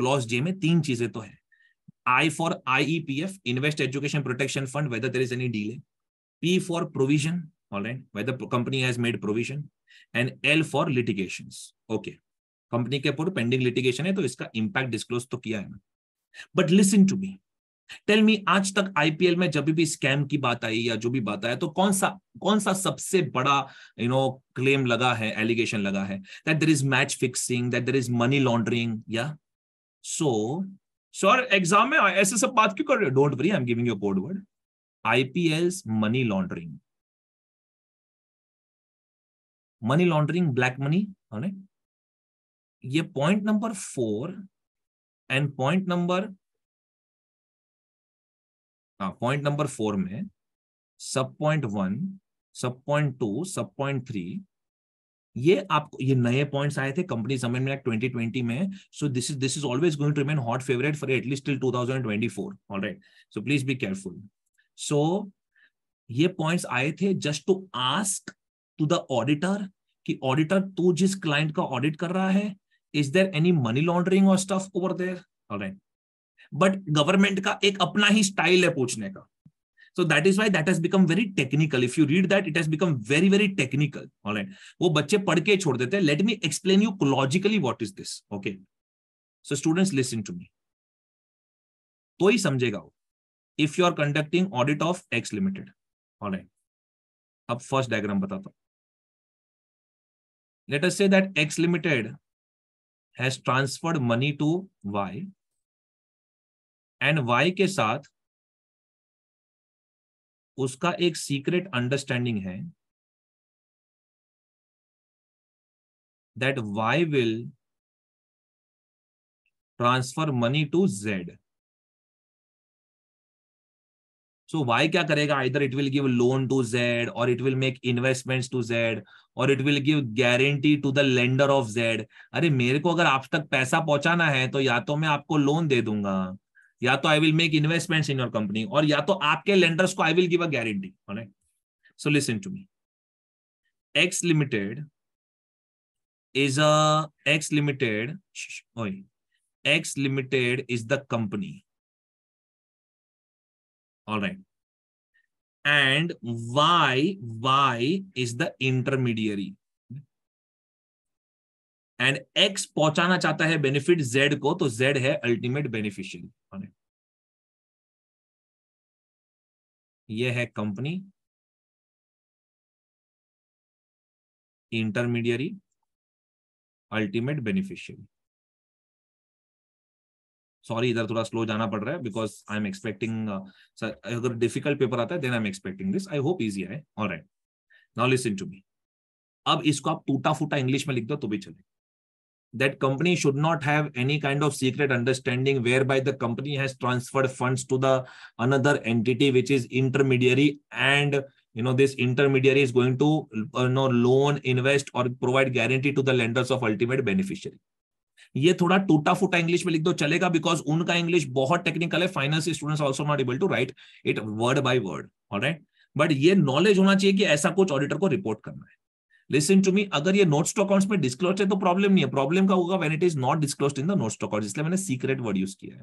Clause J में तीन चीजें तो है I for IEPF, Invest Education Protection Fund, whether there is any delay. P for provision, all right, whether company has made provision. And L for litigations. Okay. Company के ऊपर pending litigation है तो इसका इंपैक्ट डिस्क्लोज तो किया है ना but listen to me tell me आज तक आईपीएल में जब भी स्कैम की बात आई या जो भी बात आया तो कौन सा कौन सा सबसे बड़ा यू नो क्लेम लगा है एलिगेशन लगा है that there is match fixing that there is money laundering या सो सर एग्जाम में ऐसे सब बात क्यों कर रहे हो don't worry I am giving you code word IPL money laundering money laundering black money ये point number four and point number हाँ पॉइंट नंबर फोर में सब पॉइंट वन सब पॉइंट टू सब पॉइंट थ्री ये आपको ये नए पॉइंट्स आए थे कंपनी समय में ट्वेंटी ट्वेंटी में so this is this is always going to remain hot favourite for at least till all alright so please be careful so ये पॉइंट्स आए थे just to ask to the auditor कि auditor तू जिस client का audit कर रहा है is there any money laundering और stuff over there alright but government का एक अपना ही स्टाइल है पूछने का so that is why that has become very technical if you read that it has become very very technical alright वो बच्चे पढ़ के छोड़ देते हैं let me explain you logically what is this okay so students listen to me तो ही समझेगा वो if you are conducting audit of X limited alright अब फर्स्ट डायग्राम बताता हूं let us say that X limited has transferred money to Y and Y के साथ उसका एक सीक्रेट अंडरस्टैंडिंग है that Y will transfer money to Z so Y क्या करेगा इधर it will give loan to Z और it will make investment to Z और it will give guarantee to the lender of Z अरे मेरे को अगर आप तक पैसा पहुंचाना है तो या तो मैं आपको लोन दे दूंगा या तो I will make investment in your company और या तो आपके लेंडर्स को I will give a guarantee so listen to me X limited is a X limited X limited is the company all right and y y is the intermediary and X पहुंचाना चाहता है benefit Z को तो Z है ultimate beneficiary यह है company intermediary ultimate beneficiary sorry इधर थोड़ा स्लो जाना पड़ रहा है बिकॉज आई एम एक्सपेक्टिंग अगर डिफिकल्ट पेपर आता है then I am expecting this I hope easy है और right now listen to me अब इसको आप टूटा फूटा इंग्लिश में लिख दो तो भी चले that company should not have any kind of secret understanding whereby the company has transferred funds to the another entity which is intermediary and you know this intermediary is going to uh, you know loan invest or provide guarantee to the lenders of ultimate beneficiary ये थोड़ा टूटा फूटा English में लिख दो चलेगा because उनका English बहुत टेक्निकल है finance students also not able to write it word by word right but ये नॉलेज होना चाहिए कि ऐसा कुछ ऑडिटर को रिपोर्ट करना है लिसन टू मी अगर ये नोट्स टू अकाउंट्स में डिस्क्लोज है तो प्रॉब्लम नहीं है प्रॉब्लम का होगा when it is not disclosed in the notes to account इसलिए मैंने सीक्रेट वर्ड यूज किया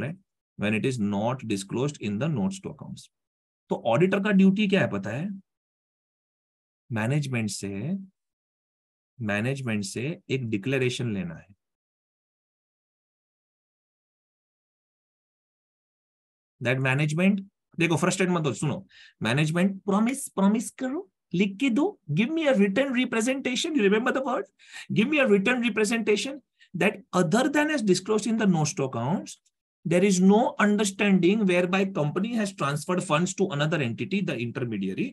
है when it is not disclosed in the notes to accounts तो ऑडिटर का ड्यूटी क्या है पता है मैनेजमेंट से मैनेजमेंट से एक डिक्लेरेशन लेना है दैट मैनेजमेंट देखो फ्रस्ट्रेट मत हो सुनो मैनेजमेंट प्रॉमिस प्रॉमिस करो लिख के दो give me a written representation you remember the word give me a written representation that other than as disclosed in the no stock accounts there is no understanding whereby company has transferred funds to another entity the intermediary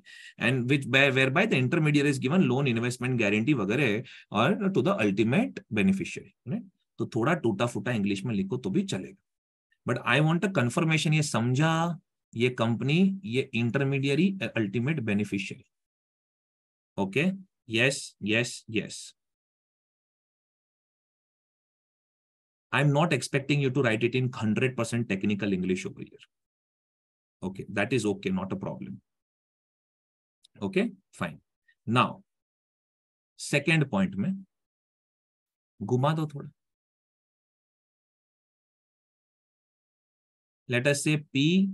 and which by whereby the intermediary is given loan investment guarantee वगैरह और to the ultimate beneficiary right? तो थोड़ा टूटा फूटा English में लिखो तो भी चलेगा but I want a confirmation ये समझा ये कंपनी ये intermediary ultimate beneficiary okay yes yes yes I am not expecting you to write it in hundred percent technical English over here okay that is okay not a problem okay fine now second point में घुमा दो थोड़ा let us say P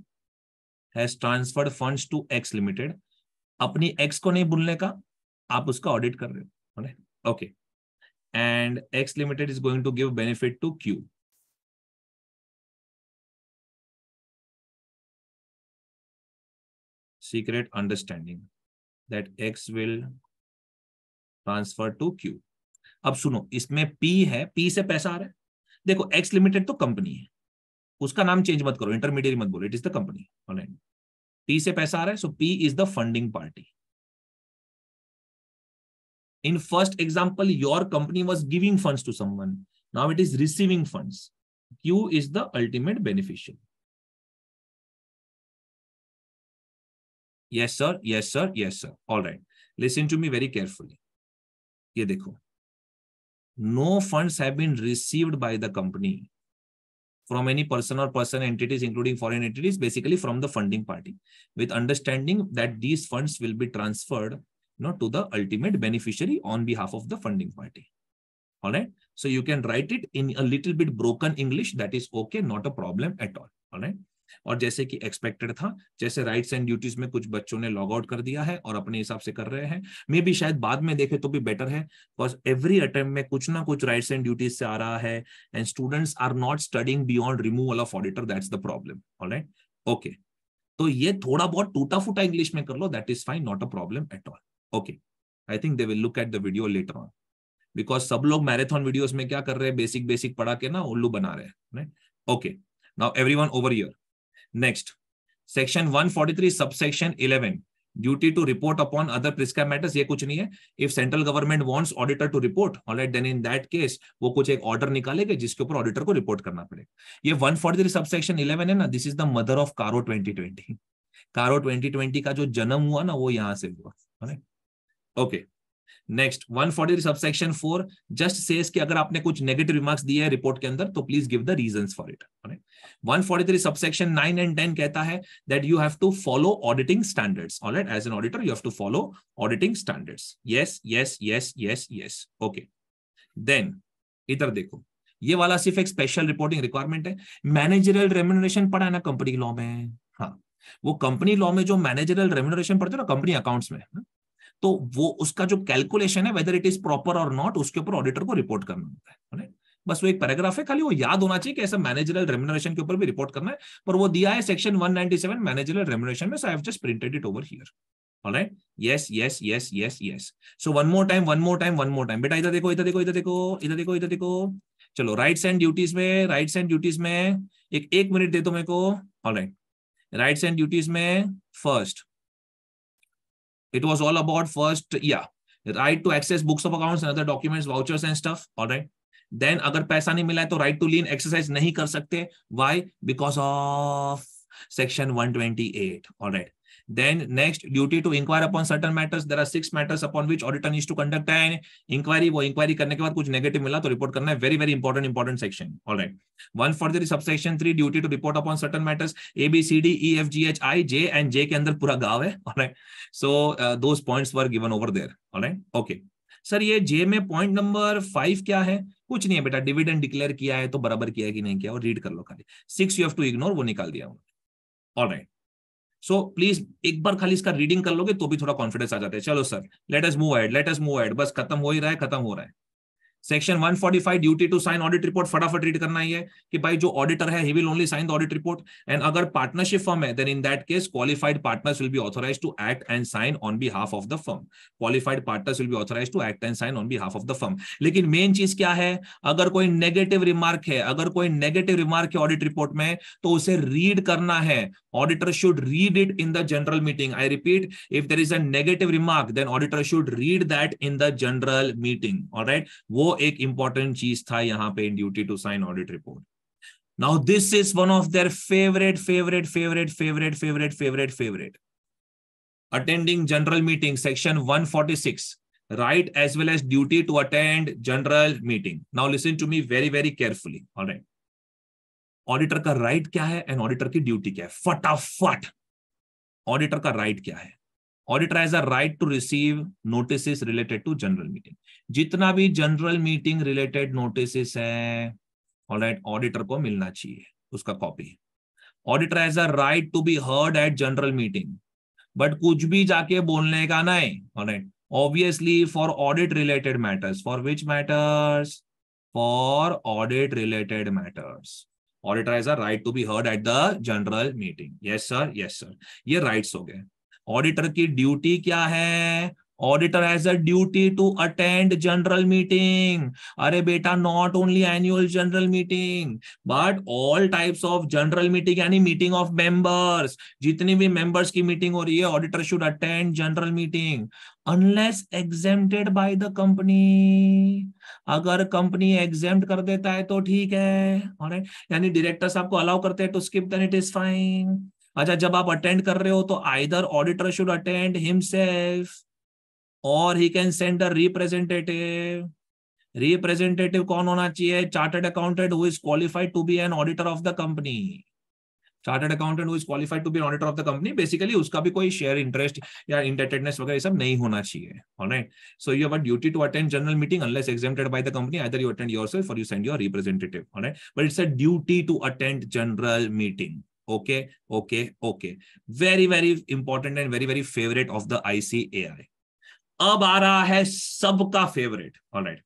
has transferred funds to X Limited. अपनी X को नहीं भूलने का आप उसका ऑडिट कर रहे हो okay and X Limited is going to give benefit to Q. Secret understanding that X will transfer to Q. अब सुनो इसमें P है P से पैसा आ रहा है देखो X Limited तो कंपनी है उसका नाम चेंज मत करो इंटरमीडिएट मत बोलो it is the company P से पैसा आ रहा है so P is the funding party in first example your company was giving fund to someone now it is receiving fund Q is the ultimate beneficial yes sir yes sir yes sir all right listen to me very carefully ये देखो no funds have been received by the company from any person or person entities, including foreign entities, basically from the funding party, with understanding that these funds will be transferred you know, to the ultimate beneficiary on behalf of the funding party. All right. So you can write it in a little bit broken English. That is okay, not a problem at all. All right. और जैसे कि expected था जैसे rights and duties में कुछ बच्चों ने log out कर दिया है और अपने हिसाब से कर रहे हैं मे भी शायद बाद में देखे तो भी बेटर है बिकॉज एवरी अटेम्प्ट में कुछ ना कुछ राइट्स एंड ड्यूटीज से आ रहा है and students are not studying beyond removal of auditor that's the problem okay तो ये थोड़ा बहुत टूटा फूटा इंग्लिश में कर लो that is fine not a problem at all okay I think they will look at the video later on because सब लोग मैराथन वीडियोस में क्या कर रहे हैं बेसिक बेसिक पढ़ा के ना उल्लू बना रहे हैं okay now everyone over here next section 143 subsection 11 duty to report upon other prescribed matters ये कुछ नहीं है if central government wants auditor to report alright then in that case वो कुछ एक ऑर्डर निकालेगा जिसके ऊपर ऑडिटर को रिपोर्ट करना पड़ेगा ये 143 सबसेक्शन 11 है ना this is the mother of CARO 2020 कारो 2020 का जो जन्म हुआ ना वो यहां से हुआ okay okay. Next one forty three subsection four just says कि अगर आपने कुछ नेगेटिव रिमार्क्स दिए हैं रिपोर्ट के अंदर तो please give the reason for it one forty three subsection nine and ten कहता है that you have to follow auditing standards all right as an auditor you have to follow auditing standards yes yes yes yes yes okay then इधर देखो ये वाला सिर्फ एक special reporting requirement है managerial remuneration पड़ा है ना कंपनी लॉ में हाँ वो कंपनी लॉ में जो मैनेजरल रेमुनरेशन पड़ते हैं ना कंपनी अकाउंट्स में हा? तो वो उसका जो कैलकुलेशन है वेदर इट इज प्रॉपर और नॉट उसके ऊपर ऑडिटर को रिपोर्ट करना होता है बस वो एक पैराग्राफ है खाली वो याद होना चाहिए कि ऐसा मैनेजरल रेमुनरेशन के ऊपर भी रिपोर्ट करना है पर वो दिया है सेक्शन 197 मैनेजरल रेमुनरेशन में so I have just printed it over here alright yes yes yes yes yes so one more time one more time one more time बेटा इधर देखो इधर देखो इधर देखो इधर देखो इधर देखो चलो राइट एंड ड्यूटीज में राइट एंड ड्यूटीज में एक एक मिनट दे दो मेरे को ऑलराइट राइट एंड ड्यूटीज में first it was all about first yeah right to access books of accounts and other documents vouchers and stuff all right then agar paisa nahi mila hai to right to lien exercise nahi kar sakte why because of section 128 all right Then next, duty to inquire upon certain matters. There are six matters upon which auditor needs to conduct an inquiry. wo inquiry karne ke baad kuch negative mila to report karna hai Very very important important section. All right. One further is subsection 3 duty to report upon certain matters. A B C D E F G H I J and J ke andar pura gaav hai All right. So uh, those points were given over there. All right. Okay. Sir ये जे में point number five क्या है कुछ नहीं है बेटा dividend declare किया है तो बराबर किया है कि नहीं किया और रीड कर लो खाली six you have to ignore वो निकाल दिया ऑलराइट सो प्लीज एक बार खाली इसका रीडिंग कर लोगे तो भी थोड़ा कॉन्फिडेंस आ जाता है चलो sir let us move ahead let us move ahead बस खत्म हो ही रहा है खत्म हो रहा है section 145 duty to sign audit report फटाफट रीड करना ही है कि भाई जो ऑडिटर है he will only sign the audit report and अगर पार्टनरशिप फर्म है then in that case qualified partners will be authorise to act and sign on behalf of the firm qualified partners will be authorise to act and sign on behalf of the firm लेकिन main चीज क्या है अगर कोई negative remark है अगर कोई negative remark है ऑडिट रिपोर्ट में तो उसे रीड करना है auditor should read it in the general meeting I repeat if there is a negative remark then auditor should read that in the general meeting और वो एक इंपॉर्टेंट चीज था यहां पे in duty to sign audit report now this is one of their favourite favourite favourite favourite favourite favourite favourite attending general meeting section 146 right as well as duty to attend general meeting now listen to me very very careful alright auditor का right right क्या है and auditor की duty क्या है फटाफट auditor का right right क्या है auditor has a right to receive notice related to general meeting जितना भी जनरल मीटिंग रिलेटेड नोटिस है ऑडिटर को मिलना चाहिए उसका copy auditor has a right to be heard at general meeting but कुछ भी जाके बोलने का ना है alright obviously for audit related matters for which matters for audit related matters auditor has a right to be heard at the general meeting yes sir yes sir ये rights हो गए ऑडिटर की ड्यूटी क्या है auditor has a duty to attend general meeting अरे बेटा not only annual general meeting but all types of general meeting यानी meeting of members जितनी भी मेंबर्स की मीटिंग हो रही है auditor should attend general meeting unless exempted by the company अगर कंपनी एग्जाम कर देता है तो ठीक है यानी डायरेक्टर्स आपको अलाउ करते हैं to skip then it is fine अच्छा जब आप अटेंड कर रहे हो तो either auditor should attend himself और he can send a representative representative कौन होना चाहिए chartered accountant who is qualified to be an auditor of the company chartered accountant who is qualified to be auditor of the company basically उसका भी कोई share interest या इंटरटेडनेस वगैरह सब नहीं होना चाहिए alright so you have a duty to attend general meeting unless exempted by the company either you attend yourself और you send your representative alright but it's a duty to attend general meeting okay okay okay very very important and very very favourite of the ICAI अब आ रहा है सबका favourite alright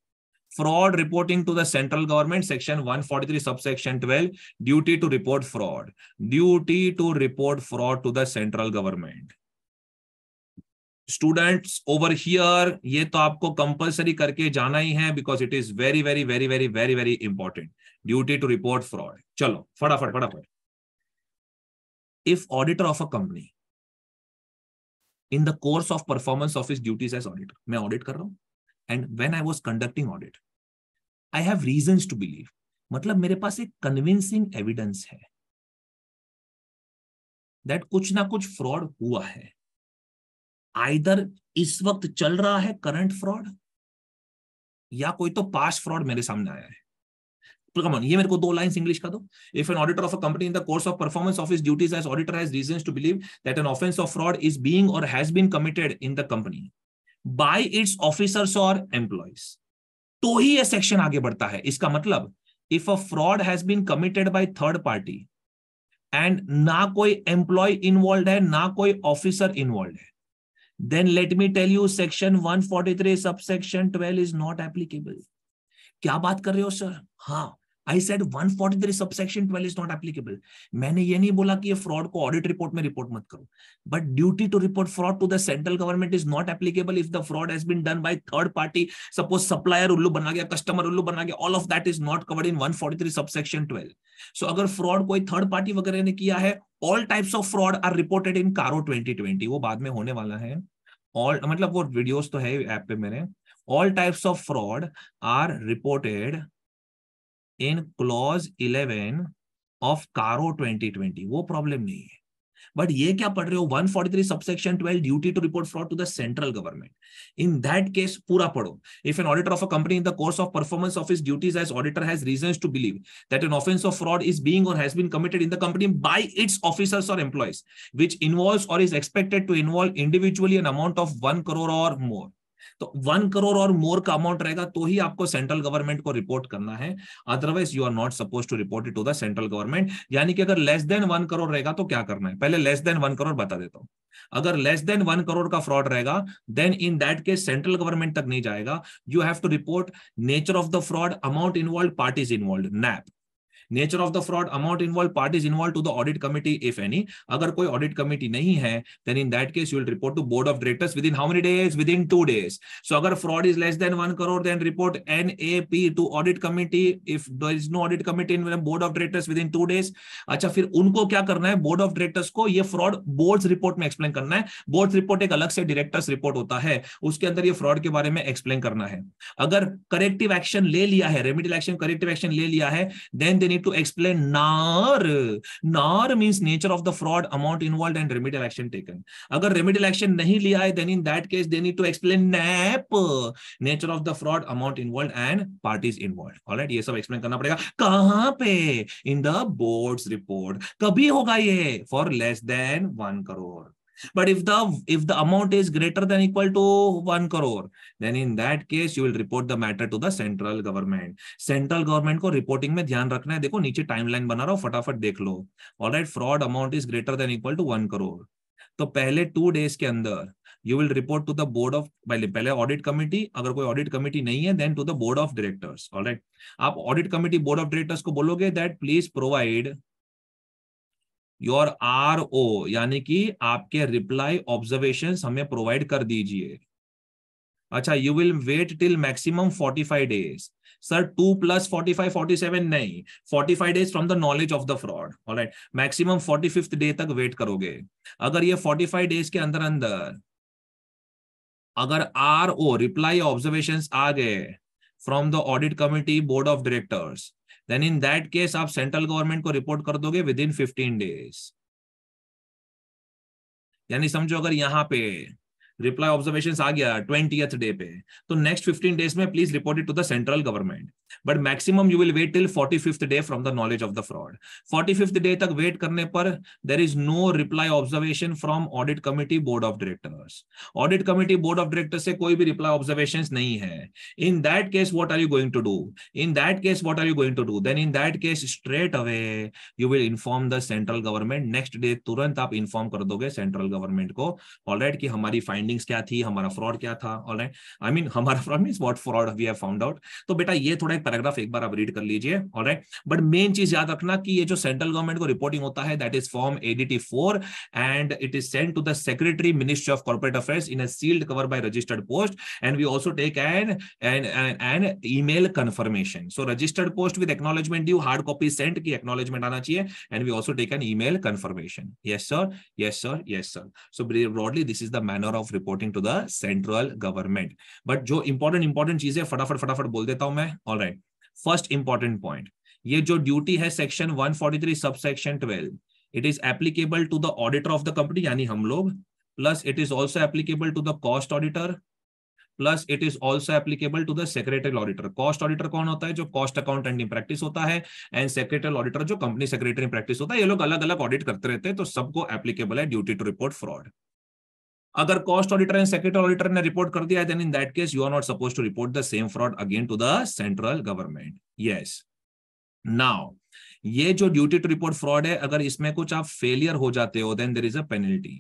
fraud reporting to the central government section 143 subsection 12 duty to report fraud duty to report fraud to the central government students over here ये तो आपको compulsory करके जाना ही है because it is very very very very very very important duty to report fraud चलो फटाफट फटाफट if auditor of a company in the course of performance of his duties as auditor मैं audit kar raha हूँ and when I was conducting audit I have reasons to believe मतलब मेरे पास एक convincing evidence है that कुछ ना कुछ fraud हुआ है आइदर इस वक्त चल रहा है करंट फ्रॉड या कोई तो पास्ट फ्रॉड मेरे सामने आया है तो come on, ये मेरे को दो लाइंस इंग्लिश का दो if an auditor of a company in the course of performance of his duties as auditor has reasons to believe that an offence of fraud is being और has been committed in the company by its officers और employees तो ही ये section आगे बढ़ता है इसका मतलब if a fraud has been committed by third party and ना कोई एम्प्लॉय इन्वॉल्व है ना कोई ऑफिसर इन्वॉल्व है then let me tell you section 143 subsection 12 is not applicable क्या बात कर रहे हो सर हाँ I said 143 subsection 12 is not applicable मैंने ये नहीं बोला कि ये फ्रॉड को ऑडिट रिपोर्ट में रिपोर्ट मत करो but duty to report fraud to the central government is not applicable if the fraud has been done by third party suppose supplier उल्लू बना गया कस्टमर उल्लू बना गया all of that is not covered in 143 subsection 12 so so, अगर fraud कोई third party वगैरह ने किया है all types of fraud are reported in CARO 2020 वो बाद में होने वाला है ऑल मतलब वो वीडियोस तो है ऐप पे मेरे all types of fraud are reported in clause eleven of CARO twenty twenty वो प्रॉब्लम नहीं है बट ये क्या पढ़ रहे हो 143 subsection twelve duty to report fraud to the central government in that case पूरा पढ़ो if an auditor of a company in the course of performance of his duties as auditor has reason to believe that an offence of fraud is being और has been committed in the company by its officers और employees which involve और is expected to involve individually an amount of one crore और more तो one crore और मोर का amount रहेगा तो ही आपको सेंट्रल गवर्नमेंट को रिपोर्ट करना है otherwise you are not suppose to report it to the central government यानी कि अगर लेस देन वन करोड़ रहेगा तो क्या करना है पहले लेस देन वन करोड़ बता देता हूं अगर लेस देन वन करोड़ का फ्रॉड रहेगा then in that case central government तक नहीं जाएगा you have to report nature of the fraud amount involve parties involve nap nature of the fraud amount involve parties involve to the audit committee if any अगर कोई audit committee नहीं है then in that case you will report to board of directors within how many days within two days so अगर fraud is less than one crore then report an A P to audit committee if there is no audit committee in board of directors within two days अच्छा फिर उनको क्या करना है board of directors को ये fraud board report में explain करना है बोर्ड रिपोर्ट एक अलग से डायरेक्टर्स रिपोर्ट होता है उसके अंदर ये फ्रॉड के बारे में एक्सप्लेन करना है अगर करेक्टिव एक्शन ले लिया है रेमिडियल एक्शन करेक्टिव एक्शन ले लिया है then they need to explain NAR. NAR means nature of the fraud, amount involved, and remedial action taken. Agar remedial action nahi liya hai, then in that case they need to explain NAP, nature of the fraud, amount involved, and parties involved. All right, ये सब explain karna padega. Kahan pe? In the board's report. Kabhi hoga ye? For less than one crore. but if the if the amount is greater than equal to 1 crore then in that case you will report the matter to the central government central government ko reporting mein dhyan rakhna hai dekho niche timeline bana raha hu फटाफट देख लो all right fraud amount is greater than equal to 1 crore to pehle 2 days ke andar you will report to the board of pehle pehle audit committee agar koi audit committee nahi hai then to the board of directors all right aap audit committee board of directors ko bologe that please provide your R O यानी कि आपके reply observation हमें provide कर दीजिए अच्छा you will wait till maximum 45 days sir two plus forty five forty seven नहीं forty five days from the knowledge of the fraud right maximum forty fifth day तक wait करोगे अगर ये forty five days के अंदर अंदर अगर R O reply observation आ गए from the audit committee board of directors then in that case आप सेंट्रल गवर्नमेंट को रिपोर्ट कर दोगे विद इन फिफ्टीन डेज यानी समझो अगर यहां पे रिप्लाई ऑब्जर्वेशन आ गया ट्वेंटी डे पे तो नेक्स्ट फिफ्टीन डेज में please report it to the central government but maximum you will wait till forty fifth day from the knowledge of the fraud forty fifth day तक wait करने पर there is no reply observation from audit committee board of directors audit committee board of director से कोई भी reply observation नहीं है in that case what are you going to do in that case what are you going to do then in that case straight away you will inform the central government next day तुरंत आप inform कर दोगे central government को alright right, हमारी find findings क्या थी हमारा fraud क्या था ऑल राइट आई मीन हमारा fraud mean what fraud we have found out तो बेटा ये थोड़ा एक पैराग्राफ एक बार आप रीड कर लीजिए ऑल राइट बट मेन चीज याद रखना कि ये जो सेंट्रल गवर्नमेंट को रिपोर्टिंग होता है that is form ADT four and it is send to the secretary ministry of corporate affairs in a sealed cover by registered post and we also take an an email confirmation so registered post with acknowledgement due hard copy send की acknowledgement आना चाहिए and we also take an email confirmation yes sir yes sir yes sir so broadly this is the manner of reporting to the central government but जो important important चीज है फटाफट फटाफट बोल देता हूं मैं all right first important point ये जो ड्यूटी है section 143 subsection 12 it is applicable to the auditor of the company यानी हम लोग plus it is also applicable to the cost auditor plus it is also applicable to the secretary auditor cost auditor कौन होता है जो cost accountant in practice होता है and secretary auditor जो कंपनी सेक्रेटरी इन प्रैक्टिस होता है ये लोग अलग अलग ऑडिट करते रहते हैं तो सबको एप्लीकेबल है ड्यूटी टू रिपोर्ट फ्रॉड अगर cost auditor and secretary auditor ने रिपोर्ट कर दिया then in that case you are not suppose to report the same fraud again to the central government yes now ये जो duty to report fraud है अगर इसमें कुछ आप फेलियर हो जाते हो then there is a penalty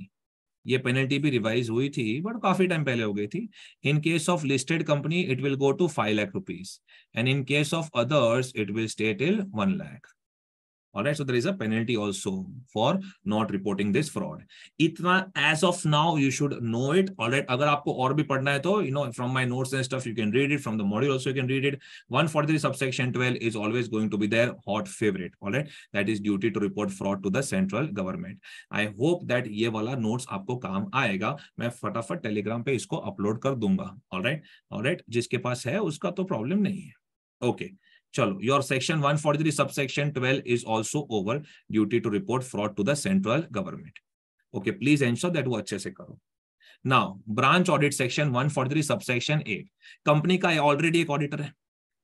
ये पेनल्टी भी रिवाइज हुई थी बट काफी टाइम पहले हो गई थी in case of listed company it will go to five lakh rupees and in case of others it will stay till one lakh All right. So there is a penalty also for not reporting this fraud. Itna as of now, you should know it. All right. अगर आपको और भी पढ़ना है तो you know from my notes and stuff you can read it from the module also you can read it. 143 subsection 12 is always going to be their hot favorite. All right. That is duty to report fraud to the central government. I hope that ये वाला notes आपको काम आएगा. मैं फटाफट telegram पे इसको upload कर दूंगा. All right. All right. जिसके पास है उसका तो problem नहीं है. Okay. चलो your section 143 section twelve is also over duty to report fraud to the central government okay please ensure that वो अच्छे से करो now branch audit section 143 subsection 8 company का ऑलरेडी एक ऑडिटर है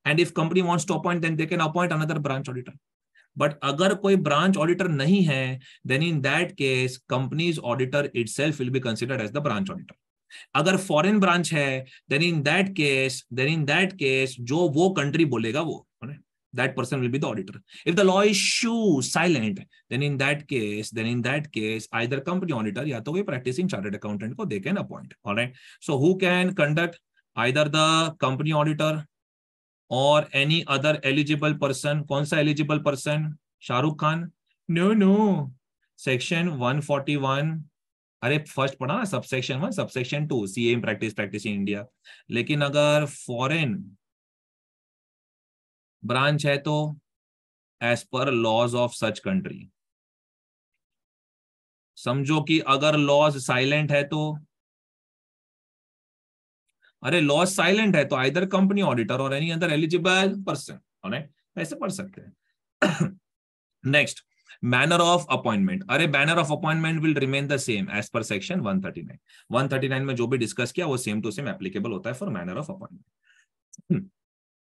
and if company wants to appoint then they can appoint another branch auditor but अगर कोई branch auditor नहीं है then in that case company's auditor itself will be considered as the branch auditor अगर foreign branch है then in that case then in that case जो वो country बोलेगा वो that person will be the auditor if the law is शू silent then in that case then in that case either company auditor या तो कोई practising chartered accountant को they can appoint alright so who can conduct either the company auditor और any other eligible person कौन सा eligible person Shahrukh Khan no no section 141 forty one अरे first पढ़ा ना subsection one subsection two C M practice practice in India लेकिन अगर foreign branch है तो as per laws of such country समझो कि अगर लॉज साइलेंट है तो अरे लॉज साइलेंट है तो आइदर कंपनी ऑडिटर और एनी अदर एलिजिबल पर्सन ऐसे पढ़ सकते हैं नेक्स्ट [COUGHS] manner of appointment अरे banner of appointment will remain the same as per section 139 139 में जो भी discuss किया वो same to same applicable होता है for manner of appointment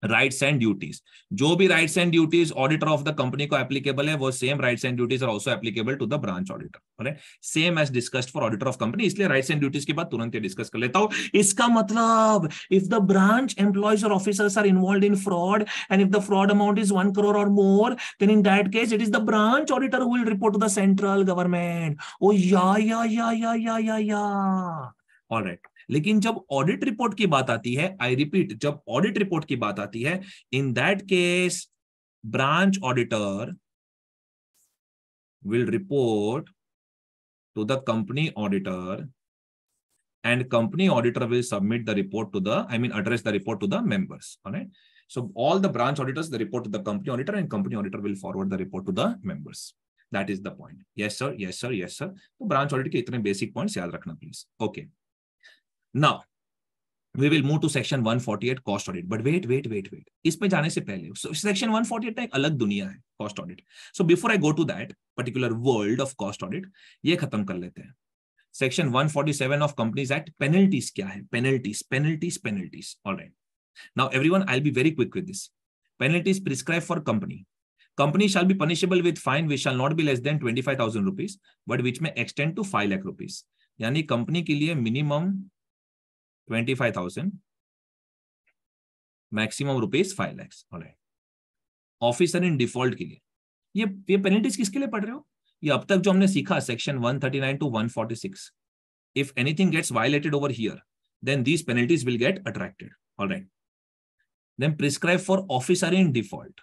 rights and duties जो भी rights and duties auditor of the company को एप्लीकेबल है वो same rights and duties are also applicable to the branch auditor same as discussed for auditor of company इसलिए rights and duties की बात तुरंत discuss कर लेता हूं इसका मतलब इफ द ब्रांच एम्प्लॉयज और officers are involve in fraud and if the fraud amount is one crore और मोर than in that case it is the branch auditor will report to the central government oh yeah या या या या या या या right लेकिन जब ऑडिट रिपोर्ट की बात आती है आई रिपीट जब ऑडिट रिपोर्ट की बात आती है in that case branch auditor will report to the company auditor and company auditor will submit the report to the i mean address the report to the members all right so all the branch auditors they report to the company auditor and company auditor will forward the report to the members that is the point yes sir yes sir yes sir so branch audit ke itne basic points yaad rakhna please okay Now, we will move to section 148 cost audit. But wait, wait, wait, wait. इसमें जाने से पहले so section 148 एक अलग दुनिया है cost audit. So before I go to that particular world of cost audit, ये खत्म कर लेते हैं section 147 of companies act penalties क्या है penalties penalties penalties alright now everyone I will be very quick with this penalties prescribe for company Company shall be punishable with fine which shall not be less than 25,000 rupees, but which may extend to 5 lakh rupees. यानी company के लिए minimum 25,000. Maximum rupees five lakhs officer in default के लिए ये ये penalties किसके लिए पढ़ रहे हो ये अब तक जो हमने सीखा section 139 to 146 if anything gets violated over here then these penalties will get attracted alright then prescribe for officer in default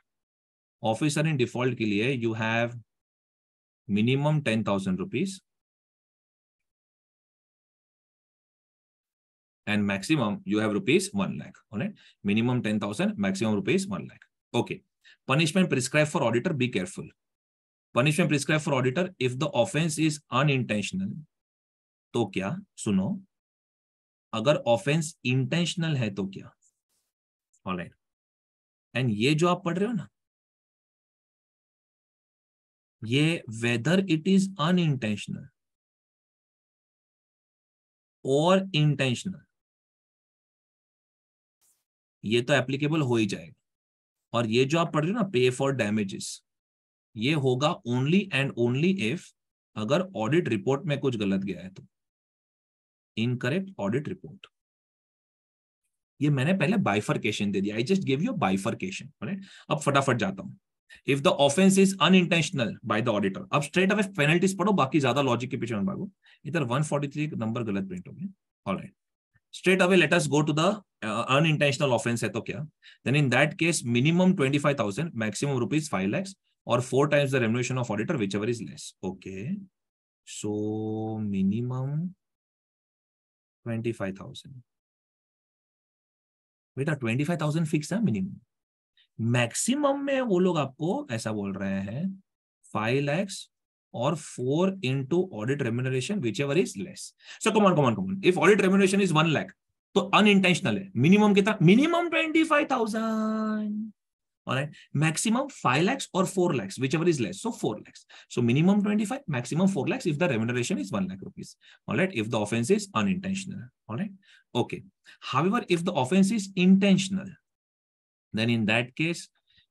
officer in default के लिए you have minimum ten thousand rupees and maximum you have rupees 1 lakh. All right. Minimum 10,000, maximum rupees 1 lakh. Okay. Punishment prescribed for auditor, be careful. Punishment prescribed for auditor, if the offense is unintentional, to kya suno agar offense intentional hai to kya all right and ye jo aap padh rahe ho na ye whether it is unintentional or intentional ये तो applicable हो ही जाएगा और ये जो आप पढ़ रहे हो ना पे फॉर डैमेजेस ये होगा ओनली एंड ओनली इफ अगर ऑडिट रिपोर्ट में कुछ गलत गया है तो इनकरेक्ट ऑडिट रिपोर्ट ये मैंने पहले बाइफरकेशन दे दिया I just give you bifurcation right अब फटाफट जाता हूं if the offence is unintentional by the auditor अब स्ट्रेट अवे पेनल्टीज पढ़ो बाकी ज्यादा लॉजिक के पीछे भागो इधर 143 नंबर गलत प्रिंट हो गया alright straight away let us go to the uh, unintentional offense है तो क्या then in that case minimum 25000 maximum rupees 5 lakhs or four times the remuneration of auditor whichever is less okay so minimum 25000 बेटा 25000 fix है minimum maximum में वो लोग आपको ऐसा बोल रहे हैं five lakhs or four into audit remuneration, whichever is less. So come on, come on, come on. If audit remuneration is one lakh, तो अनइंटेंशनल है मिनिमम कितना twenty five thousand. All right. maximum five lakhs or four lakhs, whichever is less. So four lakhs. So minimum twenty five, maximum four lakhs if the remuneration is one lakh rupees. All right. if the offence is unintentional. All right. okay. However, if the offence is intentional, then in that case,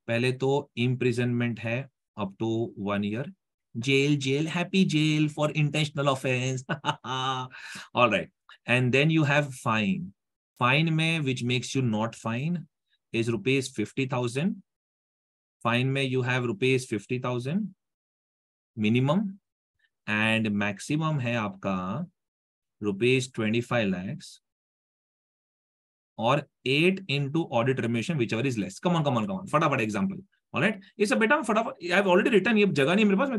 पहले तो imprisonment है up to one year jail, jail, happy jail for intentional offense. All right. And then you have fine. Fine may, which makes you not fine, is rupees 50,000. Fine may you have rupees 50,000 minimum and maximum है आपका rupees twenty five lakhs और eight into audit remuneration whichever is less come on come on come on फटाफट example alright ये बेटा फटाफट return ये नहीं पास मैं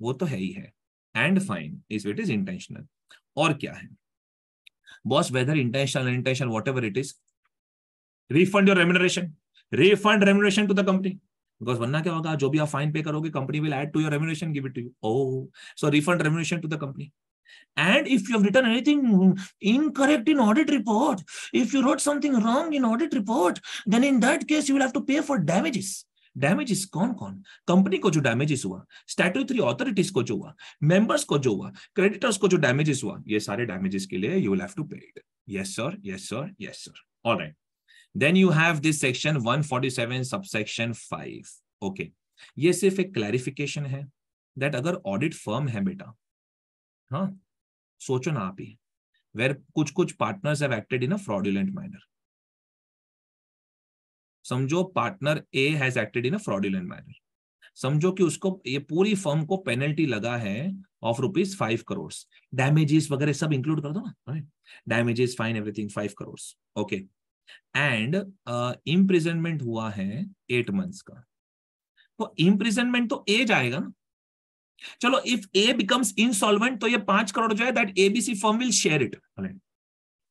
वो तो है ही and fine is it is intentional और क्या है boss whether intentional international whatever it is refund your remuneration refund remuneration to the company because वरना क्या होगा जो भी आप फाइन पे करोगे company will add to your remuneration give it to you oh so refund remuneration to the company And if you have written anything incorrect in audit report, if you wrote something wrong in audit report, then in that case, you will have to pay for damages. Damages कौन कौन company को जो damages हुआ statutory authorities को जो हुआ members को जो हुआ क्रेडिटर्स को जो डैमेजेस हुआ ये सारे डैमेजेस के लिए you will have to pay it yes sir yes sir yes sir alright then you have this section 147 subsection 5 okay okay. ये सिर्फ एक क्लेरिफिकेशन है दैट अगर ऑडिट फर्म है बेटा हां सोचो ना आप ही वेयर कुछ कुछ partners have acted in a fraudulent manner समझो partner A has acted in a fraudulent manner समझो कि उसको ये पूरी फर्म को पेनल्टी लगा है of rupees five crore damages वगैरह सब इंक्लूड कर दो ना right damages fine everything five crore okay and imprisonment हुआ है एट मंथ्स का तो इम्प्रिजनमेंट तो ए जाएगा ना चलो इफ ए बिकम्स इनसॉल्वेंट तो ये पांच करोड़ जो है that ABC firm will share it right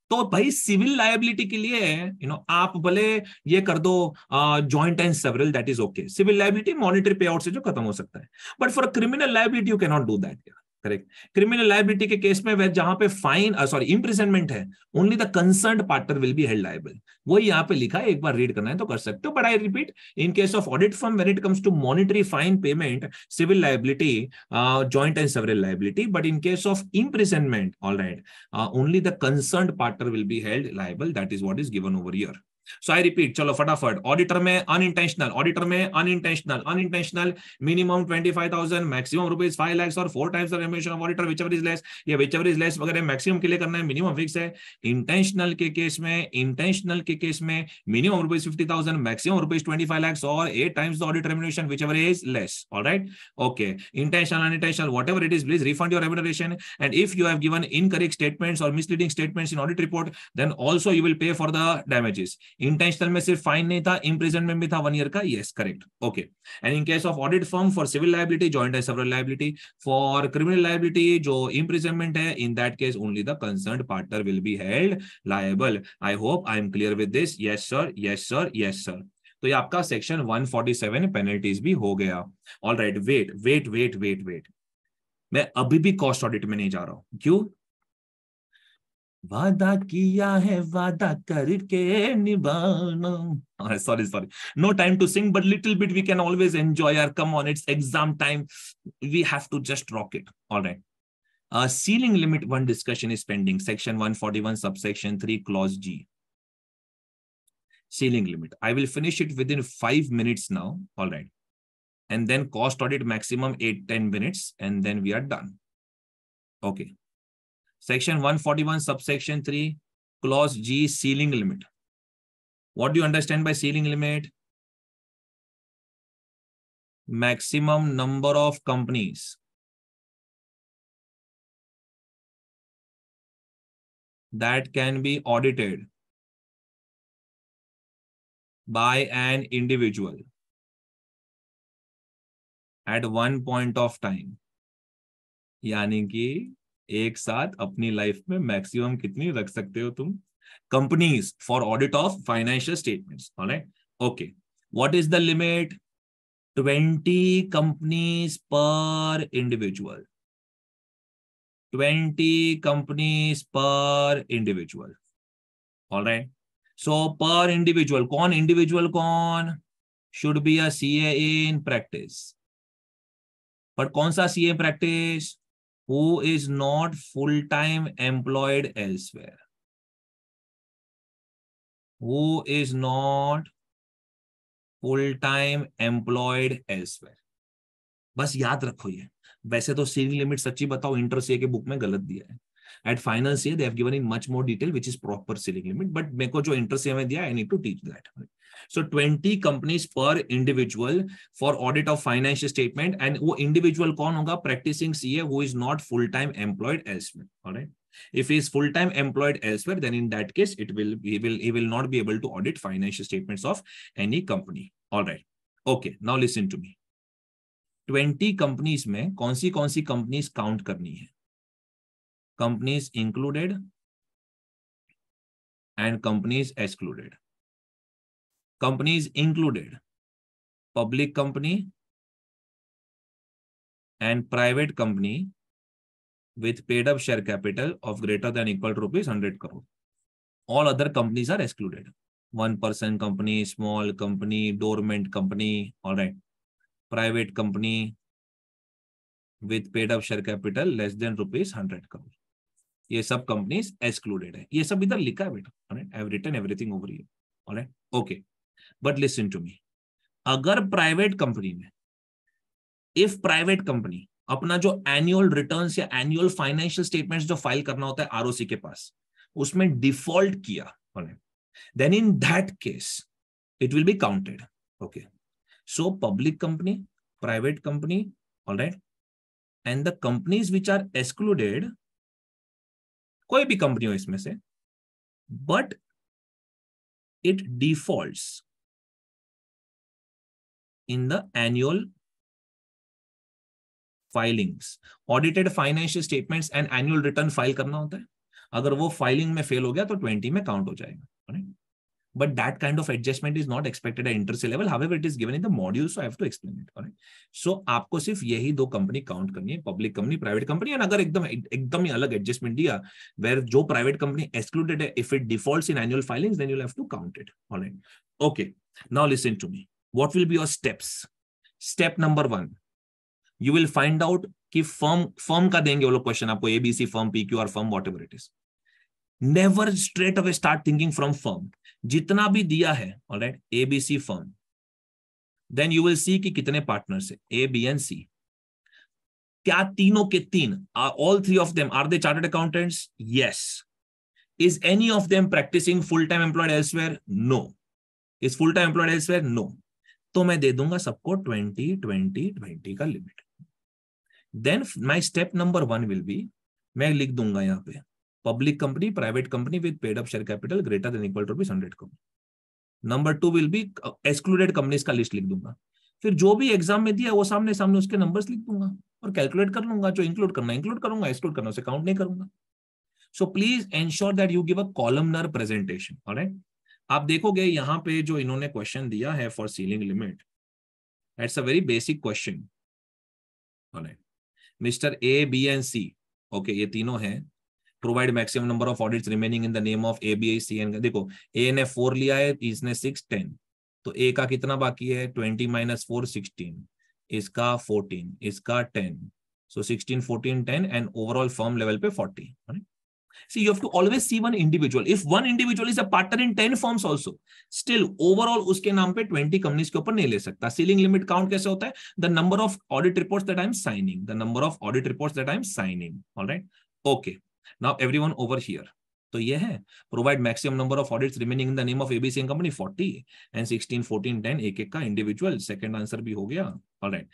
तो भाई सिविल लाइबिलिटी के लिए यू नो आप भले ये कर दो joint and several that is okay civil liability monetary pay out से जो खत्म हो सकता है but for criminal liability you cannot do that यार करेक्ट क्रिमिनल लाइबिलिटी के केस में वह जहां पे फाइन सॉरी इम्प्रिजनमेंट है only the concern partner will be held liable वही यहाँ पे लिखा है एक बार रीड करना है तो कर सकते हो but I repeat in case of audit firm when it comes to monetary fine payment civil liability joint and several liability but in case of imprisonment all right only the concern partner will be held liable that is what is given over your so I repeat चलो फटाफट auditor में unintentional auditor में unintentional unintentional minimum twenty five thousand maximum rupees five lakhs और four times रेम्यूनेशन of auditor whichever is less या whichever is less वगैरह maximum के लिए करना है मिनिमम फिक्स है इंटेंशनल के केस में इंटेंशनल के केस में minimum rupees fifty thousand maximum rupees twenty five lakhs और eight times audit audit whichever is less right okay intentional whatever it is please refund your remuneration and if you have given incorrect statements और misleading statements in audit report then also you will pay for the damages intentional में सिर्फ fine नहीं था imprisonment भी था one year का yes correct okay and in case of audit firm for civil liability joint and several liability for criminal liability जो imprisonment है in that case only the concern partner will be held liable I hope I am clear with this yes sir yes sir yes sir तो ये आपका section 147 penalties भी हो गया all right wait wait wait wait wait मैं अभी भी cost audit में नहीं जा रहा हूं क्यों वादा किया है वादा करके निभाना sorry sorry no time to sing but little bit we can always enjoy are come on it's exam time we have to just rock it all right ceiling limit one discussion is pending section 141 subsection 3 clause G ceiling limit. I will finish it within five minutes now. All right. And then cost audit maximum eight, 10 minutes, and then we are done. Okay. Section 141, subsection 3, clause G, ceiling limit. What do you understand by ceiling limit? Maximum number of companies that can be audited by an individual at one point of time यानी कि एक साथ अपनी life में maximum कितनी रख सकते हो तुम companies for audit of financial statements okay what is the limit twenty companies per individual twenty companies per individual all right so per individual कौन इंडिविजुअल कौन should be a C A in practice पर कौन सा C A practice who is not full time employed elsewhere who is not full time employed elsewhere बस याद रखो ये वैसे तो सीलिंग लिमिट सच्ची बताओ इंटर सी के बुक में गलत दिया है at final C they have given in much more detail which is proper ceiling limit but मेरे को जो इंटर सी में दिया I need to teach that so 20 companies per individual for audit of financial statement and wo individual kaun practicing ca who is not full time employed elsewhere all right if he is full time employed elsewhere then in that case it will he will he will not be able to audit financial statements of any company all right okay now listen to me 20 companies mein kaun companies count companies included and companies excluded companies included public company and private company with paid up share capital of greater than equal to rupees 100 crore. All other companies are excluded. One person company, small company, dormant company, all right. Private company with paid up share capital less than rupees 100 crore. ये सब companies excluded है ये सब इधर लिखा है बेटा alright I have written everything over here alright okay but listen to me अगर प्राइवेट कंपनी में इफ प्राइवेट कंपनी अपना जो एनुअल रिटर्न या एनुअल फाइनेंशियल स्टेटमेंट जो फाइल करना होता है आरओसी के पास उसमें डिफॉल्ट किया then in that case it will be counted okay so public company private company all right and the companies which are excluded कोई भी कंपनी हो इसमें से but it default in the annual filings audited financial statements and annual return file करना होता है अगर वो फाइलिंग में फेल हो गया तो ट्वेंटी में काउंट हो जाएगा but that kind of adjustment is not expected at intercell level however it is given in the module so i have to explain it correct so aapko sirf yahi do company count karni hai public company private company and agar ekdam ekdam hi alag adjustment diya where jo private company excluded hai if it defaults in annual filings then you'll have to count it all right okay now listen to me what will be your steps step number one you will find out कि firm firm का देंगे वो लोग question आपको ABC firm P Q firm what it is never straight away start thinking from firm जितना भी दिया है all ABC firm then you will see कि कितने पार्टनर्स है ए बी एंड सी क्या तीनों के तीन all three of them are they chartered accountants yes is any of them practising full time employed elsewhere no is full time employed elsewhere no तो मैं दे दूंगा सबको ट्वेंटी ट्वेंटी ट्वेंटी का limit then my step number one will be मैं लिख दूंगा यहाँ पे public company private company with paid up share capital greater than equal to rupees hundred को number two will be excluded companies का list लिख दूंगा फिर जो भी एग्जाम में दिया वो सामने सामने उसके नंबर्स लिख दूंगा और कैलकुलेट कर लूंगा जो इंक्लूड करना इंक्लूड करूंगा एक्सक्लूड करना उसे काउंट नहीं करूंगा so please ensure that you give a columnar presentation alright आप देखोगे यहाँ पे जो इन्होंने क्वेश्चन दिया है for ceiling limit it's a very basic question mister A B and C okay ये तीनों हैं provide maximum number of audits remaining in the name of A B C and देखो ए ने फोर लिया है इसने सिक्स टेन तो ए का कितना बाकी है ट्वेंटी माइनस फोर सिक्सटीन इसका फोर्टीन इसका ten so sixteen fourteen ten and overall firm level पे forty See, you have to always see one individual. If one individual is a partner in 10 firms also, still overall uske naam pe 20 companies ke upar nahi le sakta Ceiling limit count kaise hota hai The number of audit reports that i am signing. The number of audit reports that i am signing. All right. Okay. Now everyone over here. तो ये है provide maximum number of audits remaining in the name of ABC company 40 एंड 16 14 10 एक एक का individual second answer भी हो गया alright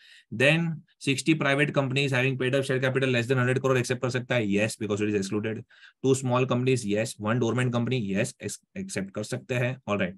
then 60 private companies having paid up share capital less than 100 crore accept कर सकता है yes because it is excluded to small companies yes one dormant company yes accept कर सकते हैं alright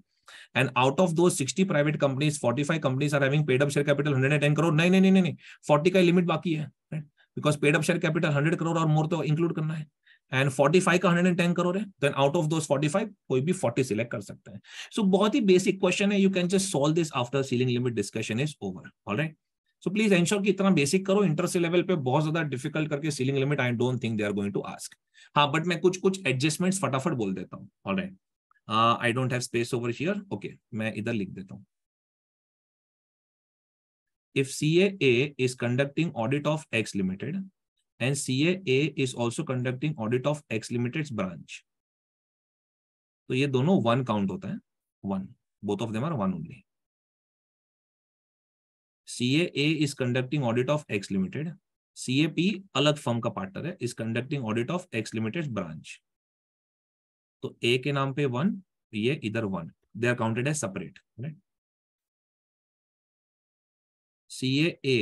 and out of those 60 private companies 45 companies are having paid up share capital 110 crore नहीं नहीं नहीं नहीं 40 का लिमिट बाकी है right because paid up share capital 100 crore और मोर तो इंक्लूड करना है एंड फोर्टी फाइव का हंड्रेड एंड टेन करोड़ है देन आउट ऑफ दो फोर्टी फाइव कोई भी फोर्टी सिलेक्ट कर सकते हैं सो so, बहुत ही बेसिक क्वेश्चन है you can just solve this after ceiling limit discussion is over all right so please ensure की इतना बेसिक करो इंटर से लेवल पे बहुत ज्यादा डिफिकल्ट करके ceiling limit I don't think they are going to ask हाँ बट मैं कुछ कुछ एडजस्टमेंट्स फटाफट बोल देता हूँ all right I don't have space over here okay मैं इधर लिख देता हूँ if CAA is conducting audit of X Limited, and CAA is also conducting audit of X Limited's branch. तो ये दोनों वन काउंट होता है one both of them are one only CAA is conducting audit of X Limited. CAP अलग firm का partner है is conducting audit of X limited branch तो A के नाम पे वन ये इधर one they are counted as separate right CAA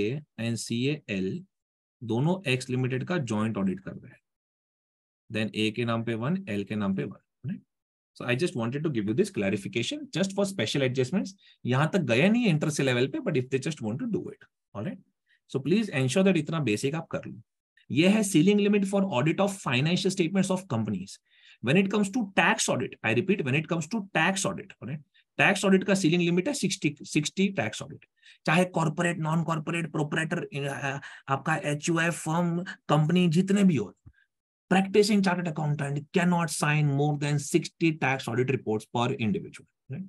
and CAL दोनों एक्स लिमिटेड का ज्वाइंट ऑडिट कर रहे हैं देन ए के नाम पे वन एल के नाम पे one so I just wanted to give you this clarification just for special adjustments यहां तक गया नहीं इंटर से लेवल पे but if they just want to do it alright so please ensure that इतना बेसिक आप कर लो ये है ceiling limit for audit of financial statements of companies when it comes to tax audit I repeat when it comes to tax audit all tax audit का ceiling limit है sixty sixty tax audit चाहे corporate non corporate proprietor आपका H firm company जितने भी हो practicing chartered accountant cannot sign more than 60 tax audit reports per individual right?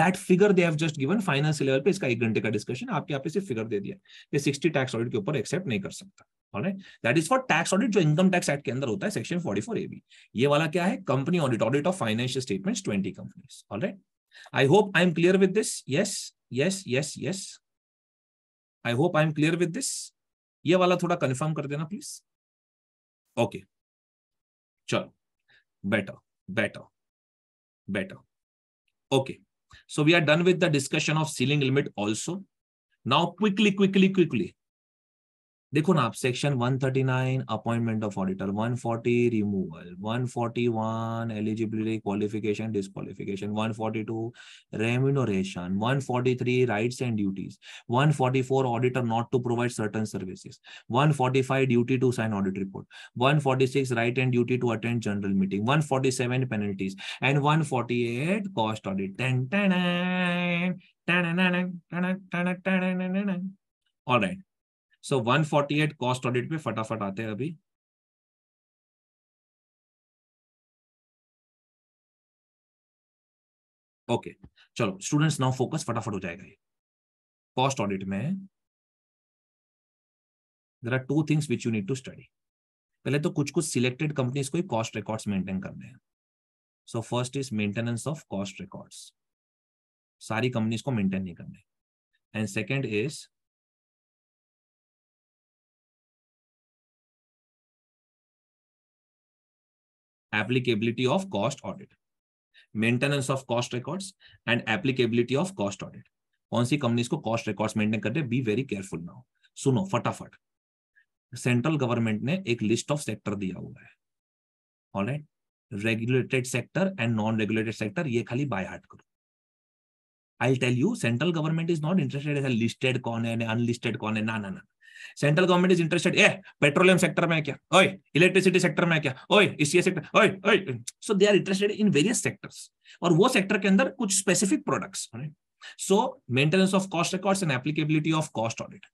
that figure they have just given finance level पे इसका एक घंटे का discussion आपके यहाँ पे सिर्फ फिगर दे दिया ये 60 tax audit के ऊपर एक्सेप्ट नहीं कर सकता alright is for tax audit जो इनकम टैक्स एक्ट के अंदर होता है सेक्शन 44 ए बी ये वाला क्या है company audit audit of financial statement twenty companies alright I hope I'm clear with this. Yes, yes, yes, yes. I hope I'm clear with this. ये वाला थोड़ा कंफर्म कर देना प्लीज ओके okay. चलो better better better okay so we are done with the discussion of ceiling limit also now quickly quickly quickly देखो ना आप section 139 appointment of auditor 140 removal 141 eligibility qualification disqualification 142 remuneration 143 rights and duties 144 auditor not to provide certain services 145 duty to sign audit report 146 right and duty to attend general meeting 147 penalties and 148 cost audit All right. So at cost audit पे फटाफट आते हैं अभी okay okay. चलो students now focus फटाफट हो जाएगा ये कॉस्ट ऑडिट में there are two things which you need to study पहले तो कुछ कुछ सिलेक्टेड कंपनीज को ही कॉस्ट रिकॉर्ड्स मेंटेन करने हैं so first is maintenance of cost records सारी कंपनीज को मेंटेन नहीं करने and second is applicability of cost audit maintenance of cost records and applicability of cost audit कौन सी कंपनीज को कॉस्ट रिकॉर्ड्स मेंटेन कर रहे बी वेरी केयरफुल नाउ सुनो फटाफट सेंट्रल गवर्नमेंट ने एक लिस्ट ऑफ सेक्टर दिया हुआ है alright regulated sector and non regulated sector ये खाली बाय हार्ट करो I tell you central government is not interested listed कौन है अनलिस्टेड कौन है ना ना ना central government is interested a petroleum sector में क्या ओ इलेक्ट्रिसिटी सेक्टर में क्या ओ इसके सेक्टर ओ ओए so they are interested in various sectors और वो सेक्टर के अंदर कुछ specific products so maintenance of cost records and applicability of cost audit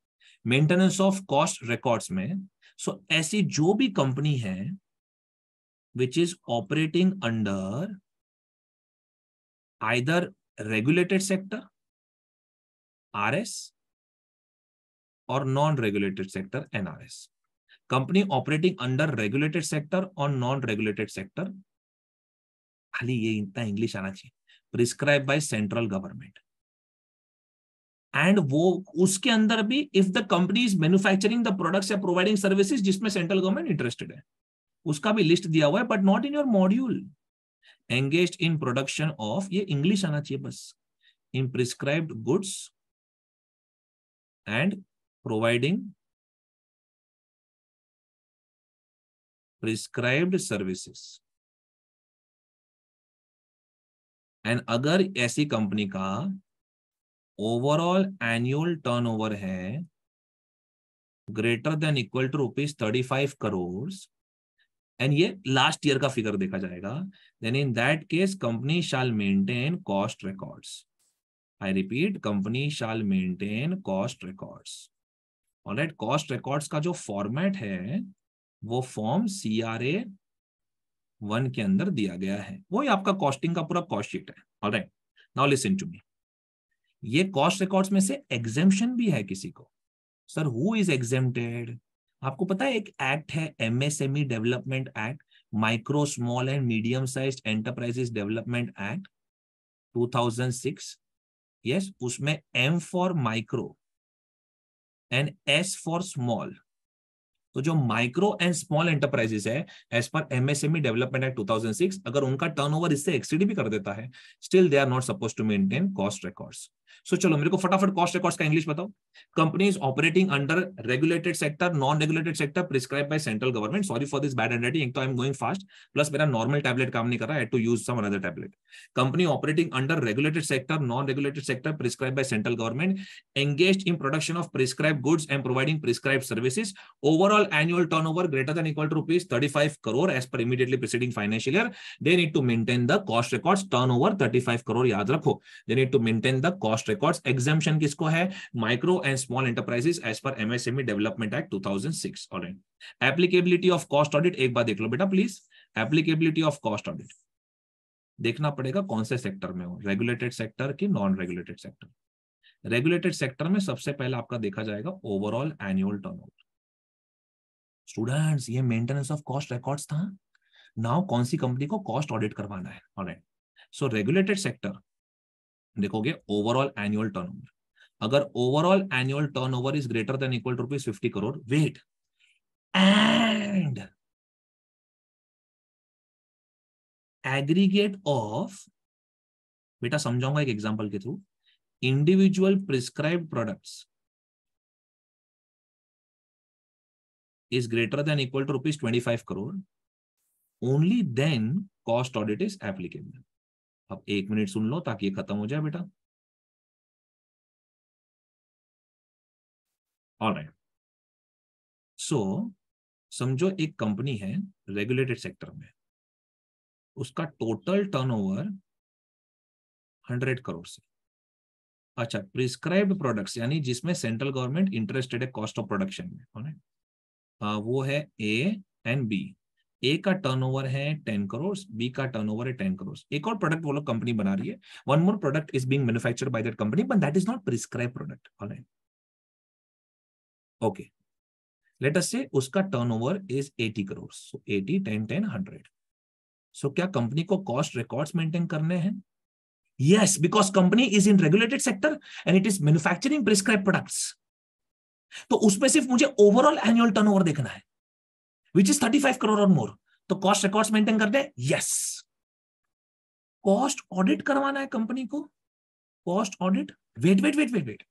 maintenance of cost records में सो so, ऐसी जो भी कंपनी है which is operating under either regulated sector or एस or non-regulated sector NRS. Company operating under regulated sector or non-regulated sector. खाली ये इतना इंग्लिश आना चाहिए prescribe by central government and वो उसके अंदर भी if the company is manufacturing the products या प्रोवाइडिंग सर्विसेज जिसमें सेंट्रल गवर्नमेंट इंटरेस्टेड है उसका भी लिस्ट दिया हुआ है but not in your module engage in production of ये इंग्लिश आना चाहिए बस in prescribed goods and providing prescribed services and अगर ऐसी कंपनी का ओवरऑल एनुअल टर्नओवर है greater than equal to rupees thirty five crore and ये लास्ट ईयर का फिगर देखा जाएगा then in that case company shall maintain cost records I repeat company shall maintain cost records alright cost records का जो format है वो form C R A one के अंदर दिया गया है वो ही आपका कॉस्टिंग का पूरा कॉस्ट शीट है alright now listen to me ये कॉस्ट रिकॉर्ड्स में से एग्जेम्पन भी है किसी को सर हु इज एग्जेम्प्टेड आपको पता है एक एक्ट है MSME development act micro small and medium size enterprises development act 2006 yes yes, उसमें M for micro and S for small तो जो माइक्रो एंड स्मॉल एंटरप्राइजेस है as per MSME development act 2006 अगर उनका टर्नओवर इससे exceed भी कर देता है still they are not suppose to maintain cost records so so, चलो मेरे को फटाफट कॉस्ट रिकॉर्ड्स का इंग्लिश बताओ companies operating under regulated sector non regulated sector prescribe by central government sorry for this bad and एक तो I am going fast plus मेरा normal tablet काम नहीं कर रहा है to use some another tablet company operating under regulated sector non regulated sector prescribe by central government engage in production of prescribe goods and providing prescribe services overall annual turnover greater than equal to rupees 35 crore as per immediately preceding financial year they need to maintain the cost records turnover 35 crore याद रखो they need to maintain the cost cost records exemption किसको है micro and small enterprises as per MSME development act 2006 alright applicability of cost audit एक बार देख लो बेटा please applicability of cost audit देखना पड़ेगा कौन से सेक्टर में हो रेगुलेटेड सेक्टर की non regulated sector regulated sector में सबसे पहले आपका देखा जाएगा ओवरऑल एनुअल टर्नओवर स्टूडेंट्स ये मेंटेनेंस ऑफ कॉस्ट रिकॉर्ड्स था नाउ कौन सी कंपनी को कॉस्ट ऑडिट करवाना है ऑलराइट सो रेगुलेटेड सेक्टर देखोगे ओवरऑल एनुअल टर्नओवर अगर overall annual turnover is greater than equal to rupees fifty crore wait and aggregate of बेटा समझाऊंगा एक एग्जांपल के through individual prescribe products greater than equal to rupees twenty five crore only then cost audit is applicable अब एक minute सुन लो ताकि ये खत्म हो जाए बेटा राइट सो समझो एक कंपनी है रेगुलेटेड सेक्टर में उसका टोटल टर्नओवर हंड्रेड करोड़ से अच्छा प्रिस्क्राइब प्रोडक्ट्स यानी जिसमें सेंट्रल गवर्नमेंट इंटरेस्टेड है कॉस्ट ऑफ प्रोडक्शन में वो है ए एंड बी ए का टर्नओवर है टेन करोड़ बी का टर्नओवर है टेन करोड़ एक और प्रोडक्ट वो लोग कंपनी बना रही है one more product is being manufactured by that company but that is not prescribe product okay let us say उसका turnover is 80 crore so 80 10 10 100 so so, क्या कंपनी को कॉस्ट रिकॉर्ड्स मेंटेन करने हैं yes because company is in regulated sector and it is manufacturing prescribed products तो उसमें सिर्फ मुझे overall annual turnover देखना है which is thirty five crore और मोर तो कॉस्ट रिकॉर्ड मेंटेन कर दे यस कॉस्ट ऑडिट करवाना है कंपनी को cost audit wait wait wait wait wait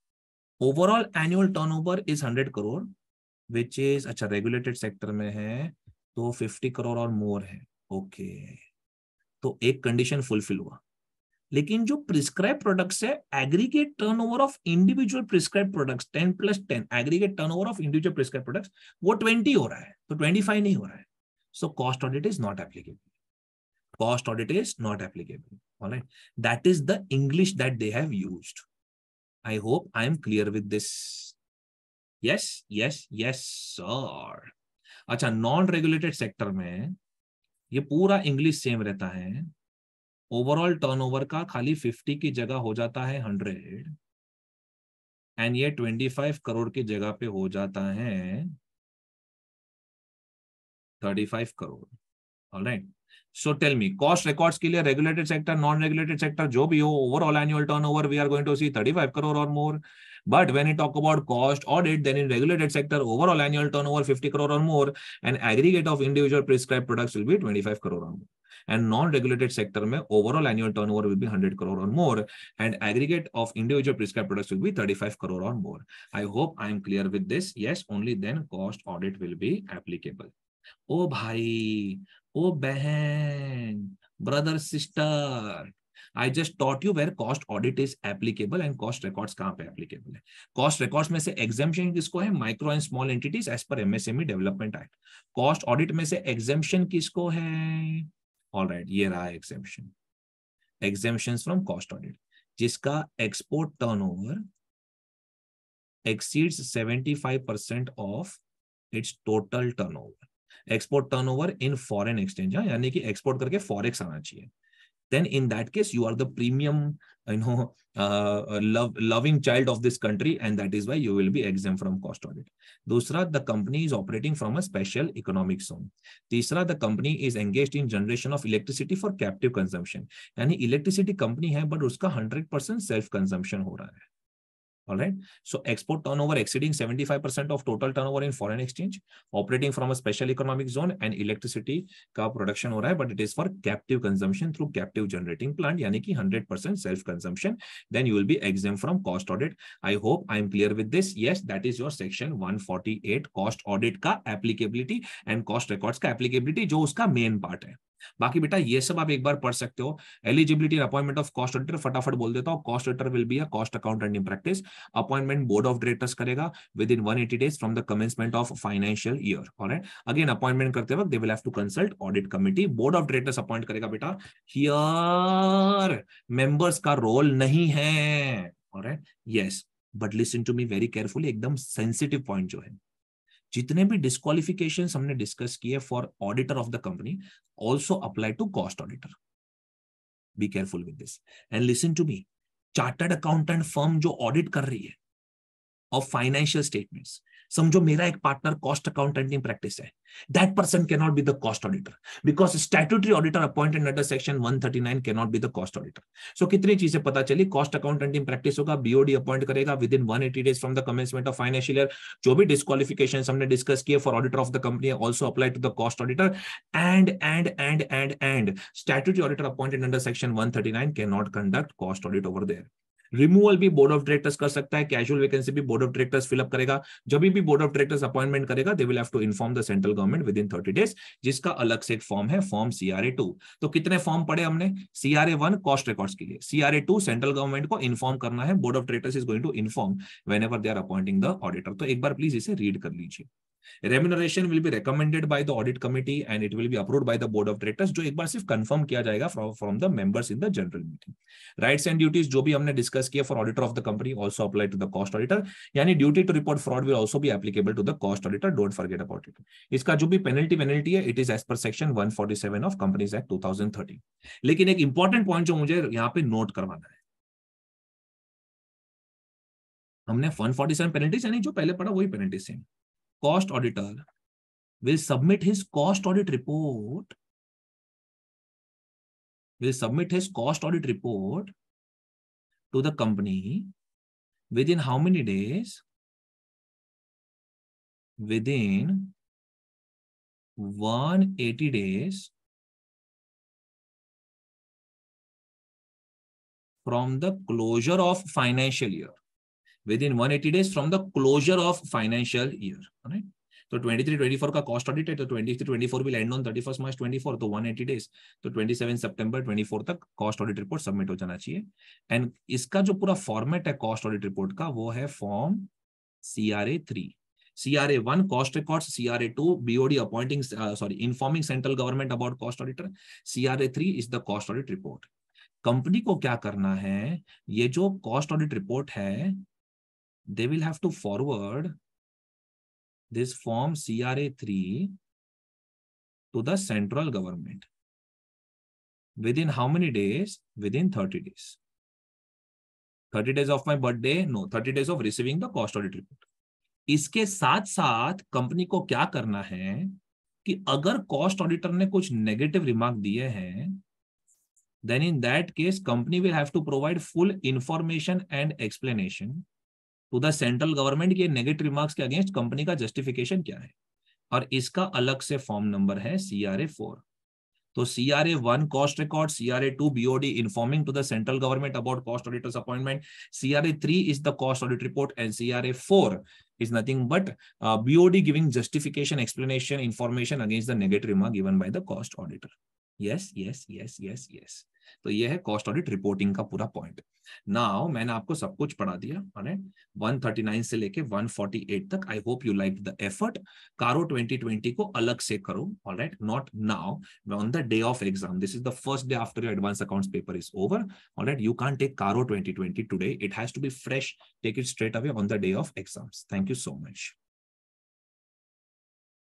overall annual turnover is hundred crore which is अच्छा रेगुलेटेड सेक्टर में है तो फिफ्टी करोड़ और मोर है ओके तो एक कंडीशन फुलफिल हुआ लेकिन जो प्रिस्क्राइब प्रोडक्ट्स है aggregate turnover of individual prescribe products ten plus ten aggregate turnover of individual prescribe products वो ट्वेंटी हो रहा है तो फाइव नहीं हो रहा है so cost audit is not applicable cost audit is not applicable that is the English that they have use I hope I am clear with this yes yes yes sir अच्छा non regulated sector में ये पूरा English same रहता है overall turnover का खाली 50 की जगह हो जाता है 100 एंड ये 25 करोड़ की जगह पे हो जाता है 35 crore all right so tell me cost records के लिए regulated sector non regulated sector जो भी हो overall annual turnover we are going to see 35 crore और more but when you talk about cost audit then in regulated sector overall annual turnover 50 crore और more and aggregate of individual prescribe products will be 25 crore और more and non regulated sector में overall annual turnover will be 100 crore और more and aggregate of individual prescribe products will be 35 crore और more I hope I am clear with this yes only then cost audit will be applicable ओ भाई ओ बहन brother sister I just taught you where cost audit is applicable and cost records कहाँ पे applicable है cost records में से exemption किसको है micro and small entities as per MSME Development Act cost audit में से exemption किसको है all right ये रहा exemption exemptions from cost audit जिसका export turnover exceeds 75% of its total turnover export turnover in foreign exchange हाँ यानी कि एक्सपोर्ट करके फॉरेक्स आना चाहिए then in that case you are the premium you know uh, love loving child of this country and that is why you will be exempt from cost audit dusra the company is operating from a special economic zone teesra the company is engaged in generation of electricity for captive consumption yani electricity company hai but uska 100% self consumption ho raha hai All right. So export turnover exceeding 75% of total turnover in foreign exchange, operating from a special economic zone and electricity का production हो रहा है, but it is for captive consumption through captive generating plant, यानी कि 100% self consumption. Then you will be exempt from cost audit. I hope I am clear with this. Yes, that is your section 148 cost audit का applicability and cost records का applicability जो उसका main part है. बाकी बेटा ये सब आप एक बार पढ़ सकते हो eligibility appointment of cost auditor फटाफट बोल देता हूँ cost auditor will be a cost accountant in practice appointment board of directors करेगा within one eighty days from the commencement of financial year और अगेन अपॉइंटमेंट करते वक्त they will have to consult audit committee board of directors appoint करेगा बेटा here members का role नहीं है और yes but listen to me very carefully एकदम सेंसिटिव पॉइंट जो है जितने भी डिस्कालिफिकेशन हमने डिस्कस किए for auditor of the company also apply to cost auditor be careful with this and listen to me chartered accountant firm जो audit कर रही है ऑफ फाइनेंशियल statements समझो मेरा एक पार्टनर कॉस्ट अकाउंटेंटिंग प्रैक्टिस है that person can not be the cost auditor because statutory auditor appointed under section 139 can not be the cost auditor सो कितनी चीजें पता चली कॉस्ट अकाउंटेंटिंग प्रैक्टिस होगा बीओडी अपॉइंट करेगा within 180 days from the commencement of financial year जो भी disqualification हमने discuss किए for auditor of the company also apply to the cost auditor and and and and and statutory auditor appointed under section 139 can not conduct cost audit over there removal भी board of directors कर सकता है casual vacancy भी board of directors fill up करेगा जब भी board of directors appointment करेगा they will have to inform the central government within thirty days जिसका अलग से एक फॉर्म है फॉर्म सीआरए टू तो कितने फॉर्म पड़े हमने सीआरए वन कॉस्ट रिकॉर्ड के लिए सीआरए टू सेंट्रल गवर्नमेंट को इन्फॉर्म करना है board of directors is going to inform whenever they are appointing the auditor तो एक बार प्लीज इसे रीड कर लीजिए remuneration will be recommended by the audit committee and it will be approved by the board of directors जो एक बार सिर्फ कंफर्म किया जाएगा from the members in the general meeting rights and duties जो भी हमने डिस्कस किया for auditor of the company also apply to the cost auditor यानी duty to report fraud will also भी applicable to the cost auditor don't forget about it इसका जो भी penalty penalty है it is as per section 147 of companies act 2013 लेकिन एक important point जो मुझे यहाँ पे नोट करवाना है हमने 147 पेनल्टीज यानी जो पहले पढ़ा वही penalties same cost auditor will submit his cost audit report will submit his cost audit report to the company within how many days within 180 days from the closure of financial year within 180 days from the closure of financial year. All right. so 23 24 ka cost audit hai to 23 24 will end on 31st march 24 to 180 days to 27 september 24 tak cost audit report submit ho jana chahiye and iska jo pura format hai cost audit report ka wo hai form CRA three CRA one cost records, CRA two BOD appointing, uh, sorry, informing central government about cost auditor, CRA three is the cost audit report. Company को क्या करना है ये जो cost audit report है they will have to forward this form CRA CRA3 to the central government. Within how many days? Within 30 days. 30 days of my birthday? No, 30 days of receiving the cost audit report. इसके साथ साथ company को क्या करना है कि अगर cost auditor ने कुछ नेगेटिव रिमार्क दिए हैं then in that case company will have to provide full information and explanation to the central government के नेगेटिव रिमार्क्स के अगेंस्ट कंपनी का जस्टिफिकेशन क्या है और इसका अलग से फॉर्म नंबर है सी आर ए फोर तो C R A one cost record C R A two BOD informing to the central government about cost auditors appointment C R A three is the cost audit report and C R A four is nothing but uh, BOD giving justification, explanation, information against the negative remark given by the cost auditor. Yes yes yes yes yes. तो ये है cost audit reporting का पूरा point now मैंने आपको सब कुछ पढ़ा दिया माने 139 से लेके 148 तक I hope you like the effort CARO 2020 को अलग से करो all right not now on the day of exam this is the first day after your advance accounts paper is over all right you can take CARO 2020 today it has to be fresh take it straight away on the day of exams thank you so much